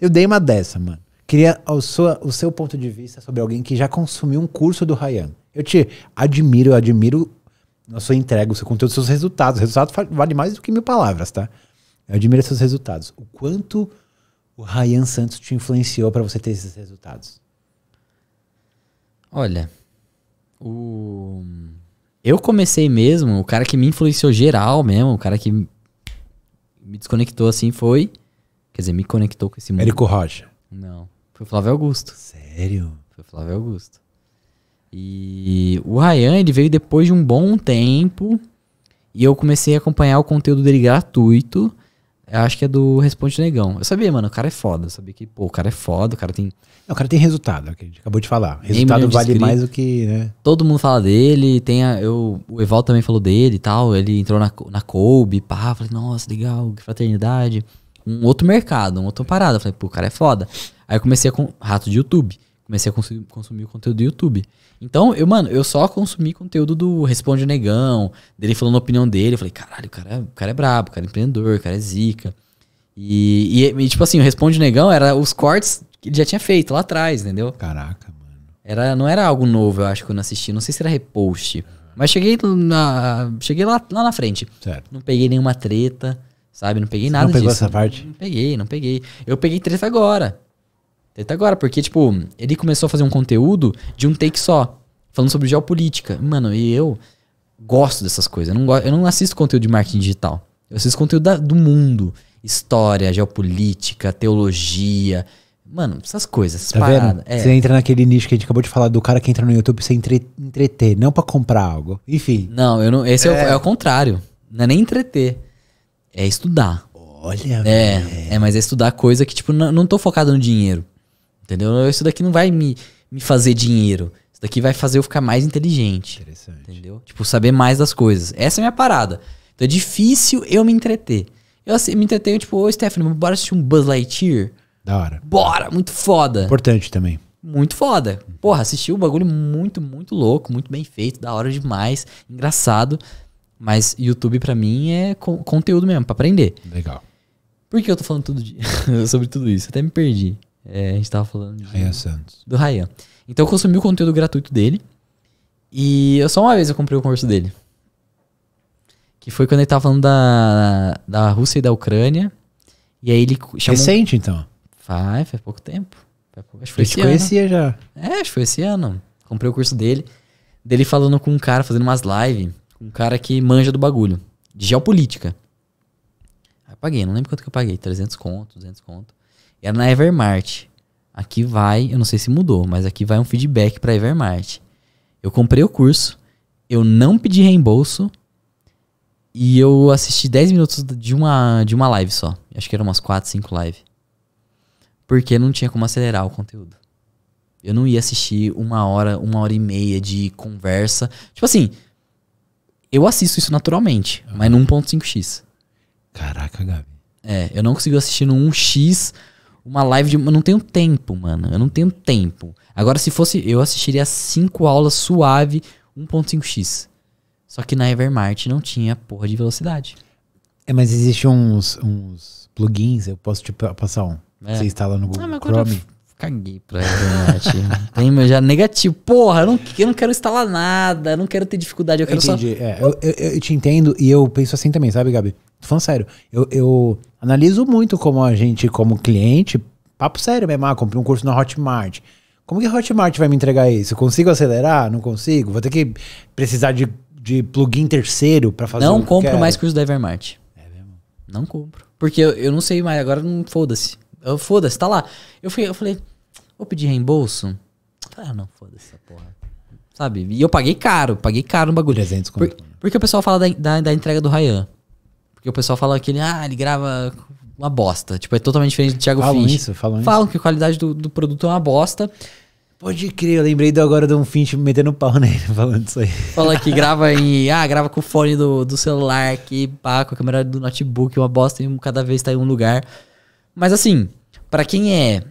Eu dei uma dessa, mano. Queria o seu, o seu ponto de vista sobre alguém que já consumiu um curso do Ryan. Eu te admiro, eu admiro a sua entrega, o seu conteúdo, os seus resultados. O resultado vale mais do que mil palavras, tá? Eu admiro seus resultados. O quanto o Ryan Santos te influenciou para você ter esses resultados? Olha, o eu comecei mesmo, o cara que me influenciou geral mesmo, o cara que me desconectou assim foi, quer dizer, me conectou com esse mundo. Érico Rocha. Não, foi o Flávio Augusto. Sério? Foi o Flávio Augusto. E o Ryan, ele veio depois de um bom tempo, e eu comecei a acompanhar o conteúdo dele gratuito. Eu acho que é do Responde Negão. Eu sabia, mano, o cara é foda. Eu sabia que, pô, o cara é foda, o cara tem. Não, o cara tem resultado, é que a gente acabou de falar. Resultado de vale mais do que. Né? Todo mundo fala dele, tem a, eu, o Eval também falou dele e tal. Ele entrou na, na Kobe, pá, falei, nossa, legal, que fraternidade. Um outro mercado, uma outra parada. Eu falei, pô, o cara é foda. Aí eu comecei com rato de YouTube comecei a consumir, o conteúdo do YouTube. Então, eu, mano, eu só consumi conteúdo do Responde Negão, dele falando a opinião dele. Eu falei, caralho, o cara, o cara é brabo, o cara é empreendedor, o cara é zica. E, e, e tipo assim, o Responde Negão era os cortes que ele já tinha feito lá atrás, entendeu? Caraca, mano. Era, não era algo novo, eu acho, que eu não assisti. Não sei se era repost. Uhum. Mas cheguei, na, cheguei lá, lá na frente. Certo. Não peguei nenhuma treta, sabe? Não peguei Você nada não disso. Não pegou essa parte? Não, não peguei, não peguei. Eu peguei treta agora. Até agora, porque, tipo, ele começou a fazer um conteúdo de um take só, falando sobre geopolítica. Mano, e eu gosto dessas coisas. Eu não, eu não assisto conteúdo de marketing digital. Eu assisto conteúdo da, do mundo. História, geopolítica, teologia. Mano, essas coisas, tá paradas. É. Você entra naquele nicho que a gente acabou de falar do cara que entra no YouTube sem entre, entreter, não pra comprar algo. Enfim. Não, eu não, esse é, é, o, é o, contrário. Não é nem entreter. É estudar. Olha, É, é mas é estudar coisa que, tipo, não, não tô focado no dinheiro. Entendeu? Isso daqui não vai me, me fazer dinheiro. Isso daqui vai fazer eu ficar mais inteligente. Interessante. Entendeu? Tipo, saber mais das coisas. Essa é a minha parada. Então é difícil eu me entreter. Eu assim, me entretenho, tipo, ô Stephanie, bora assistir um Buzz Lightyear? Da hora. Bora, muito foda. Importante também. Muito foda. Porra, assisti o um bagulho muito, muito louco, muito bem feito, da hora demais, engraçado. Mas YouTube para mim é co conteúdo mesmo, pra aprender. Legal. Por que eu tô falando tudo de... sobre tudo isso? Até me perdi. É, a gente tava falando de, Ryan Santos. do Ryan. Então eu consumi o conteúdo gratuito dele. E eu só uma vez eu comprei o curso dele. Que foi quando ele tava falando da, da Rússia e da Ucrânia. E aí ele chamou... Recente, então? Faz, faz pouco tempo. Faz pouco, acho que foi esse te ano. conhecia já. É, acho que foi esse ano. Comprei o curso dele. Dele falando com um cara, fazendo umas lives. Com um cara que manja do bagulho. De geopolítica. Aí eu paguei, não lembro quanto que eu paguei. 300 conto, 200 conto. Era é na Evermart. Aqui vai, eu não sei se mudou, mas aqui vai um feedback para Evermart. Eu comprei o curso, eu não pedi reembolso e eu assisti 10 minutos de uma, de uma live só. Acho que eram umas 4, 5 lives. Porque não tinha como acelerar o conteúdo. Eu não ia assistir uma hora, uma hora e meia de conversa. Tipo assim, eu assisto isso naturalmente, uhum. mas num 1.5x. Caraca, Gabi. É, eu não consigo assistir no 1x uma live de. Eu não tenho tempo, mano. Eu não tenho tempo. Agora, se fosse. Eu assistiria cinco aulas suave 1.5x. Só que na Evermart não tinha porra de velocidade. É, mas existem uns, uns plugins, eu posso te passar um. É. Você instala no ah, Google ah, Chrome. Caguei pra Evermart. Tem meu já negativo. Porra, eu não, eu não quero instalar nada, eu não quero ter dificuldade, eu quero eu entendi, só... é, eu, eu, eu, te entendo e eu penso assim também, sabe, Gabi? Tô falando sério. Eu, eu, Analiso muito como a gente, como cliente, papo sério mesmo, ah, comprei um curso na Hotmart. Como que a Hotmart vai me entregar isso? Eu consigo acelerar? Não consigo? Vou ter que precisar de, de plugin terceiro para fazer Não compro mais curso da Evermart. É mesmo? Não compro. Porque eu, eu não sei mais, agora não foda-se. Foda-se, tá lá. Eu, fui, eu falei, vou pedir reembolso? Ah, não, foda-se essa porra. Sabe? E eu paguei caro, paguei caro no bagulho. 300 conto. Por, porque o pessoal fala da, da, da entrega do Ryan. E o pessoal fala que ele, ah, ele grava uma bosta. Tipo, é totalmente diferente do Thiago falam Finch. Isso, falam, falam isso. que a qualidade do, do produto é uma bosta. Pode crer, eu lembrei do agora de um Finch metendo pau nele falando isso aí. Fala que grava em. Ah, grava com o fone do, do celular aqui, pá, com a câmera do notebook, uma bosta, e cada vez tá em um lugar. Mas assim, para quem é.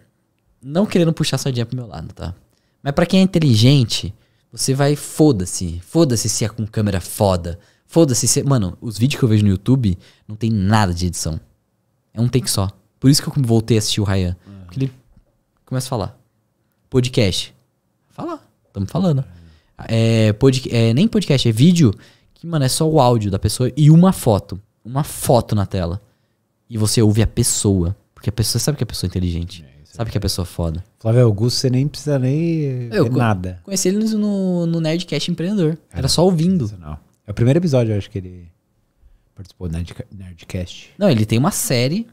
Não querendo puxar sardinha pro meu lado, tá? Mas para quem é inteligente, você vai foda-se. Foda-se se é com câmera foda. Foda-se, cê... mano, os vídeos que eu vejo no YouTube não tem nada de edição. É um take só. Por isso que eu voltei a assistir o Ryan. É. Porque ele começa a falar. Podcast. Falar. Tamo falando. É, pod... é, nem podcast, é vídeo. Que, mano, é só o áudio da pessoa e uma foto. Uma foto na tela. E você ouve a pessoa. Porque a pessoa sabe que a pessoa é inteligente. É, é sabe é. que a pessoa é foda. Flávio Augusto, você nem precisa nem eu, nada. Conheci ele no, no Nerdcast Empreendedor. Era, Era só ouvindo. Não. É o primeiro episódio, eu acho que ele participou do Nerdcast. Não, ele tem uma série.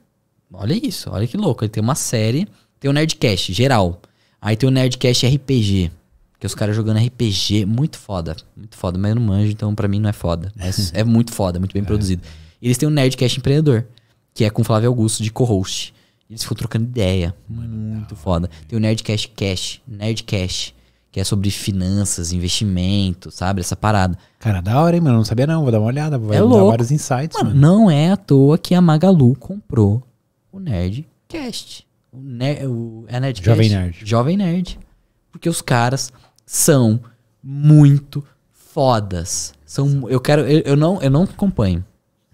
Olha isso, olha que louco. Ele tem uma série. Tem o Nerdcast geral. Aí tem o Nerdcast RPG. Que os caras jogando RPG, muito foda. Muito foda, mas eu não manjo, então pra mim não é foda. é, é muito foda, muito bem é. produzido. E eles têm o Nerdcast Empreendedor, que é com o Flávio Augusto de co-host. Eles ficam trocando ideia. Muito foda. Tem o Nerdcast Cash, Nerdcast que é sobre finanças, investimento, sabe? Essa parada. Cara, da hora, hein, mano? Não sabia não, vou dar uma olhada, vou é dar vários insights. Mano, mano, não é à toa que a Magalu comprou o Nerdcast. O, Ner o é Nerdcast? Jovem Nerd. Jovem Nerd. Porque os caras são muito fodas. São, eu quero, eu, eu não, eu não acompanho.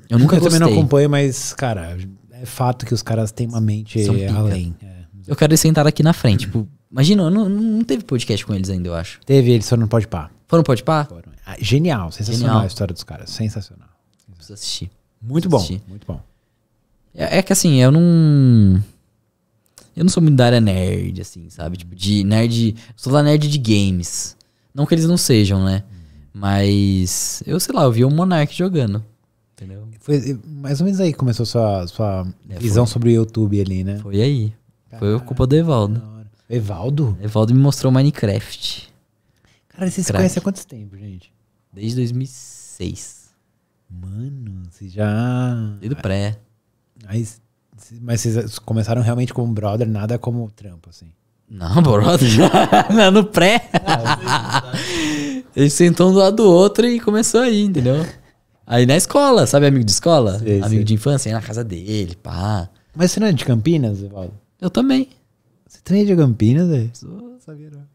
Eu nunca eu gostei. também não acompanho, mas, cara, é fato que os caras têm uma mente além. É. Eu quero sentar aqui na frente, tipo, Imagina, não, não teve podcast com eles ainda, eu acho. Teve, eles foram no Pode Foram no Pode Foram. Ah, genial, sensacional genial. a história dos caras. Sensacional. Preciso assistir. Muito Preciso bom, assistir. muito bom. É, é, que assim, eu não. Eu não sou muito da área nerd, assim, sabe? Tipo, de nerd. Sou da nerd de games. Não que eles não sejam, né? Mas. Eu sei lá, eu vi o um Monark jogando. Entendeu? Foi mais ou menos aí começou sua, sua é, visão foi. sobre o YouTube ali, né? Foi aí. Caramba. Foi culpa do Evaldo. Não, Evaldo? Evaldo me mostrou Minecraft. Cara, vocês se conhecem há quanto tempo, gente? Desde 2006. Mano, você já. Desde o pré. Aí, mas vocês começaram realmente como brother, nada como trampo, assim. Não, brother. não, no pré. Eles sentou um do lado do outro e começou aí, entendeu? Aí na escola, sabe, amigo de escola? amigo de infância, aí na casa dele, pá. Mas você não é de Campinas, Evaldo? Eu também. Você treina de Campinas, velho? Sou, sabia não.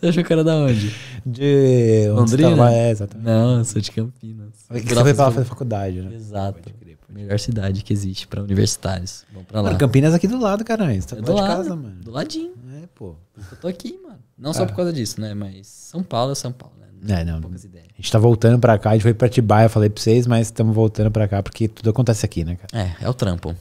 Você achou que era da onde? De Londrina? Tava, é, exatamente. Não, eu sou de Campinas. Você foi pra lá fazer faculdade, né? Exato. Pode crer, pode. Melhor cidade que existe pra universitários. Vamos pra lá. Mano, Campinas é aqui do lado, caralho. Você tá é do lado, de casa, mano. Do ladinho. É, pô. Eu tô aqui, mano. Não só é. por causa disso, né? Mas São Paulo é São Paulo, né? Não é, não. Poucas ideias. A gente tá voltando pra cá, a gente foi pra Tibaia, eu falei pra vocês, mas estamos voltando pra cá porque tudo acontece aqui, né, cara? É, é o trampo.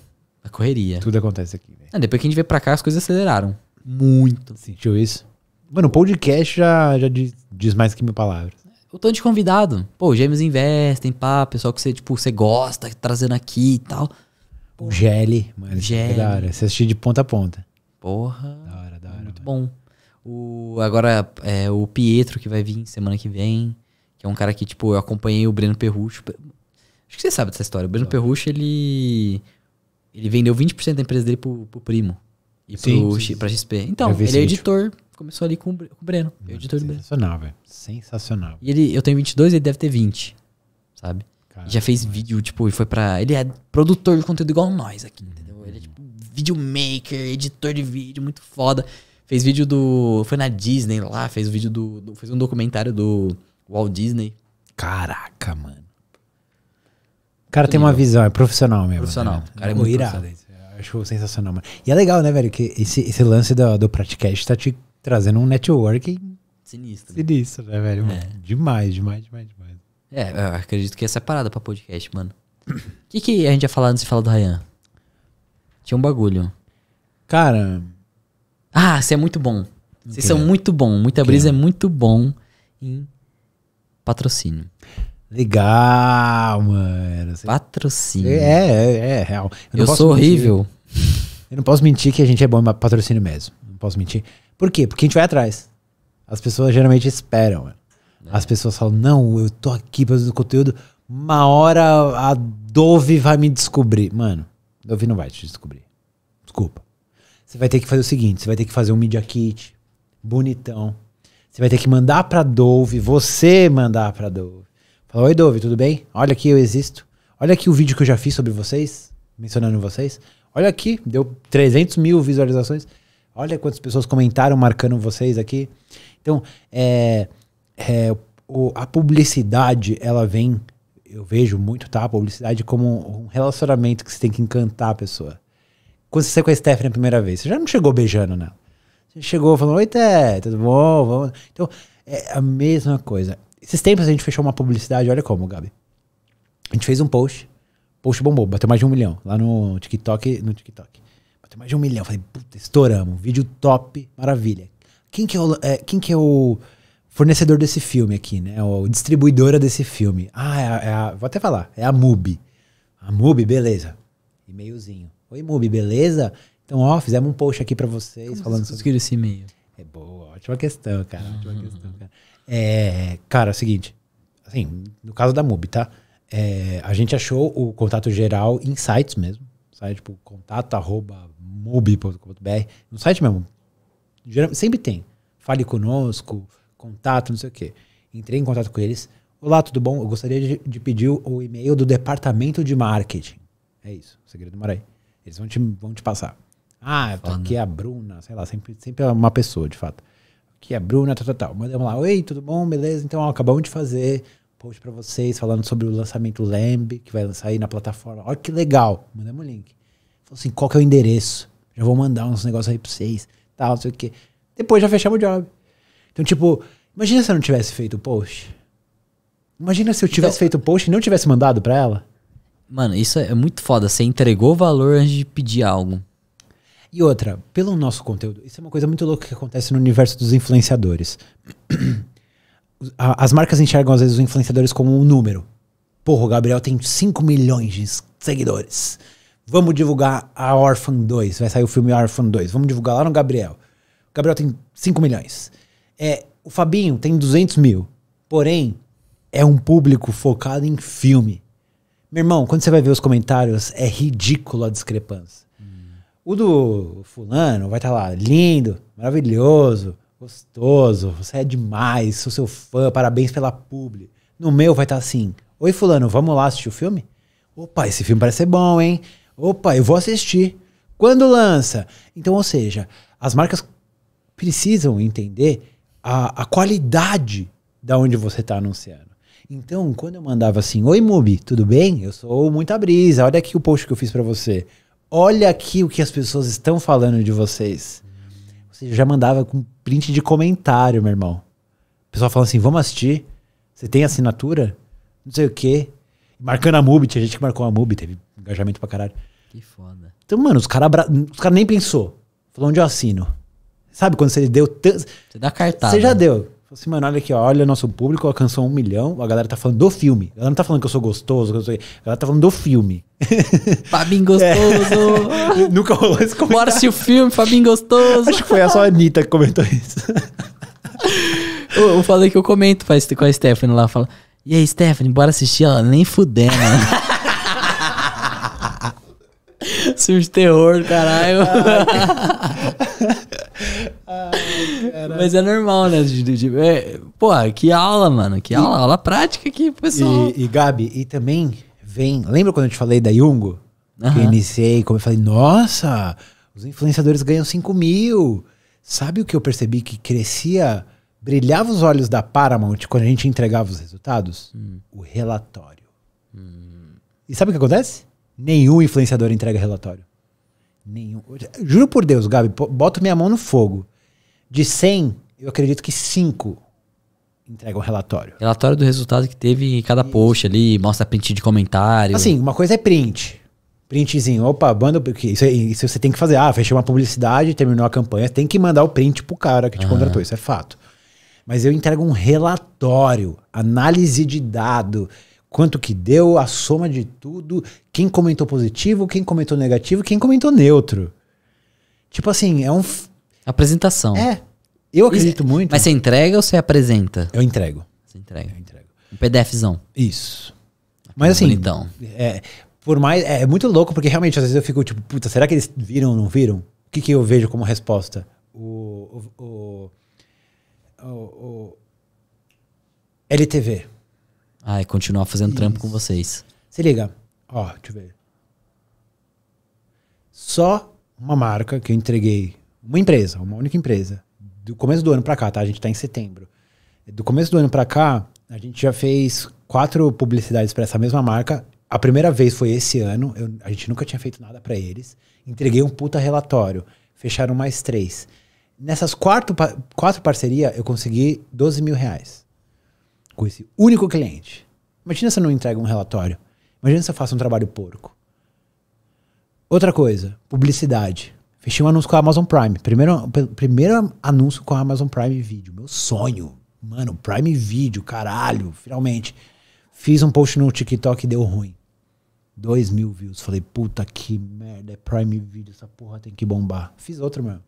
A correria. Tudo acontece aqui, velho. Ah, depois que a gente veio pra cá, as coisas aceleraram. Muito. Sentiu isso? Mano, o podcast já, já diz, diz mais que mil palavras. O tanto de convidado. Pô, Gêmeos Investem, pá, pessoal que você, tipo, você gosta, trazendo aqui e tal. O Gele, mano. É Gele. Da hora. Você assistiu de ponta a ponta. Porra. Da hora, da hora. Muito mano. bom. O, agora, é, o Pietro que vai vir semana que vem, que é um cara que, tipo, eu acompanhei o Breno Perrucho. Acho que você sabe dessa história. O Breno Perrucho, ele ele vendeu 20% da empresa dele pro, pro primo. E sim, pro, sim, pra XP. Então, ele é editor. Começou ali com, com o Breno. Mano, é editor sensacional, velho. Sensacional. E ele, eu tenho 22, ele deve ter 20. Sabe? Caramba, já fez mas... vídeo, tipo, e foi pra. Ele é produtor de conteúdo igual nós aqui, uhum. entendeu? Ele é tipo videomaker, editor de vídeo, muito foda. Fez vídeo do. Foi na Disney lá, fez vídeo do. do fez um documentário do Walt Disney. Caraca, mano. O cara tem uma visão, é profissional mesmo. Profissional. Né? O cara é muito irado. Acho sensacional. Mano. E é legal, né, velho, que esse, esse lance do, do Praticast tá te trazendo um networking sinistro. Sinistro, né, velho? É. Demais, demais, demais, demais. É, eu acredito que é parada pra podcast, mano. O que, que a gente ia falar antes de falar do Ryan? Tinha um bagulho. Cara. Ah, você é muito bom. Vocês são muito bom. Muita Brisa é muito bom em patrocínio. Legal, mano. Você... Patrocínio. É, é, é, é real. Eu, eu sou mentir. horrível. Eu não posso mentir que a gente é bom em patrocínio mesmo. Não posso mentir. Por quê? Porque a gente vai atrás. As pessoas geralmente esperam, mano. É. As pessoas falam, não, eu tô aqui fazendo conteúdo, uma hora a Dove vai me descobrir. Mano, Dove não vai te descobrir. Desculpa. Você vai ter que fazer o seguinte, você vai ter que fazer um media kit bonitão. Você vai ter que mandar pra Dove, você mandar pra Dove. Fala, oi Dove, tudo bem? Olha aqui, eu existo. Olha aqui o vídeo que eu já fiz sobre vocês, mencionando vocês. Olha aqui, deu 300 mil visualizações. Olha quantas pessoas comentaram marcando vocês aqui. Então, é, é, o, a publicidade, ela vem, eu vejo muito, tá? A publicidade como um relacionamento que você tem que encantar a pessoa. Quando você saiu com a Stephanie a primeira vez, você já não chegou beijando nela. Você chegou falando, oi Té, tudo bom? Vamos. Então, é a mesma coisa. Esses tempos a gente fechou uma publicidade, olha como, Gabi. A gente fez um post, post bombou, bateu mais de um milhão lá no TikTok, no TikTok. Bateu mais de um milhão. Falei, puta, estouramos. Vídeo top, maravilha. Quem que é o, é, quem que é o fornecedor desse filme aqui, né? É o distribuidora desse filme. Ah, é é a, vou até falar, é a MUBI. A MUBI, beleza. E-mailzinho. Oi, MUBI, beleza? Então, ó, fizemos um post aqui para vocês Como falando vocês sobre... esse e-mail? É boa, ótima questão, cara. Ótima questão, cara. É, cara, é o seguinte. Assim, no caso da MUBI, tá? É, a gente achou o contato geral em sites mesmo. Site, tipo, contato.mubi.com.br. No site mesmo. Geral, sempre tem. Fale conosco, contato, não sei o quê. Entrei em contato com eles. Olá, tudo bom? Eu gostaria de, de pedir o, o e-mail do departamento de marketing. É isso, o segredo mora aí. Eles vão te, vão te passar. Ah, aqui é a Bruna, sei lá, sempre, sempre é uma pessoa, de fato que é Bruna, tal, tal, tal. Mandamos lá, oi, tudo bom? Beleza? Então, ó, acabamos de fazer post para vocês falando sobre o lançamento Lamb, que vai sair na plataforma. Olha que legal. Mandamos o link. Falou assim, qual que é o endereço? Já vou mandar uns negócios aí pra vocês, tal, não sei o quê. Depois já fechamos o job. Então, tipo, imagina se eu não tivesse feito o post. Imagina se eu tivesse então, feito o post e não tivesse mandado pra ela. Mano, isso é muito foda. Você entregou valor antes de pedir algo. E outra, pelo nosso conteúdo, isso é uma coisa muito louca que acontece no universo dos influenciadores. As marcas enxergam às vezes os influenciadores como um número. Porra, o Gabriel tem 5 milhões de seguidores. Vamos divulgar a Orphan 2. Vai sair o filme Orphan 2. Vamos divulgar lá no Gabriel. O Gabriel tem 5 milhões. É, o Fabinho tem 200 mil. Porém, é um público focado em filme. Meu irmão, quando você vai ver os comentários, é ridículo a discrepância. O do fulano vai estar tá lá, lindo, maravilhoso, gostoso, você é demais, sou seu fã, parabéns pela publi. No meu vai estar tá assim, oi fulano, vamos lá assistir o filme? Opa, esse filme parece ser bom, hein? Opa, eu vou assistir. Quando lança? Então, ou seja, as marcas precisam entender a, a qualidade da onde você está anunciando. Então, quando eu mandava assim, oi Mubi, tudo bem? Eu sou Muita Brisa, olha aqui o post que eu fiz para você olha aqui o que as pessoas estão falando de vocês. Você já mandava com print de comentário, meu irmão. O pessoal falando assim, vamos assistir? Você tem assinatura? Não sei o quê. Marcando a MUBI, tinha gente que marcou a MUBI, teve engajamento pra caralho. Que foda. Então, mano, os caras cara nem pensou. Falou onde eu assino. Sabe quando você deu Você dá cartada. Você já né? deu. Falei assim, mano, olha aqui, ó, olha nosso público, alcançou um milhão, a galera tá falando do filme. Ela não tá falando que eu sou gostoso, que eu sou... ela tá falando do filme. Fabinho gostoso! É. Nunca rolou esse comentário. Bora assistir o filme, Fabinho gostoso! Acho que foi só a Anitta que comentou isso. eu, eu, falei que eu comento com a Stephanie lá, fala, e aí, Stephanie, bora assistir? Ela, nem fudendo. Surge terror, caralho. ah. Mas é normal, né? é, pô, que aula, mano. Que e, aula, aula prática aqui, pessoal. E, e, Gabi, e também vem. Lembra quando eu te falei da Jungo? Uhum. Que eu iniciei, como eu falei, nossa, os influenciadores ganham 5 mil. Sabe o que eu percebi que crescia, brilhava os olhos da Paramount quando a gente entregava os resultados? Hum. O relatório. Hum. E sabe o que acontece? Nenhum influenciador entrega relatório. Nenhum. Juro por Deus, Gabi, boto minha mão no fogo. De 100, eu acredito que 5 entregam relatório. Relatório do resultado que teve em cada Isso. post ali, mostra print de comentário. Assim, uma coisa é print. Printzinho, opa, banda. Isso, isso você tem que fazer. Ah, fechei uma publicidade, terminou a campanha, tem que mandar o print pro cara que te uhum. contratou, isso é fato. Mas eu entrego um relatório, análise de dado, quanto que deu, a soma de tudo, quem comentou positivo, quem comentou negativo, quem comentou neutro. Tipo assim, é um Apresentação. É. Eu acredito é- muito. Mas você entrega ou você apresenta? Eu entrego. Você entrega. Eu entrego. Um PDFzão. Isso. Ah, mas assim, então. É, por mais é, é, muito louco porque realmente às vezes eu fico tipo, puta, será que eles viram ou não viram? O que, que eu vejo como resposta? O o, o, o LTV. Ah, e continuar fazendo Isso. trampo com vocês. Se liga. Ó, deixa eu ver. Só uma marca que eu entreguei uma empresa, uma única empresa. Do começo do ano para cá, tá? A gente tá em setembro. Do começo do ano para cá, a gente já fez quatro publicidades para essa mesma marca. A primeira vez foi esse ano, eu, a gente nunca tinha feito nada para eles. Entreguei um puta relatório. Fecharam mais três. Nessas quatro, quatro parcerias, eu consegui 12 mil reais com esse único cliente. Imagina se eu não entrego um relatório. Imagina se eu faço um trabalho porco. Outra coisa, publicidade. Fechei um anúncio com a Amazon Prime. Primeiro, primeiro anúncio com a Amazon Prime Video. Meu sonho. Mano, Prime Video, caralho, finalmente. Fiz um post no TikTok e deu ruim. 2 mil views. Falei, puta que merda, é Prime Video, essa porra tem que bombar. Fiz outro, mano.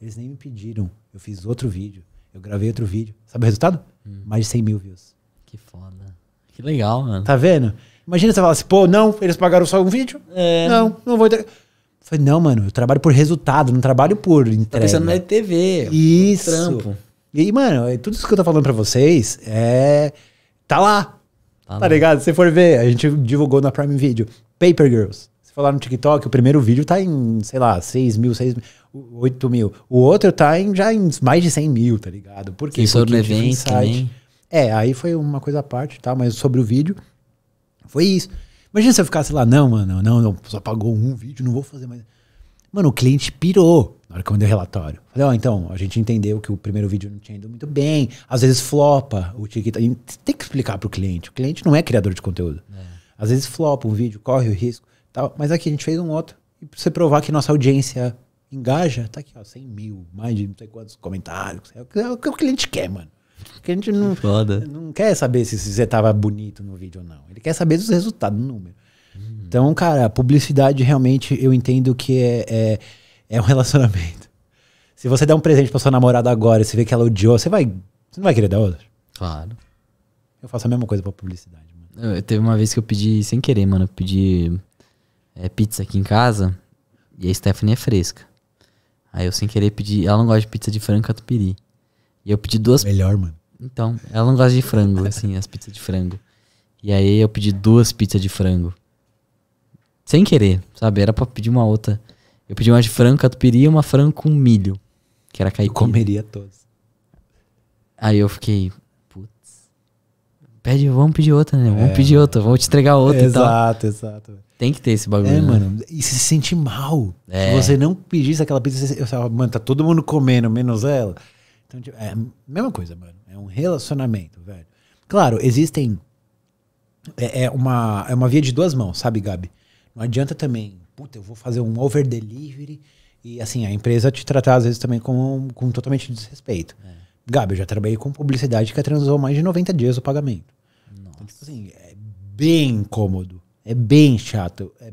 Eles nem me pediram. Eu fiz outro vídeo. Eu gravei outro vídeo. Sabe o resultado? Hum. Mais de 100 mil views. Que foda. Que legal, mano. Tá vendo? Imagina você falar assim, pô, não, eles pagaram só um vídeo? É. Não, não vou. entregar. Falei, não, mano, eu trabalho por resultado, não trabalho por tá entrega. Tá pensando na TV. Isso. Trampo. E, mano, é tudo isso que eu tô falando pra vocês é. Tá lá. Tá, tá ligado? Se você for ver, a gente divulgou na Prime Video. Paper Girls. Você for lá no TikTok, o primeiro vídeo tá em, sei lá, 6 mil, 6 mil, 8 mil. O outro tá em, já em mais de 100 mil, tá ligado? Por quê? Sensor Porque evento, Também. É, aí foi uma coisa à parte, tá? Mas sobre o vídeo, foi isso. Imagina se eu ficasse lá, não, mano, não, não, só pagou um vídeo, não vou fazer mais. Mano, o cliente pirou na hora que eu mandei o relatório. Falei, ó, oh, então, a gente entendeu que o primeiro vídeo não tinha ido muito bem, às vezes flopa o TikTok. Tem que explicar pro cliente. O cliente não é criador de conteúdo. É. Às vezes flopa um vídeo, corre o risco, tal. Mas aqui a gente fez um outro. E pra você provar que nossa audiência engaja, tá aqui, ó, 100 mil, mais de não sei quantos comentários. É o que é o cliente quer, mano. Porque a gente não, Foda. não quer saber se você tava bonito no vídeo ou não. Ele quer saber dos resultados, do número. Hum. Então, cara, a publicidade realmente eu entendo que é, é, é um relacionamento. Se você der um presente pra sua namorada agora e você vê que ela odiou, você vai. Você não vai querer dar outro? Claro. Eu faço a mesma coisa pra publicidade, mano. Eu, teve uma vez que eu pedi, sem querer, mano, eu pedi é, pizza aqui em casa e a Stephanie é fresca. Aí eu sem querer pedi. Ela não gosta de pizza de frango catupiry. E eu pedi duas. Melhor, mano. Então, ela não gosta de frango, assim, as pizzas de frango. E aí eu pedi duas pizzas de frango. Sem querer, sabe? Era pra pedir uma outra. Eu pedi uma de frango catupiry e uma frango com milho. Que era caipira. Eu comeria todas. Aí eu fiquei, putz. Pede, vamos pedir outra, né? Vamos é, pedir outra, vamos te entregar outra é, e tal. Exato, exato. Tem que ter esse bagulho. É, né? mano. E se sente mal. É. Se você não pedisse aquela pizza, você, eu mano, tá todo mundo comendo, menos ela. Então, tipo, é a mesma coisa, mano. É um relacionamento, velho. Claro, existem. É, é, uma, é uma via de duas mãos, sabe, Gabi? Não adianta também, puta, eu vou fazer um over delivery e assim, a empresa te tratar às vezes também com, com totalmente desrespeito. É. Gabi, eu já trabalhei com publicidade que atrasou mais de 90 dias o pagamento. Nossa. Então, tipo assim, é bem incômodo, é bem chato. É,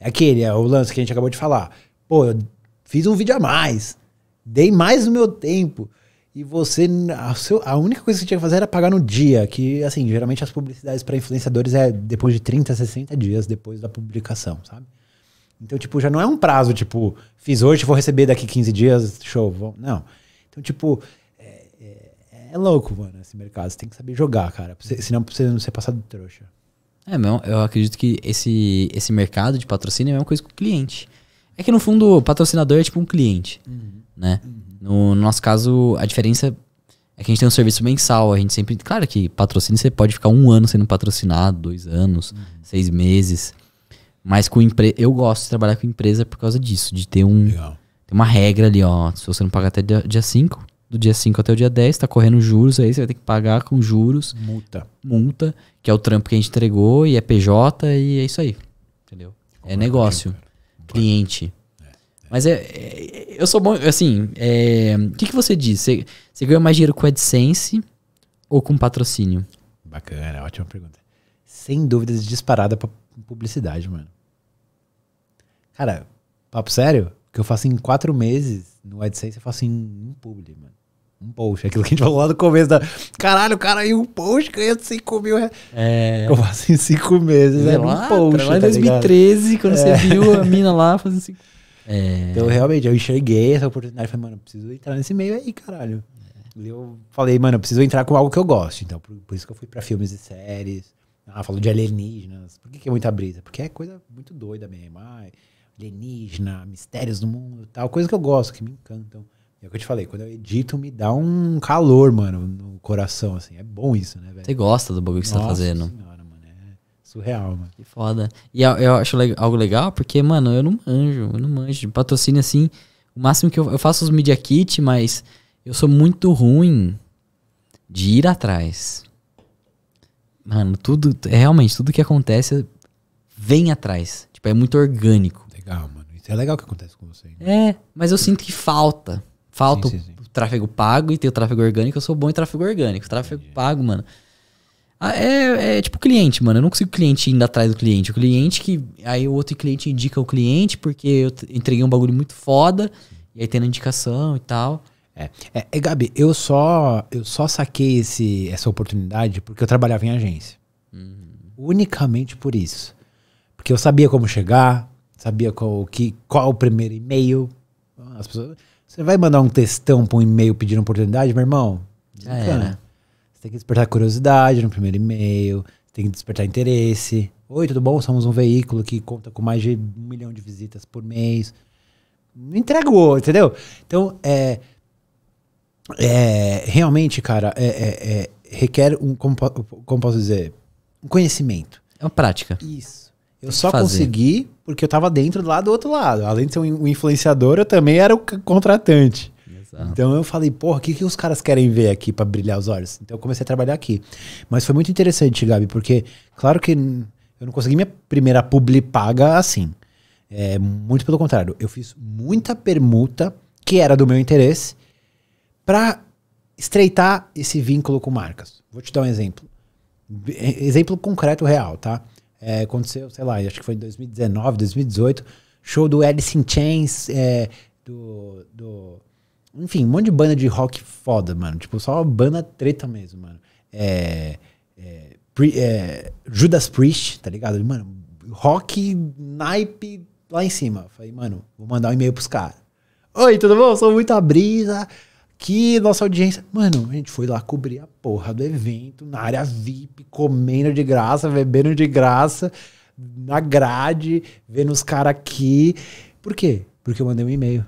é aquele, é o lance que a gente acabou de falar. Pô, eu fiz um vídeo a mais dei mais o meu tempo. E você. A, seu, a, única coisa que tinha que fazer era pagar no dia, que, assim, geralmente as publicidades para influenciadores é depois de 30, 60 dias depois da publicação, sabe? Então, tipo, já não é um prazo, tipo, fiz hoje, vou receber daqui 15 dias, show. Vou, não. Então, tipo, é, é, é, louco, mano, esse mercado. Você tem que saber jogar, cara. senão você não ser passado de trouxa. É, meu, eu acredito que esse, esse mercado de patrocínio é uma coisa com o cliente. É que no fundo, o patrocinador é tipo um cliente. Uhum né? No, no nosso caso, a diferença é que a gente tem um serviço mensal, a gente sempre. Claro que patrocínio você pode ficar um ano sendo patrocinado, dois anos, uhum. seis meses. Mas com empresa. Eu gosto de trabalhar com empresa por causa disso, de ter um. Legal. uma regra ali, ó. Se você não pagar até dia 5, do dia 5 até o dia 10, tá correndo juros, aí você vai ter que pagar com juros. Multa. Multa, que é o trampo que a gente entregou, e é PJ, e é isso aí. Entendeu? É Como é negócio. Cliente. Mas é, é, eu sou bom, assim, é, o que, que você diz? Você, você ganhou mais dinheiro com AdSense ou com patrocínio? Bacana, ótima pergunta. Sem dúvidas, disparada pra publicidade, mano. Cara, papo sério? que eu faço em quatro meses no AdSense, eu faço em um publi, mano. Um post. Aquilo que a gente falou lá no começo da. Caralho, o cara aí um post ganha 5 mil reais. É. Eu faço em cinco meses, é, é um post. Lá tá em 2013, ligado? quando é. você viu a mina lá fazendo cinco é. Então, realmente, eu enxerguei essa oportunidade. Falei, mano, eu preciso entrar nesse meio aí, caralho. É. Eu falei, mano, eu preciso entrar com algo que eu gosto. Então, por, por isso que eu fui pra filmes e séries. Ah, falou de alienígenas. Por que, que é muita brisa? Porque é coisa muito doida mesmo. Ah, alienígena, mistérios do mundo tal. Coisa que eu gosto, que me encantam. É o que eu te falei, quando eu edito, me dá um calor, mano, no coração, assim. É bom isso, né, velho? Você gosta do bagulho que Nossa, você tá fazendo. Senhora surreal, mano. Que foda. E eu, eu acho algo legal porque, mano, eu não manjo, eu não manjo. Patrocínio assim, o máximo que eu, eu faço os media kit, mas eu sou muito ruim de ir atrás. Mano, tudo, realmente, tudo que acontece vem atrás. Tipo, é muito orgânico. Legal, mano. Isso é legal que acontece com você. Né? É, mas eu sinto que falta. Falta sim, sim, sim. o tráfego pago e tem o tráfego orgânico. Eu sou bom em tráfego orgânico. Tráfego Entendi. pago, mano. Ah, é, é, tipo cliente, mano. Eu não consigo cliente indo atrás do cliente. O cliente que. Aí o outro cliente indica o cliente, porque eu entreguei um bagulho muito foda, e aí tendo indicação e tal. É. é, é Gabi, eu só, eu só saquei esse, essa oportunidade porque eu trabalhava em agência. Uhum. Unicamente por isso. Porque eu sabia como chegar, sabia qual, que, qual o primeiro e-mail. As pessoas, você vai mandar um textão pra um e-mail pedindo oportunidade, meu irmão? Desencana. É, né? tem que despertar curiosidade no primeiro e-mail, tem que despertar interesse. Oi, tudo bom? Somos um veículo que conta com mais de um milhão de visitas por mês. Me entregou, entendeu? Então, é, é realmente, cara, é, é, é requer um, como, como posso dizer, um conhecimento. É uma prática. Isso. Eu só consegui porque eu tava dentro lá do outro lado. Além de ser um influenciador, eu também era o contratante. Então eu falei, porra, o que, que os caras querem ver aqui para brilhar os olhos? Então eu comecei a trabalhar aqui. Mas foi muito interessante, Gabi, porque, claro que eu não consegui minha primeira publi paga assim. É, muito pelo contrário. Eu fiz muita permuta, que era do meu interesse, para estreitar esse vínculo com marcas. Vou te dar um exemplo. É, exemplo concreto, real, tá? É, aconteceu, sei lá, acho que foi em 2019, 2018, show do Alice in Chains, é, do, do enfim, um monte de banda de rock foda, mano. Tipo, só banda treta mesmo, mano. É, é, Pri, é, Judas Priest, tá ligado? Mano, rock, naipe lá em cima. Falei, mano, vou mandar um e-mail pros caras. Oi, tudo bom? Sou muito a brisa. Que nossa audiência. Mano, a gente foi lá cobrir a porra do evento, na área VIP, comendo de graça, bebendo de graça, na grade, vendo os caras aqui. Por quê? Porque eu mandei um e-mail.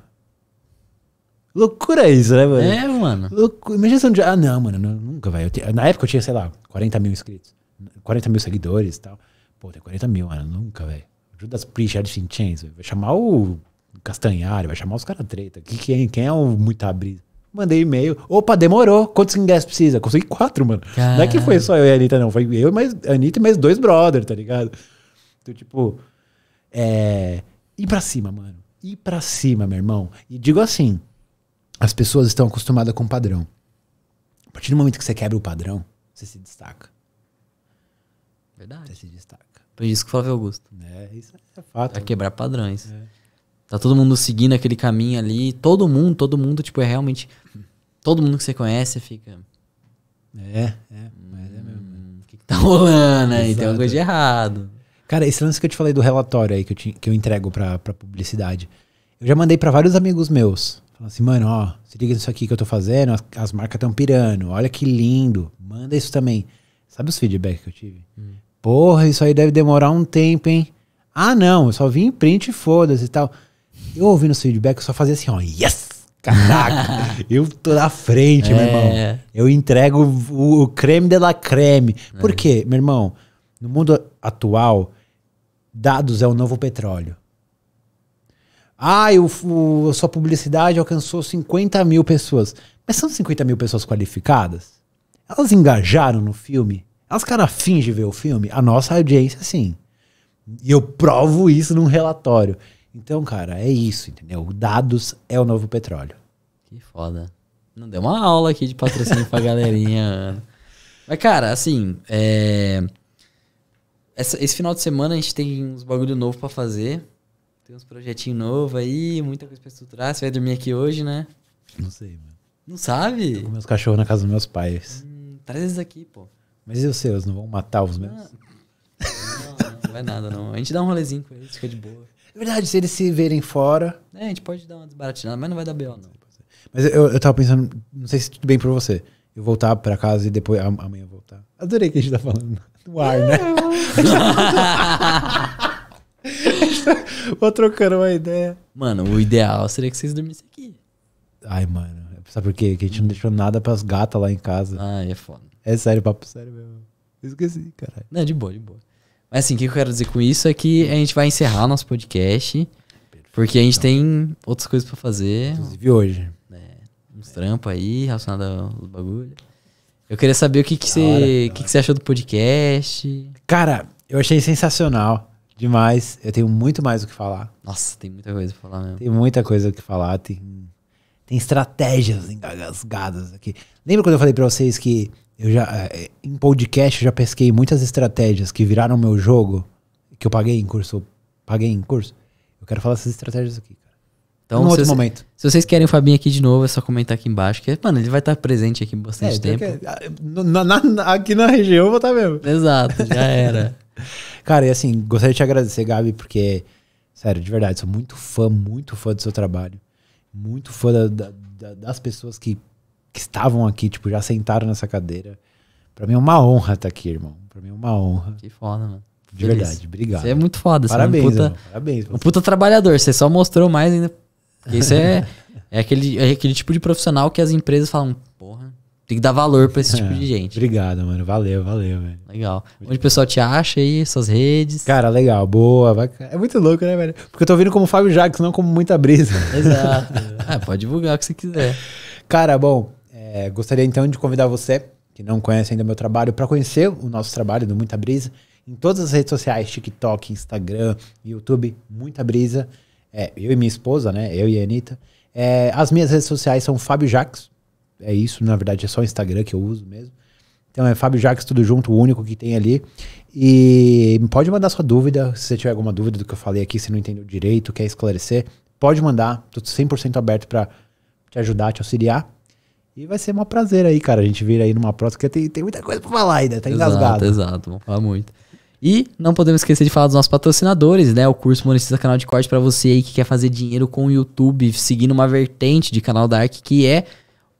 Loucura isso, né, mano? É, mano. Imagina se não. Ah, não, mano, nunca, velho. Te... Na época eu tinha, sei lá, 40 mil inscritos, 40 mil seguidores e tal. Pô, tem 40 mil, mano, nunca, velho. Judas Priest, Alice in Chains, véio. vai chamar o Castanhari, vai chamar os caras treta. quem, quem é o muita brisa? Mandei e-mail. Opa, demorou. Quantos ingressos precisa? Consegui quatro, mano. Caralho. Não é que foi só eu e a Anitta, não. Foi eu mais Anitta e mais dois brother, tá ligado? Então, tipo, é. Ir pra cima, mano. Ir pra cima, meu irmão. E digo assim, as pessoas estão acostumadas com padrão. A partir do momento que você quebra o padrão, você se destaca. Verdade. Você se destaca. Por isso que Flávio Augusto. É, isso é fato. É quebrar padrões. É. Tá todo mundo seguindo aquele caminho ali. Todo mundo, todo mundo, tipo, é realmente. Todo mundo que você conhece fica. É, é, mas é mesmo. Hum, né? o que, que tá rolando aí? Tem alguma coisa de errado. Cara, esse lance que eu te falei do relatório aí que eu, te, que eu entrego pra, pra publicidade. Eu já mandei para vários amigos meus. Fala assim, mano, ó, se liga nisso aqui que eu tô fazendo, as, as marcas estão pirando, olha que lindo, manda isso também. Sabe os feedbacks que eu tive? Hum. Porra, isso aí deve demorar um tempo, hein? Ah, não, eu só vim em print e foda-se e tal. Eu ouvindo os feedbacks, eu só fazia assim, ó, yes! Caraca, eu tô na frente, é. meu irmão. Eu entrego o, o creme de la creme. Por é. quê, meu irmão? No mundo atual, dados é o novo petróleo. Ah, eu, o, sua publicidade alcançou 50 mil pessoas. Mas são 50 mil pessoas qualificadas? Elas engajaram no filme? Elas, cara, fingem ver o filme? A nossa audiência, sim. E eu provo isso num relatório. Então, cara, é isso, entendeu? Dados é o novo petróleo. Que foda. Não deu uma aula aqui de patrocínio pra galerinha. Mas, cara, assim, é... Essa, esse final de semana a gente tem uns bagulho novo para fazer. Tem uns projetinhos novos aí, muita coisa pra estruturar. Você vai dormir aqui hoje, né? Não sei, mano. Não sabe? Tô com meus cachorros na casa dos meus pais. Hum, traz eles aqui, pô. Mas e os seus? Não vão matar os meus? Não, ah, não, não vai nada, não. A gente dá um rolezinho com eles, fica de boa. É verdade, se eles se verem fora. É, a gente pode dar uma desbaratinada, mas não vai dar B.O., não. É. Mas eu, eu tava pensando, não sei se tudo bem pra você. Eu voltar pra casa e depois amanhã voltar. Adorei que a gente tá falando do ar, né? Vou trocando uma ideia. Mano, o ideal seria que vocês dormissem aqui. Ai, mano. Sabe por quê? Que a gente não deixou nada pras gatas lá em casa. Ah, é foda. É sério, papo sério mesmo. Eu esqueci, caralho. Não, de boa, de boa. Mas assim, o que eu quero dizer com isso é que a gente vai encerrar nosso podcast. Porque a gente então. tem outras coisas pra fazer. Inclusive hoje. É, uns trampos aí relacionados aos bagulho. Eu queria saber o que, que, você, hora, que, que você achou do podcast. Cara, eu achei sensacional demais. Eu tenho muito mais o que falar. Nossa, tem muita coisa pra falar mesmo. Tem muita coisa o que falar. Tem, tem estratégias engasgadas aqui. Lembra quando eu falei pra vocês que eu já, eh, eh, em podcast, eu já pesquei muitas estratégias que viraram meu jogo, que eu paguei em curso. Paguei em curso. Eu quero falar essas estratégias aqui, cara. Então, Num outro momento. Se vocês querem o Fabinho aqui de novo, é só comentar aqui embaixo. Que, mano, ele vai estar tá presente aqui bastante é, tempo. Que, ah, na, na, aqui na região eu vou estar tá mesmo. Exato, já era. Cara, e assim, gostaria de te agradecer, Gabi, porque, sério, de verdade, sou muito fã, muito fã do seu trabalho. Muito fã da, da, das pessoas que, que estavam aqui, tipo, já sentaram nessa cadeira. Pra mim é uma honra estar aqui, irmão. Pra mim é uma honra. Que foda, mano. De Feliz. verdade, obrigado. Você é muito foda. Parabéns, é um puta, parabéns. Um puta trabalhador, você só mostrou mais ainda. Isso é, é, aquele, é aquele tipo de profissional que as empresas falam, porra, tem que dar valor pra esse é, tipo de gente. Obrigado, mano. Valeu, valeu, velho. Legal. Muito Onde o pessoal te acha aí, suas redes. Cara, legal, boa, bacana. É muito louco, né, velho? Porque eu tô vindo como Fábio Jacques, não como muita brisa. Exato. Ah, pode divulgar o que você quiser. Cara, bom, é, gostaria então de convidar você, que não conhece ainda meu trabalho, para conhecer o nosso trabalho do Muita Brisa. Em todas as redes sociais, TikTok, Instagram, YouTube, Muita Brisa. É, eu e minha esposa, né? Eu e a Anitta. É, as minhas redes sociais são Fábio Jacques é isso, na verdade é só o Instagram que eu uso mesmo. Então é Fábio Jaques, tudo junto, o único que tem ali. E pode mandar sua dúvida, se você tiver alguma dúvida do que eu falei aqui, se não entendeu direito, quer esclarecer, pode mandar, tô 100% aberto para te ajudar, te auxiliar. E vai ser um prazer aí, cara, a gente vir aí numa próxima, porque tem, tem muita coisa pra falar ainda, tá exato, engasgado. Exato, vamos falar muito. E não podemos esquecer de falar dos nossos patrocinadores, né? O curso Monetiza Canal de Corte para você aí que quer fazer dinheiro com o YouTube, seguindo uma vertente de canal Dark, que é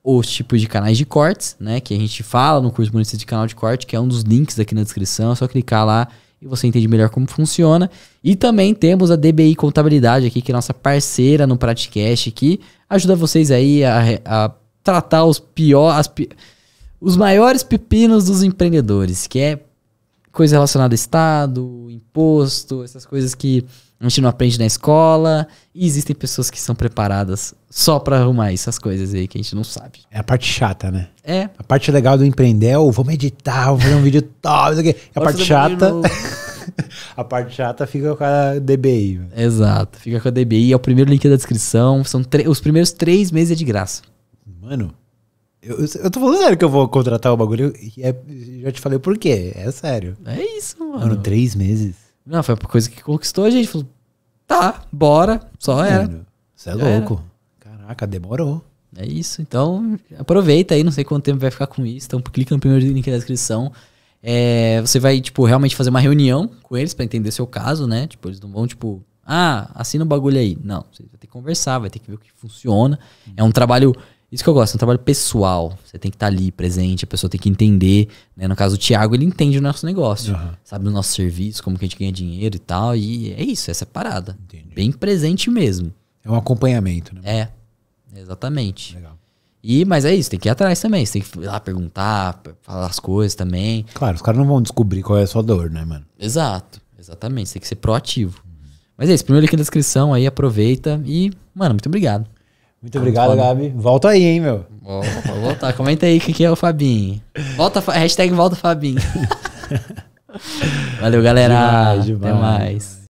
os tipos de canais de cortes, né? Que a gente fala no curso Bonito de Canal de Corte, que é um dos links aqui na descrição. É só clicar lá e você entende melhor como funciona. E também temos a DBI Contabilidade aqui, que é nossa parceira no Praticast, que ajuda vocês aí a, a tratar os piores... os maiores pepinos dos empreendedores, que é coisa relacionada a Estado, imposto, essas coisas que a gente não aprende na escola. E existem pessoas que são preparadas só para arrumar essas coisas aí que a gente não sabe. É a parte chata, né? É. A parte legal do empreender é, oh, vamos editar, vou fazer um vídeo top. É a parte chata. a parte chata fica com a DBI. Exato, fica com a DBI. É o primeiro link da descrição. São os primeiros três meses é de graça. Mano, eu, eu tô falando sério que eu vou contratar o bagulho. E é, já te falei por quê. É sério. É isso, mano. Mano, três meses. Não, foi uma coisa que conquistou a gente. Falou, tá, bora. Só era. você é já louco. Era. Caraca, demorou. É isso. Então, aproveita aí. Não sei quanto tempo vai ficar com isso. Então, clica no primeiro link da descrição. É, você vai, tipo, realmente fazer uma reunião com eles para entender seu caso, né? Tipo, eles não vão, tipo, ah, assina o bagulho aí. Não, você vai ter que conversar, vai ter que ver o que funciona. Hum. É um trabalho isso que eu gosto, é um trabalho pessoal. Você tem que estar tá ali, presente, a pessoa tem que entender. Né? No caso, o Thiago, ele entende o nosso negócio. Uhum. Sabe o nosso serviço, como que a gente ganha dinheiro e tal. E é isso, essa é parada. Entendi. Bem presente mesmo. É um acompanhamento, né? É, exatamente. Legal. E, mas é isso, tem que ir atrás também. Você tem que ir lá perguntar, falar as coisas também. Claro, os caras não vão descobrir qual é a sua dor, né, mano? Exato, exatamente. Você tem que ser proativo. Uhum. Mas é isso, primeiro link na descrição aí, aproveita. E, mano, muito obrigado. Muito obrigado, Fala. Gabi. Volta aí, hein, meu. Volta. vou voltar. Comenta aí o que, que é o Fabinho. Volta, hashtag volta Fabinho. Valeu, galera. Demais, demais. Até mais.